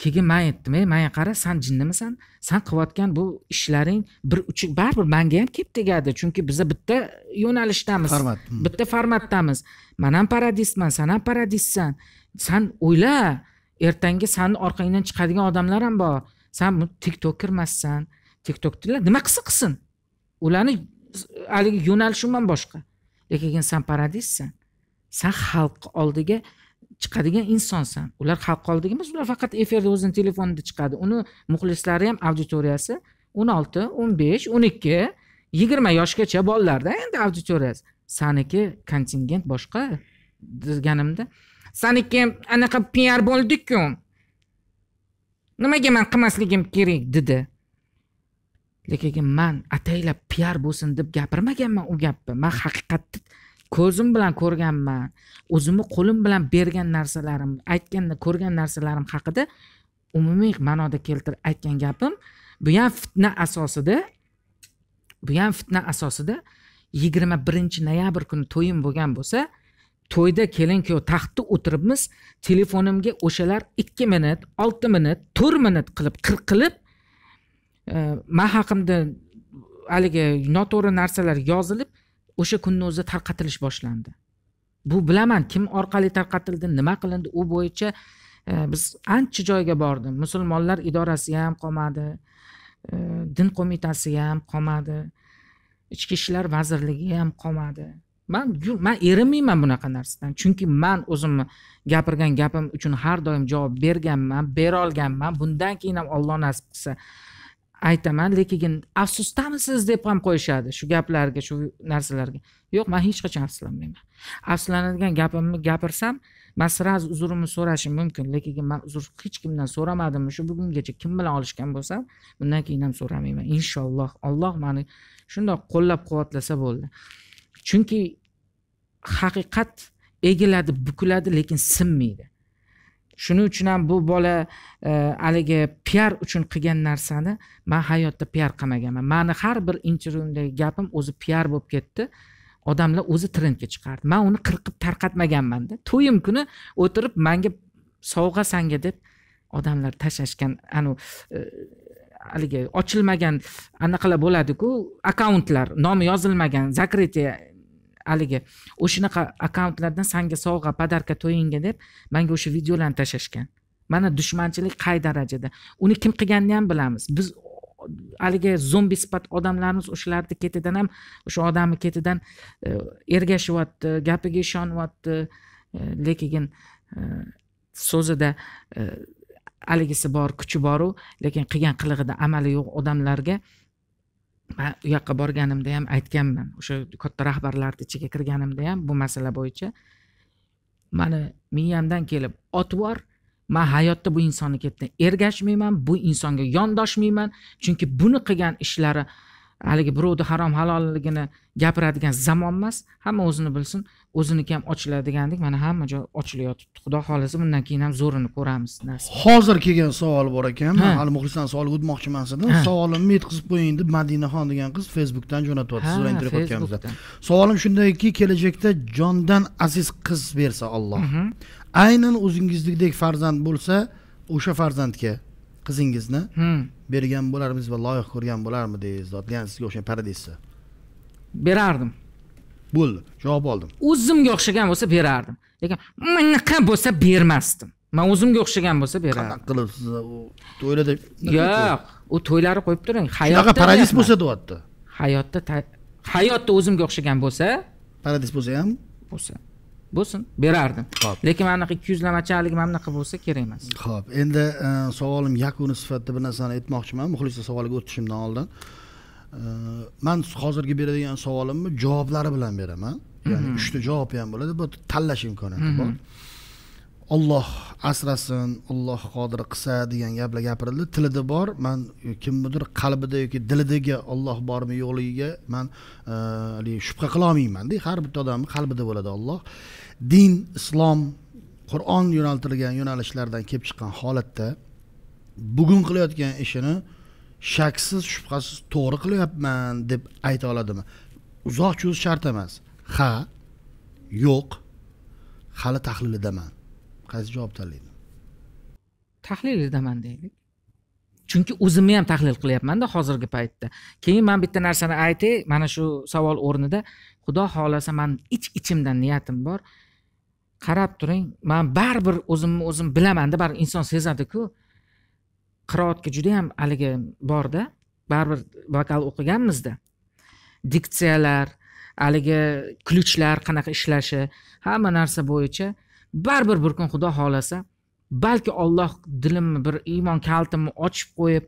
keyin man aytdim ey manga qara san jinnimisan san qilayotgan bu ishlaring bir uchi baribir manga ham kelib tegadi chunki biza bitta yo'nalishdamiz format hmm. bitta formatdamiz man ham paradistman san ham paradistsan san o'yla ertangi sani orqangdan chiqadigan odamlar ham bor san tiktokermassan tiktokchilar nima qilsa qilsin ularni haligi yo'nalishingman boshqa lekin san paradistsan san xalq oldiga chiqadigan insonsan ular xalq oldiga emas ular faqat efirda o'zini telefonida chiqadi uni muxlislari ham auditoriyasi o'n olti o'n besh o'n ikki yigirma yoshgacha bolalarda endi auditoriyasi saniki kontingent boshqa deganimda saniki anaqa piar bo'ldiku nimaga man qilmasligim kerak dedi lekin man ataylab piar bo'lsin deb gapirmaganman u gapni man haqiqatni ko'zim bilan ko'rganman o'zimni qo'lim bilan bergan narsalarim aytgan ko'rgan narsalarim haqida umumiy ma'noda keltirib aytgan gapim bu ham fitna asosida bu ham fitna asosida yigirma birinchi noyabr kuni to'yim bo'lgan bo'lsa to'yda kelin kuyov taxtda o'tiribmiz telefonimga o'shalar ikki minut olti minut to'rt minut qilib qirq qilib man э, haqimda haligi noto'g'ri narsalar yozilib o'sha kunni o'zida tarqatilish boshlandi bu bilaman kim orqali tarqatildi nima qilindi u bo'yicha e, biz ancha joyga bordim musulmonlar idorasi ham qolmadi e, din qo'mitasi ham qolmadi ichki ishlar vazirligi ham qolmadi man man erinmayman bunaqa narsadan chunki man o'zimni gapirgan gapim uchun har doim javob berganman bera olganman bundan keyin ham olloh nasib qilsa aytaman lekin afsusdamisiz deb ham qo'yishadi shu gaplarga shu narsalarga yo'q man hech qachon afsuslanmayman afsuslanadigan gapimni gapirsam man сразу uzrimni so'rashim mumkin lekin man uzr hech kimdan so'ramadim shu bugungacha kim bilan olishgan bo'lsam bundan keyin ham so'ramayman inshaalloh olloh mani shundoq qo'llab quvvatlasa bo'ldi chunki haqiqat egiladi bukiladi lekin sinmaydi shuning uchun ham bu bola e, haligi piar uchun qilgan narsani man hayotda piar qilmaganman mani har bir intervyudagi gapim o'zi piar bo'lib ketdi odamlar o'zi trendga chiqardi man uni qirqib tarqatmaganmanda to'yim kuni o'tirib manga sovg'a sanga deb odamlar tashlashgan anavi e, haligi ochilmagan anaqalar bo'ladiku akkauntlar nomi yozilmagan закрытие haligi o'shanaqa akkauntlardan sanga sovg'a podarka to'yingga deb manga o'sha videolarni tashlashgan mana dushmanchilik qay darajada uni kim qilganini ham bilamiz biz haligi zombi sifat odamlarimiz o'shalarni ketidan ham o'sha odamni ketidan e, ergashyapti gapiga ishonyapti e, lekin e, so'zida haligisi bor kuchi boru lekin qilgan qilig'ida amali yo'q odamlarga man u yoqqa borganimda ham aytganman o'sha katta rahbarlarni ichiga kirganimda ham bu masala bo'yicha mani miyamdan kelib otvor man hayotda bu insonni ketidan ergashmayman bu insonga yondoshmayman chunki buni qilgan ishlari haligi birovni harom halolligini gapiradigan zamon emas hamma o'zini bilsin o'ziniki ham ochiladigandek mana hamma joy ochilayotibdi xudo xohlasa bundan keyin ham zo'rini ko'ramiz hozir kelgan savol bor ekan man hali muxlisdan savol o'tmoqchiman sizdan savolimni yetkazib qo'ying deb madinaxon degan qiz facebookdan jo'natyapti savolim shundayki kelajakda jondan aziz qiz bersa olloh aynan o'zingiznikidek farzand bo'lsa o'sha farzandga qizingizni bergan bo'larmiz va loyiq ko'rgan bo'larmidingiz dodgan sizga o'xshagan paradisni berardim bo'ldi javob oldim o'zimga o'xshagan bo'lsa berardim lekin bunaqa bo'lsa bermasdim man o'zimga o'xshagan bo'lsa berardim qanaqa qilib sizni to'ylada yo'q u to'ylarni qo'yib turing hayotda shunaqa paradis bo'lsa deyapti hayotda hayotda o'zimga o'xshagan bo'lsa paradis bo'lsa ham bo'lsa bo'lsin berardim ho'p lekin mana bunaqa ikki yuzlamachalik mana bunaqa bo'lsa kerak emas ho'p endi e, savolim yakuni sifatida bir narsani aytmoqchiman muxlislar savoliga o'tishimdan oldin e, man hozirgi beradigan savolimni javoblari bilan beraman ya'ni mhm. uchta javob ham bo'ladi bu tanlash imkoniyati mhm. bor olloh asrasin olloh qodir qilsa degan gaplar gapirildi tilida bor man e, kimnidir qalbida yoki dilidagi olloh bormi yo'qligiga man e, haligi shubha olmaymanda har bitta odamni qalbida bo'ladi olloh din islom qur'on yo'naltirilgan yo'nalishlardan kelib chiqqan holatda bugun qilayotgan ishini shaksiz shubhasiz to'g'ri qilyapman deb ayta oladimi uzoq cho'zish shart emas ha yo'q hali tahlilidaman qaysi javob tanlaydi tahlil etaman deylik chunki o'zimni ham tahlil qilyapmanda hozirgi paytda keyin man bitta narsani aytay mana shu savol o'rnida xudo xohlasa man ich ichimdan niyatim bor qarab turing man baribir o'zimni o'zim bilamanda baribir inson sezadiku qiroatga juda yam haligi borda baribir vokal o'qiganmizda diksiyalar haligi ключlar qanaqa ishlashi hamma narsa bo'yicha baribir bir kun xudo xohlasa balki olloh dilimni bir iymon kalitimni ochib qo'yib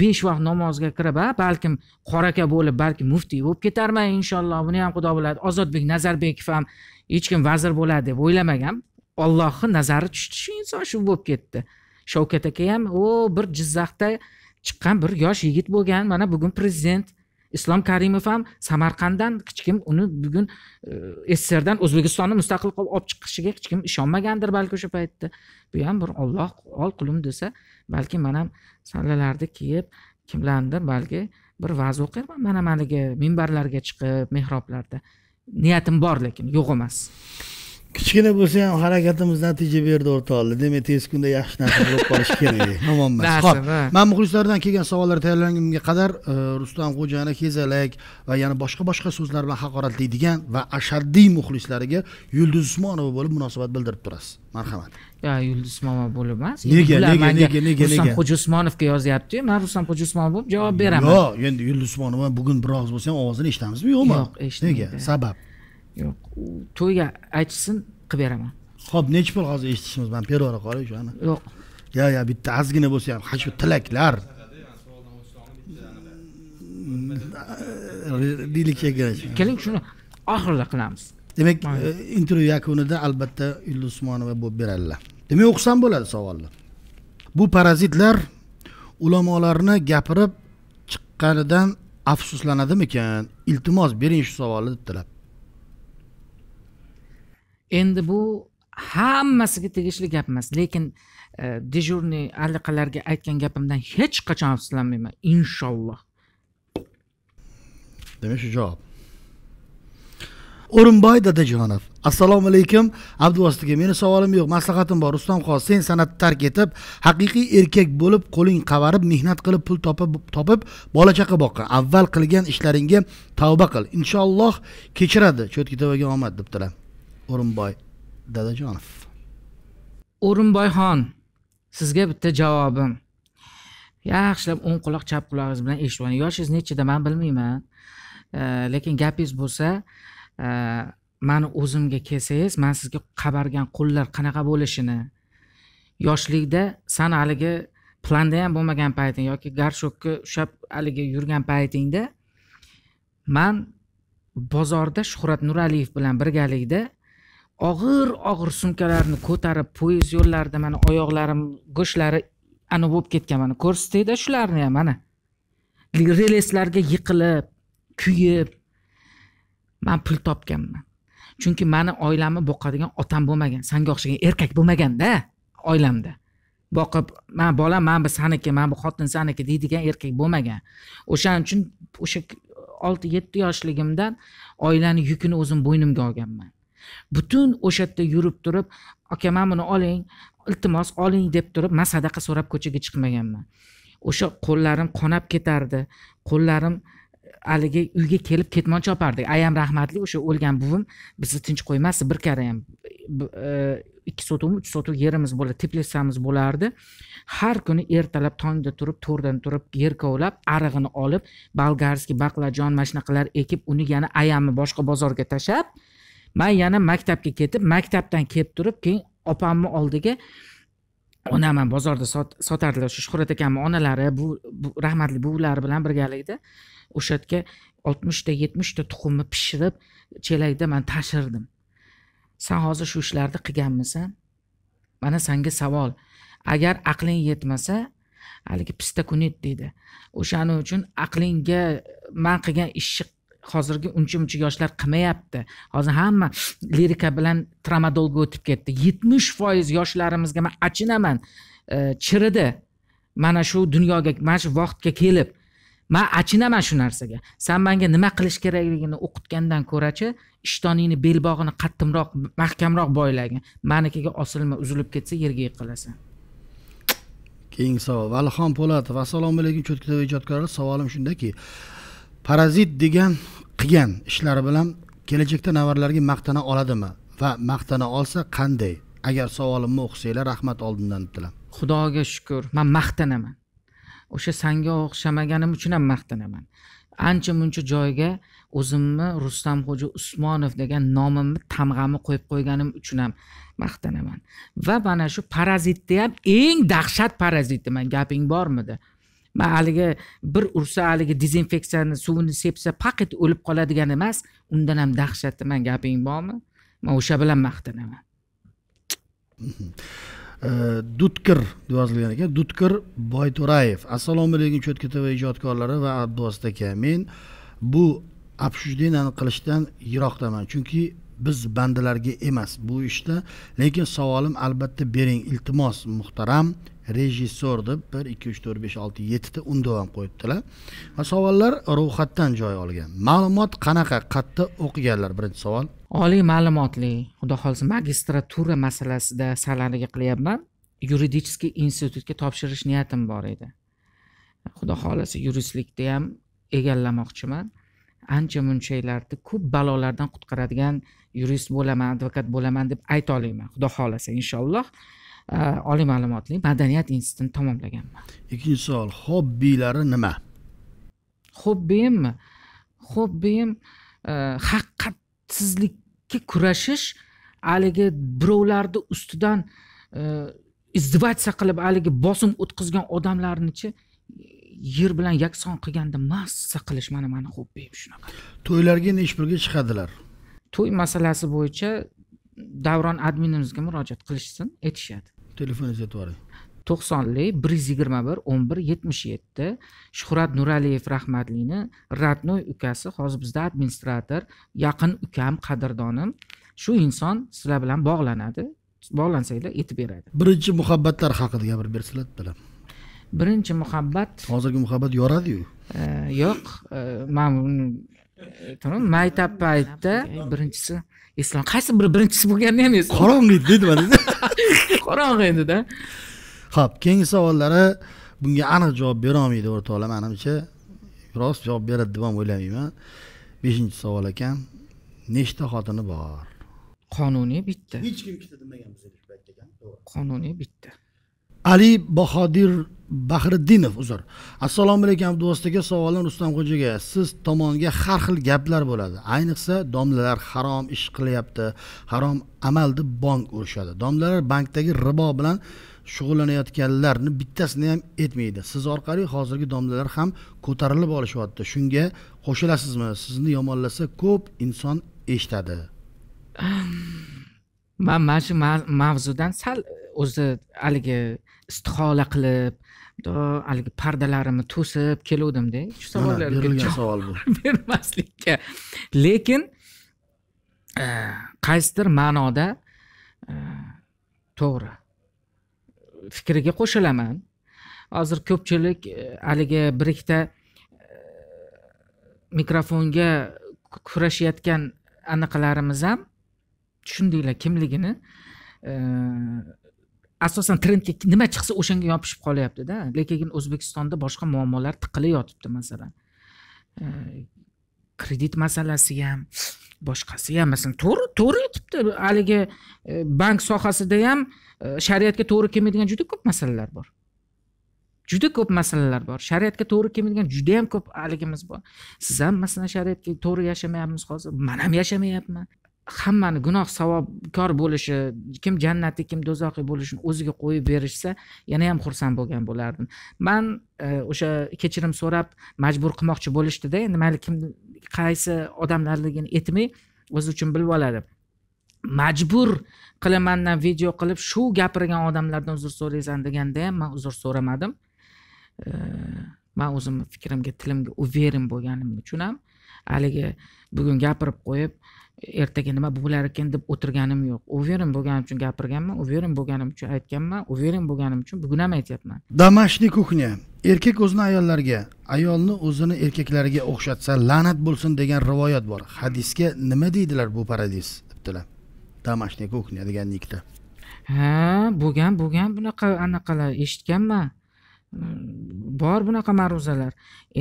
besh vaqt namozga kirib a balkim qoraka bo'lib balki muftiy bo'lib ketarman inshaalloh buni ham xudo biladi ozodbek nazarbekov ham hech kim vazir bo'ladi deb o'ylamagan ollohni nazari tushdi shu inson shu bo'lib ketdi shavkat aka ham o bir jizzaxda chiqqan bir yosh yigit bo'lgan mana bugun prezident islom karimov ham samarqanddan hech kim uni bugun e, sssrdan o'zbekistonni mustaqil qilib olib chiqishiga hech kim ishonmagandir balki o'sha paytda bu ham bir olloh ol qulim desa balki man ham sallalarni kiyib kimlarnidir balki bir va'z o'qiyman man ham haligi minbarlarga chiqib mehroblarda niyatim bor lekin yo'q emas kichkina bo'lsa ham harakatimiz natija berdi o'rtoqlar demak tez kunda yaxshi narsa bo'lib qolishi kerak yomon emas ho'p man muxlislardan kelgan savollar tayyorlangunga qadar e, rustam xo'jani kezalak va yana boshqa boshqa so'zlar bilan haqoratlaydigan va ashaddiy muxlislariga yulduz usmonova bo'lib munosabat bildirib turasiz marhamat yulduz usmonova bo'lib emas nega nega nega nega rustam usmonovga yozyaptiyu man rustam usmonov bo'lib javob beraman yo'q endi yulduz usmonova bugun biroz bo'lsa ham ovozini eshitamizmi yo'qmi yo'q eshitmaydi nega sabab yo'q to'yga aytishsin qilib beraman ho'p nechi pul hozir eshitishimiz man перевара qolay o'shani yo'q yo yo bitta ozgina bo'lsa ham shu tilaklar keling shuni oxirida qilamiz demak e, intervyu yakunida albatta yulduz usmonova bo'lib beradilar demak o'qisam bo'ladi savolni bu parazitlar ulamolarni gapirib chiqqanidan afsuslanadimikan iltimos bering shu savolni debdilar endi bu hammasiga tegishli gap emas lekin e, dejurniy allaqalarga aytgan gapimdan hech qachon afsuslanmayman inshaalloh demak shu javob o'rinboy dadajonov assalomu alaykum abduvos aka meni savolim yo'q maslahatim bor rustamxon sen san'atni tark etib haqiqiy erkak bo'lib qo'ling qavarib mehnat qilib pul topib topib bola chaqa boqqin avval qilgan ishlaringga tavba qil inshaalloh kechiradi cho'tki tavbaga omad debdilar o'rinboy dadajonov xon sizga bitta javobim yaxshilab o'ng quloq chap qulog'ingiz bilan eshitib oling yoshingiz nechida man bilmayman lekin gapingiz bo'lsa mani o'zimga kelsangiz man sizga qabargan qo'llar qanaqa bo'lishini yoshlikda san haligi planda ham bo'lmagan payting yoki garshokka ushlab haligi yurgan paytingda man bozorda shuhrat nuraliyev bilan birgalikda og'ir og'ir sumkalarni ko'tarib poyezd yo'llarida mana oyoqlarim go'shtlari anavi bo'lib ketgan mana ko'rsatdingda shularni ham mana relslarga yiqilib kuyib man pul topganman chunki mani oilamni boqadigan otam bo'lmagan sanga o'xshagan erkak bo'lmaganda oilamda boqib man bolam mana bu saniki mana bu xotin saniki deydigan erkak bo'lmagan o'shaning uchun o'sha olti yetti yoshligimdan oilani yukini o'zim bo'ynimga olganman butun o'sha yerda yurib turib aka mana buni oling iltimos oling deb turib man sadaqa so'rab ko'chaga chiqmaganman o'sha qo'llarim qonab ketardi qo'llarim e, haligi uyga kelib ketmon chopardik ayam rahmatli o'sha o'lgan buvim bizni tinch qo'ymasdi bir karra ham e, ikki sotuvmi uch sotuv yerimiz bo'lar teplitsamiz bo'lardi har kuni ertalab tongda turib to'rdan turib yer kovlab arig'ini olib болгарский baqlajon mana shunaqalar ekib uni yana ayamni boshqa bozorga tashlab man yana maktabga ketib maktabdan kelib turib keyin opamni oldiga onam ham bozorda sotardilar shu shuhrat akamni onalari bu rahmatli buvilari bilan birgalikda o'sha yerga oltmishta yetmishta tuxumni pishirib chelakda man tashirdim san hozir shu ishlarni qilganmisan mana sanga savol agar aqling yetmasa haligi pista kunit deydi o'shaning uchun aqlingga man qilgan ishni hozirgi uncha muncha yoshlar qilmayapti hozir hamma lirika bilan tramadolga o'tib ketdi yetmish foiz yoshlarimizga man achinaman chiridi mana shu dunyoga mana shu vaqtga kelib man achinaman shu narsaga san manga nima qilish kerakligini o'qitgandan ko'rachi ishtoningni belbog'ini qattiqroq mahkamroq boylagin manikiga osilma uzilib ketsa yerga yiqilasan keyingi savol valixon po'latov assalomu alaykum cho'tkitov ijodkorlar savolim shundaki parazit degan qilgan ishlari bilan kelajakda navarlarga maqtana oladimi va maqtana olsa qanday agar savolimni o'qisanglar rahmat oldindan debdilar xudoga shukur man maqtanaman o'sha sanga o'xshamaganim uchun ham maqtanaman ancha muncha joyga o'zimni rustamxo'ja usmonov degan nomimni tamg'amni qo'yib qo'yganim uchun ham maqtanaman va mana shu parazitni ham eng dahshat paraziti man gaping bormidi man haligi bir ursa haligi dezinfeksiyani suvini sepsa faqat o'lib qoladigan emas undan ham dahshatli man gaping bormi man o'sha bilan maqtanaman äh, dudkir deb yozilgan ekan dudkir boyto'rayev assalomu alaykum cho'tka tv ijodkorlari va abduvosit aka men bu обсуждениyani qilishdan yiroqdaman chunki biz bandalarga emas bu ishda lekin savolim albatta bering iltimos muhtaram rejissor deb bir ikki uch to'rt besh olti yettita ham qo'yibdilar va savollar ro'yxatdan joy olgan ma'lumot qanaqa qayerda o'qiganlar birinchi savol oliy ma'lumotli xudo xohlasa magistratura masalasida saralariga qilyapman yuridicheskiy institutga topshirish niyatim bor edi xudo xohlasa yuristlikni ham egallamoqchiman ancha munchalarni ko'p balolardan qutqaradigan yurist bo'laman advokat bo'laman deb ayta olmayman xudo xohlasa inshaalloh Э, oliy ma'lumotli madaniyat institutini tamomlaganman ikkinchi savol hobbilari nima hobbimmi hobbim e, haqiqatsizlikka kurashish haligi birovlarni ustidan e, izdivatsiya qilib haligi bosim o'tkazgan odamlarnichi yer bilan yakson qilganda massa qilish mana mani hobbim shunaqa to'ylarga nechi pulga chiqadilar to'y masalasi bo'yicha davron adminimizga murojaat qilishsin aytishadi telefoningizni aytib yuboring to'qsonli bir yuz yigirma bir o'n bir yetmish yetti shuhrat nuraliyev rahmatlini родной ukasi hozir bizda administrator yaqin ukam qadrdonim shu inson sizlar bilan bog'lanadi bog'lansanglar aytib beradi birinchi muhabbatlar haqida gapirib bersanglar bilan birinchi muhabbat hozirgi muhabbat yoradiyu yo'q man turing maktab paytda birinchisi islom qaysi biri birinchisi bo'lganini ham eslama qorong'i edi nima dedi qorong'i edida ho'p keyingi savollari bunga aniq javob berolmaydi o'rtoqlar manimcha rost javob beradi deb ham o'ylamayman beshinchi savol ekan nechta xotini bor qonuniy bitta hech kim ikkita demagan qonuniy bitta ali bahodir bahriddinov uzr assalomu alaykum abduvoz aka savolim rustamxo'jaga siz tomonga har xil gaplar bo'ladi ayniqsa domlalar harom ish qilyapti harom amal deb bong urishadi domlalar bankdagi ribo bilan shug'ullanayotganlarni bittasini ham etmaydi siz orqali hozirgi domlalar ham ko'tarilib olishyapti shunga qo'shilasizmi sizni yomonlasa ko'p inson eshitadi man mana shu mavzudan sal o'zi haligi istihola qilib haligi pardalarimni to'sib keluvdimda shu savollarga berilgan savol bu bermaslikka lekin qaysidir ma'noda to'g'ri fikriga qo'shilaman hozir ko'pchilik haligi bir ikkita mikrofonga kurashayotgan anaqalarimiz ham tushundinglar kimligini asosan trendga nima chiqsa o'shanga yopishib qolyaptida lekin o'zbekistonda boshqa muammolar tiqilib yotibdi masalan kredit masalasi ham boshqasi ham masalan to'g'ri to'g'ri aytibdi haligi e, bank sohasida ham e, shariatga to'g'ri kelmaydigan juda ko'p masalalar bor juda ko'p masalalar bor shariatga to'g'ri kelmaydigan juda ko'p haligimiz bor siz ham masalan shariatga to'g'ri yashamayapmiz hozir man ham yashamayapman hammani gunoh savobkor bo'lishi kim jannatlik kim do'zaxiy bo'lishini o'ziga qo'yib berishsa yana ham xursand bo'lgan bo'lardim man e, o'sha kechirim so'rab majbur qilmoqchi bo'lishdida endi mayli kim qaysi odamlarligini aytmay o'zi uchun bilib oladi majbur qilamandan video qilib shu gapirgan odamlardan uzr so'raysan deganda ham man uzr so'ramadim e, man o'zimni fikrimga tilimga уверен bo'lganim uchun ham haligi bugun gapirib qo'yib ertaga nima bo'lar ekan deb o'tirganim yo'q уверен bo'lganim uchun gapirganman уверен bo'lganim uchun aytganman уверен bo'lganim uchun bugun ham aytyapman домашний кухня erkak o'zini ayollarga ayolni o'zini erkaklarga o'xshatsa la'nat bo'lsin degan rivoyat bor hadisga nima deydilar bu paradis debdilar домашний кухня degan nikda ha bo'lgan bo'lgan bunaqa anaqalar eshitganman hmm, bor bunaqa ma'ruzalar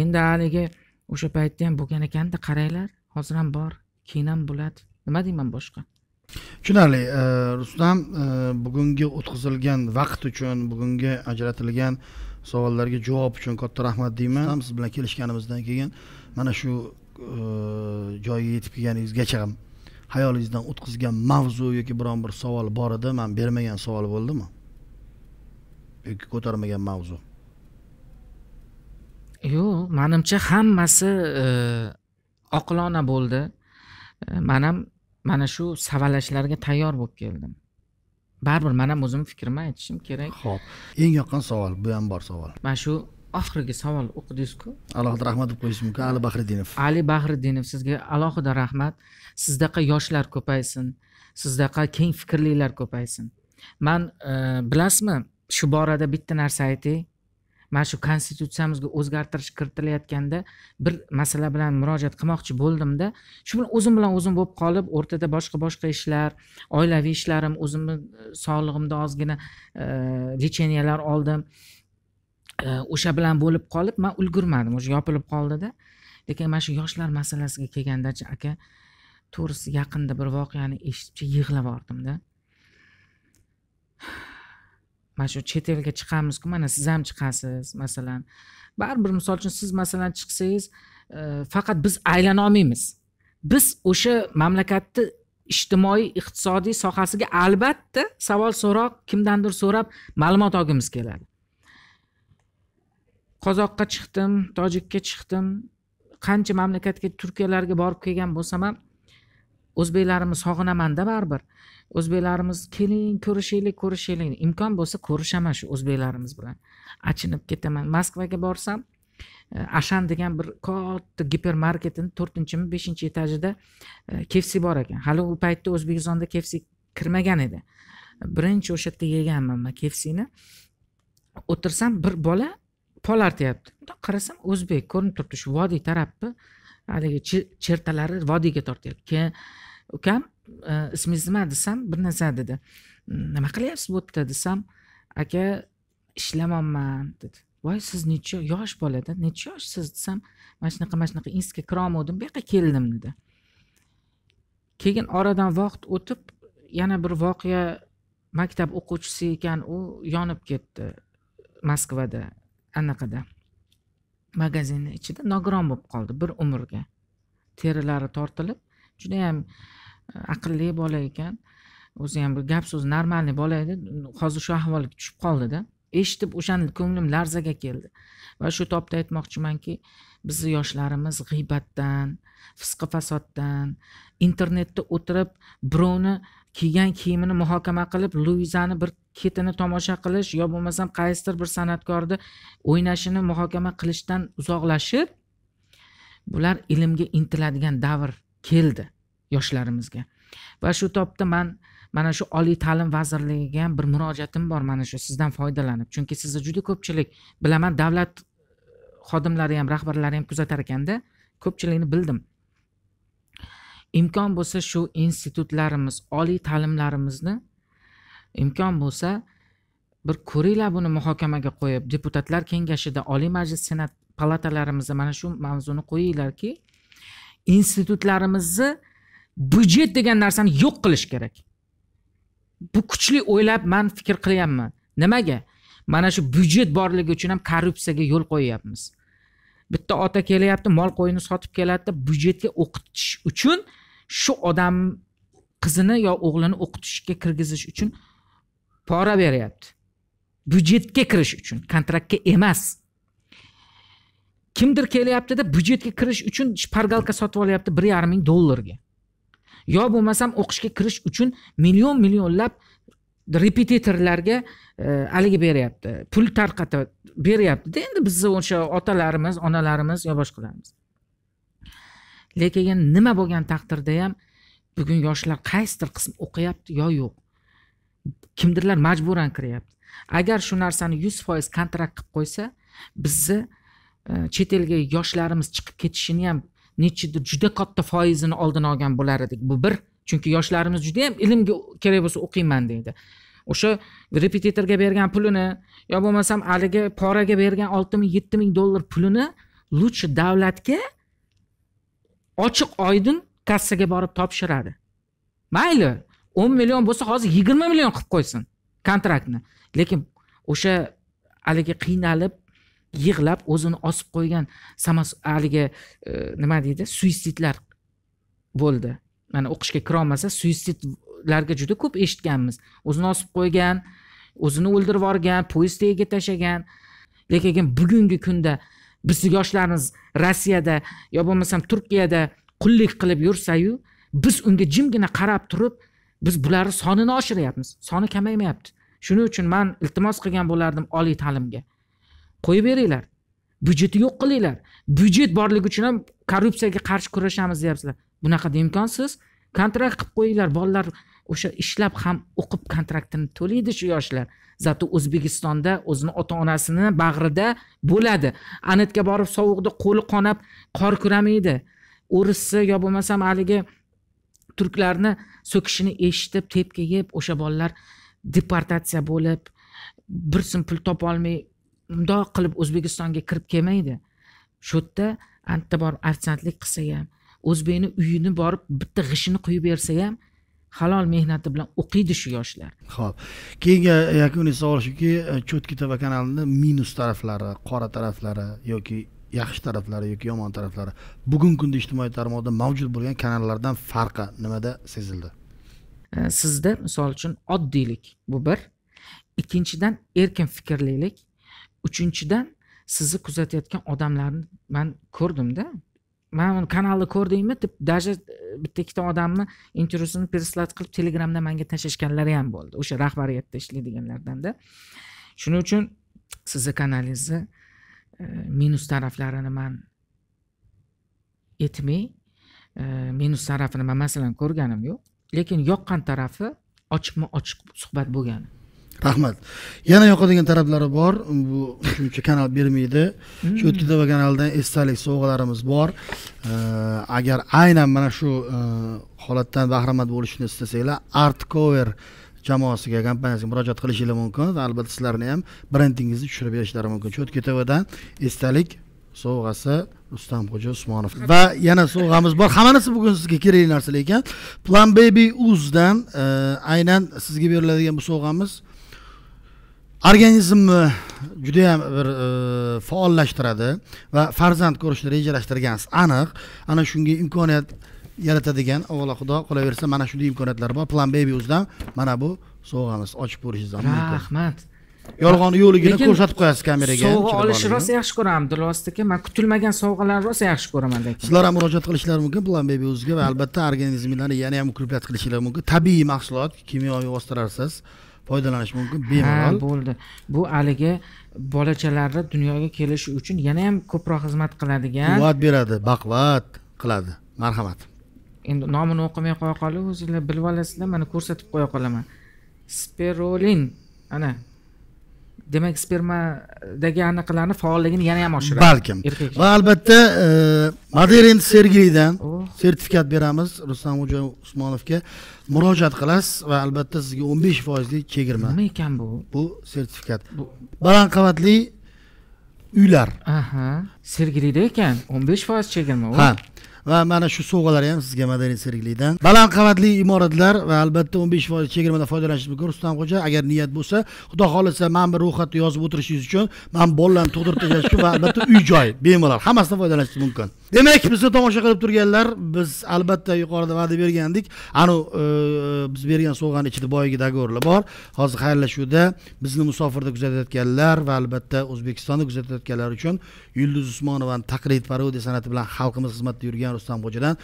endi haligi o'sha paytda ham bo'lgan ekanda qaranglar hozir ham bor ham bo'ladi nima deyman boshqa tushunarli e, rustam e, bugungi o'tkazilgan vaqt uchun bugungi ajratilgan savollarga javob uchun katta rahmat deyman siz bilan kelishganimizdan keyin mana shu e, joyga yetib kelganingizgacha ham hayolingizdan o'tkazgan mavzu yoki biron bir savol bor edi man bermagan savol bo'ldimi yoki ko'tarmagan mavzu yo'q manimcha hammasi oqilona bo'ldi man ham mana shu savalashlarga tayyor bo'lib keldim baribir man ham o'zimni fikrimni aytishim kerak ho'p eng yoqqan savol bu ham bor savol mana shu oxirgi savol o'qidingizku alohida rahmat deb qo'yishim mumkin ali bahriddinov ali bahriddinov sizga alohida rahmat sizdaqa yoshlar ko'paysin sizdaqa keng fikrlilar ko'paysin man e, bilasizmi shu borada bitta narsa aytay mana shu konstitutsiyamizga o'zgartirish kiritilayotganda bir masala bilan murojaat qilmoqchi bo'ldimda shu bilan o'zim bilan o'zim bo'lib qolib o'rtada boshqa boshqa ishlar oilaviy ishlarim o'zimni e, sog'lig'imda ozgina e, lecheniyalar oldim e, o'sha bilan bo'lib qolib man ulgurmadim уже yopilib qoldida lekin mana shu yoshlar masalasiga kelgandachi aka to'g'risi yaqinda bir voqeani eshitib yig'lab yubordimda mana shu chet elga chiqamizku mana siz ham chiqasiz masalan baribir misol uchun siz masalan chiqsangiz e, faqat biz aylana olmaymiz biz o'sha mamlakatni ijtimoiy iqtisodiy sohasiga albatta savol so'roq kimdandir so'rab ma'lumot olgimiz keladi qozoqqa chiqdim tojikka chiqdim qancha mamlakatga turkiyalarga borib kelgan bo'lsam ham o'zbeklarimni sog'inamanda baribir o'zbeklarimiz keling ko'rishaylik ko'rishaylik imkon bo'lsa ko'rishaman shu o'zbeklarimiz bilan achinib ketaman moskvaga borsam e, ashan degan bir katta gipermarketini to'rtinchimi beshinchi etajida e, kefsi bor ekan hali u paytda o'zbekistonda kefsi kirmagan edi birinchi o'sha yerda yeganman man kefsini o'tirsam bir bola pol artyapti bundoq qarasam o'zbek ko'rinib turibdi shu vodiy tarafni haligi chertalari vodiyga tortyapti keyin ukam ismingiz nima desam bir narsa dedi nima qilyapsiz bu yerda desam aka ishlamayapman dedi voy siz necha yosh bolada necha yoshsiz desam mana shunaqa mana shunaqa institutga kirolmadim bu yoqqa keldim dedi keyin oradan vaqt o'tib yana bir voqea maktab o'quvchisi ekan u yonib ketdi moskvada anaqada magazinni ichida nogiron bo'lib qoldi bir umrga terilari tortilib judayam aqlli bola ekan o'zi ham bir gap so'z нормальный bola edi hozir shu ahvolga tushib qoldida eshitib o'shani ko'nglim larzaga keldi va shu topda aytmoqchimanki bizni yoshlarimiz g'iybatdan fisqi fasoddan internetda o'tirib birovni kiygan kiyimini muhokama qilib luizani bir ketini tomosha qilish yo bo'lmasam qaysidir bir san'atkorni o'ynashini muhokama qilishdan uzoqlashib bular ilmga intiladigan davr keldi yoshlarimizga va shu topda man mana shu oliy ta'lim vazirligiga ham bir murojaatim bor mana shu sizdan foydalanib chunki sizni juda ko'pchilik bilaman davlat e, xodimlari ham rahbarlari ham kuzatar ekanda ko'pchilikni bildim imkon bo'lsa shu institutlarimiz oliy ta'limlarimizni imkon bo'lsa bir ko'ringlar buni muhokamaga qo'yib deputatlar kengashida oliy majlis senat palatalarimizda mana shu mavzuni qo'yinglarki institutlarimizni byudjet degan narsani yo'q qilish kerak bu kuchli o'ylab man fikr qilyapman nimaga mana shu byudjet borligi uchun ham korrupsiyaga yo'l qo'yyapmiz bitta ota kelyapti mol qo'yini sotib keladida byudjetga o'qitish uchun shu odam qizini yo o'g'lini o'qitishga kirgizish uchun pora beryapti byudjetga kirish uchun kontraktga emas kimdir kelyaptida byudjetga kirish uchun shpargalka sotib olyapti bir yarim ming dollarga yo bo'lmasam o'qishga kirish uchun million millionlab repetitorlarga e, haligi e, beryapti pul tarqatib beryaptida endi bizni o'sha otalarimiz onalarimiz yo boshqalarimiz lekin nima bo'lgan taqdirda ham bugun yoshlar qaysidir qism o'qiyapti yo yo'q kimdirlar majburan kiryapti agar shu narsani yuz foiz kontrakt qilib qo'ysa bizni e, chet elga yoshlarimiz chiqib ketishini ham nechida juda katta foizini oldini olgan bo'lar edik bu bir chunki yoshlarimiz juda yam ilmga kerak bo'lsa o'qiyman deydi o'sha repetitorga bergan pulini yo bo'lmasam haligi poraga bergan olti ming yetti ming dollar pulini лучше davlatga ochiq oydin kassaga borib topshiradi mayli o'n million bo'lsa hozir yigirma million qilib qo'ysin kontraktni lekin o'sha haligi qiynalib yig'lab o'zini osib qo'ygan samas haligi e, nima deydi suitsidlar bo'ldi mana o'qishga kirolmasa suitsidlarga juda ko'p eshitganmiz o'zini osib qo'ygan o'zini o'ldirib yuborgan poyezd tagiga tashlagan lekin bugungi kunda bizni yoshlarimiz rossiyada yo bo'lmasam turkiyada qullik qilib yursayu biz unga jimgina qarab turib biz bularni sonini oshiryapmiz soni kamaymayapti shuning uchun man iltimos qilgan bo'lardim oliy ta'limga qo'yib beringlar byudjetni yo'q qilinglar byudjet borligi uchun ham korrupsiyaga qarshi kurashamiz deyapsizlar bunaqa imkonsiz kontrakt qilib qo'yinglar bolalar o'sha ishlab ham o'qib kontraktini to'laydi shu yoshlar zato o'zbekistonda o'zini ota onasini bag'rida bo'ladi anetga borib sovuqda qo'li qonab qor kuramaydi o'risni yo bo'lmasam haligi turklarni so'kishini eshitib tepki yeb o'sha bolalar deportatsiya bo'lib bir so'm pul topolmay mundoq qilib o'zbekistonga kirib kelmaydi shu yerda antda borib ofitsiantlik qilsa ham o'zbekni uyini borib bitta g'ishini quyib bersa ham halol mehnati bilan o'qiydi shu yoshlar ho'p keyingi e, yakuniy savol shuki e, cho'tki tv kanalini minus taraflari qora taraflari yoki yaxshi taraflari yoki yomon taraflari bugungi kunda ijtimoiy tarmoqda mavjud bo'lgan kanallardan farqi nimada sezildi e, sizda misol uchun oddiylik bu bir ikkinchidan erkin fikrlilik uchinchidan sizni kuzatayotgan odamlarni man ko'rdimda man kanalni ko'rdingmi deb даже bitta ikkita odamni intervyusini переслать qilib telegramda manga tashlashganlari ham bo'ldi o'sha rahbariyatda ishlaydiganlardanda shuning uchun sizni kanalingizni e, minus taraflarini man aytmay e, minus tarafini man masalan ko'rganim yo'q lekin yoqqan tarafi ochiqma ochiq suhbat bo'lgani rahmat yana yoqadigan taraflari bor bu shuncha kanal bermaydi shu hmm. o'tkida va kanaldan esdalik sovg'alarimiz bor agar aynan mana shu e, holatdan bahramand bo'lishni istasanglar art cover jamoasiga kompaniyasiga murojaat qilishinglar mumkin albatta sizlarni ham brendingizni tushirib berishlari mumkin cho'tka tvdan esdalik sovg'asi rustamxo'ja usmonov va yana sovg'amiz bor hammanisi bugun sizga kerakli narsalar ekan plan baby uzdan e, aynan sizga beriladigan bu sovg'amiz organizmni judayam bir e, faollashtiradi va farzand ko'rishni rejalashtirganingiz aniq ana shunga imkoniyat yaratadigan avvalo xudo qolaversa mana shunday imkoniyatlar bor plan babyuzdan mana bu sovg'amiz ochib ko'rishingiz mumkin rahmat yolg'onni yo'qligini ko'rsatib qo'yasiz kameraga sovg'a olishni rosa yaxshi ko'raman abdulvosit aka man kutilmagan sovg'alarni rosa yaxshi ko'raman lekin sizlar ham murojaat qilishlari mumkin plan baby o'ziga va albatta organizmlarni yana ham укреплять qilishinglar mumkin tabiiy mahsulot kimyoviy vositalarsiz foydalanish mumkin bemalol bo'ldi bu haligi bolachalarni dunyoga kelishi uchun yana ham ko'proq xizmat qiladigan quvvat beradi baquvvat qiladi marhamat endi nomini o'qimay qo'ya qolib o'zinglar bilib olasizlar mana ko'rsatib qo'ya qolaman sperolin ana demak spermadagi anaqalarni faolligini yana ham oshiradi balkim va albatta e, modern sergelidan oh. sertifikat beramiz rustam xo'ja usmonovga murojaat qilasiz va albatta sizga o'n besh foizlik chegirma nima ekan bu bu sertifikat baland qavatli uylar aha sergelida ekan o'n besh foiz chegirma ha va mana shu sovg'alar ham sizga madaniy seriklikdan baland qavatli imoratlar va albatta o'n besh foiz chegirmadan foydalanish mumkin rustam xo'ja agar niyat bo'lsa xudo xohlasa mana bu ro'yxatni yozib o'tirishingiz uchun mana bolalarni tug'dirib tashlash uchun va albatta uy joy bemalol hammasidan foydalanishingiz mumkin demak bizni tomosha qilib turganlar biz albatta yuqorida va'da bergandik anavi e, biz bergan sovg'ani ichida boyagi dogovorlar bor hozir xayrlashuvda bizni musofirda kuzatayotganlar va albatta o'zbekistonda kuzatayotganlar uchun yulduz usmonovani taqlid parodiya san'ati bilan xalqimiz xizmatida yurgan sulton rustamxo'jadan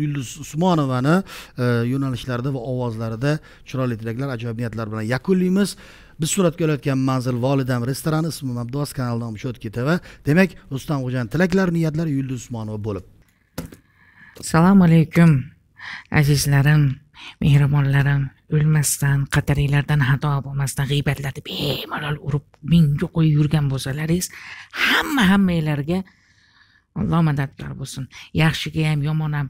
yulduz usmonovani e, yo'nalishlarida va ovozlarida chiroyli tilaklar niyatlar bilan yakunlaymiz biz suratga olayotgan manzil volidam restorani ismi mabdos kanal nomi shodki tv demak rustamxo'jani tilaklar niyatlari yulduz usmonova bo'lib assalomu alaykum azizlarim mehribonlarim o'lmasdan qatariylardan xato bo'lmasdan g'iybatlarni bemalol urib mingga qo'yib yurgan bo'lsalaringiz hamma hammanglarga alloh madadkor bo'lsin yaxshiga ham yomon ham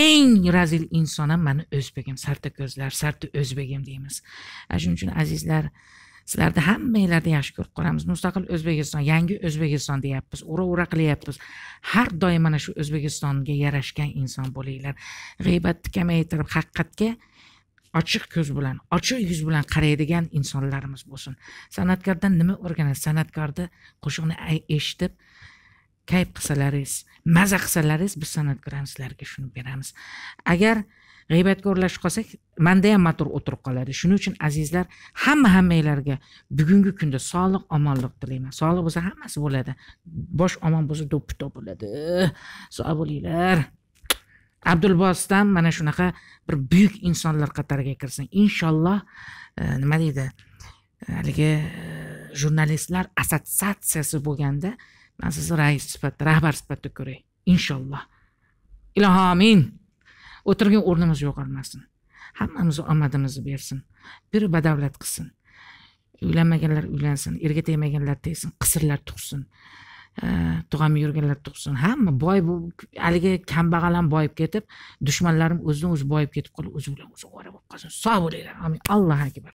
eng razil inson ham mani o'zbegim sarta ko'zlar sarta o'zbegim deymiz shuning uchun azizlar sizlarni hammanglarni yaxshi ko'rib qolamiz mustaqil o'zbekiston yangi o'zbekiston deyapmiz ura ura qilyapmiz har doim mana shu o'zbekistonga yarashgan inson bo'linglar g'iybatni kamaytirib haqiqatga ochiq ko'z bilan ochiq yuz bilan qaraydigan insonlarimiz bo'lsin san'atkordan nima o'rganasiz san'atkorni qo'shiqni eshitib kayf qilsalaringiz maza qilsalaringiz biz san'atkorlar sizlarga shuni beramiz agar g'iybatkorlashib qolsak manda ham motor o'tirib qoladi shuning uchun azizlar hamma hammanglarga bugungi kunda sog'lik omonlik tilayman sog'liq bo'lsa hammasi bo'ladi bosh omon bo'lsa do'ppi bo'ladi sog' bo'linglar abdulbosdan mana shunaqa bir buyuk insonlar qatoriga kirsin inshaalloh e, nima deydi e, haligi e, jurnalistlar assotsiatsiyasi bo'lganda man sizni rais sifatida rahbar sifatida ko'ray inshaalloh ilohi amin o'tirgan o'rnimiz yo'qolmasin hammamizni omadimizni bersin bir badavlat qilsin uylanmaganlar uylansin erga tegmaganlar tegsin qisirlar tug'sin tug'amay yurganlar tug'sin hamma boy bo'lib haligi kambag'al ham boyib ketib dushmanlarim o'zidan o'zi boyib ketib qolib o'zi bilan o'zi ovora bo'lib qolsin sog' bo'linglar amin allohu akbar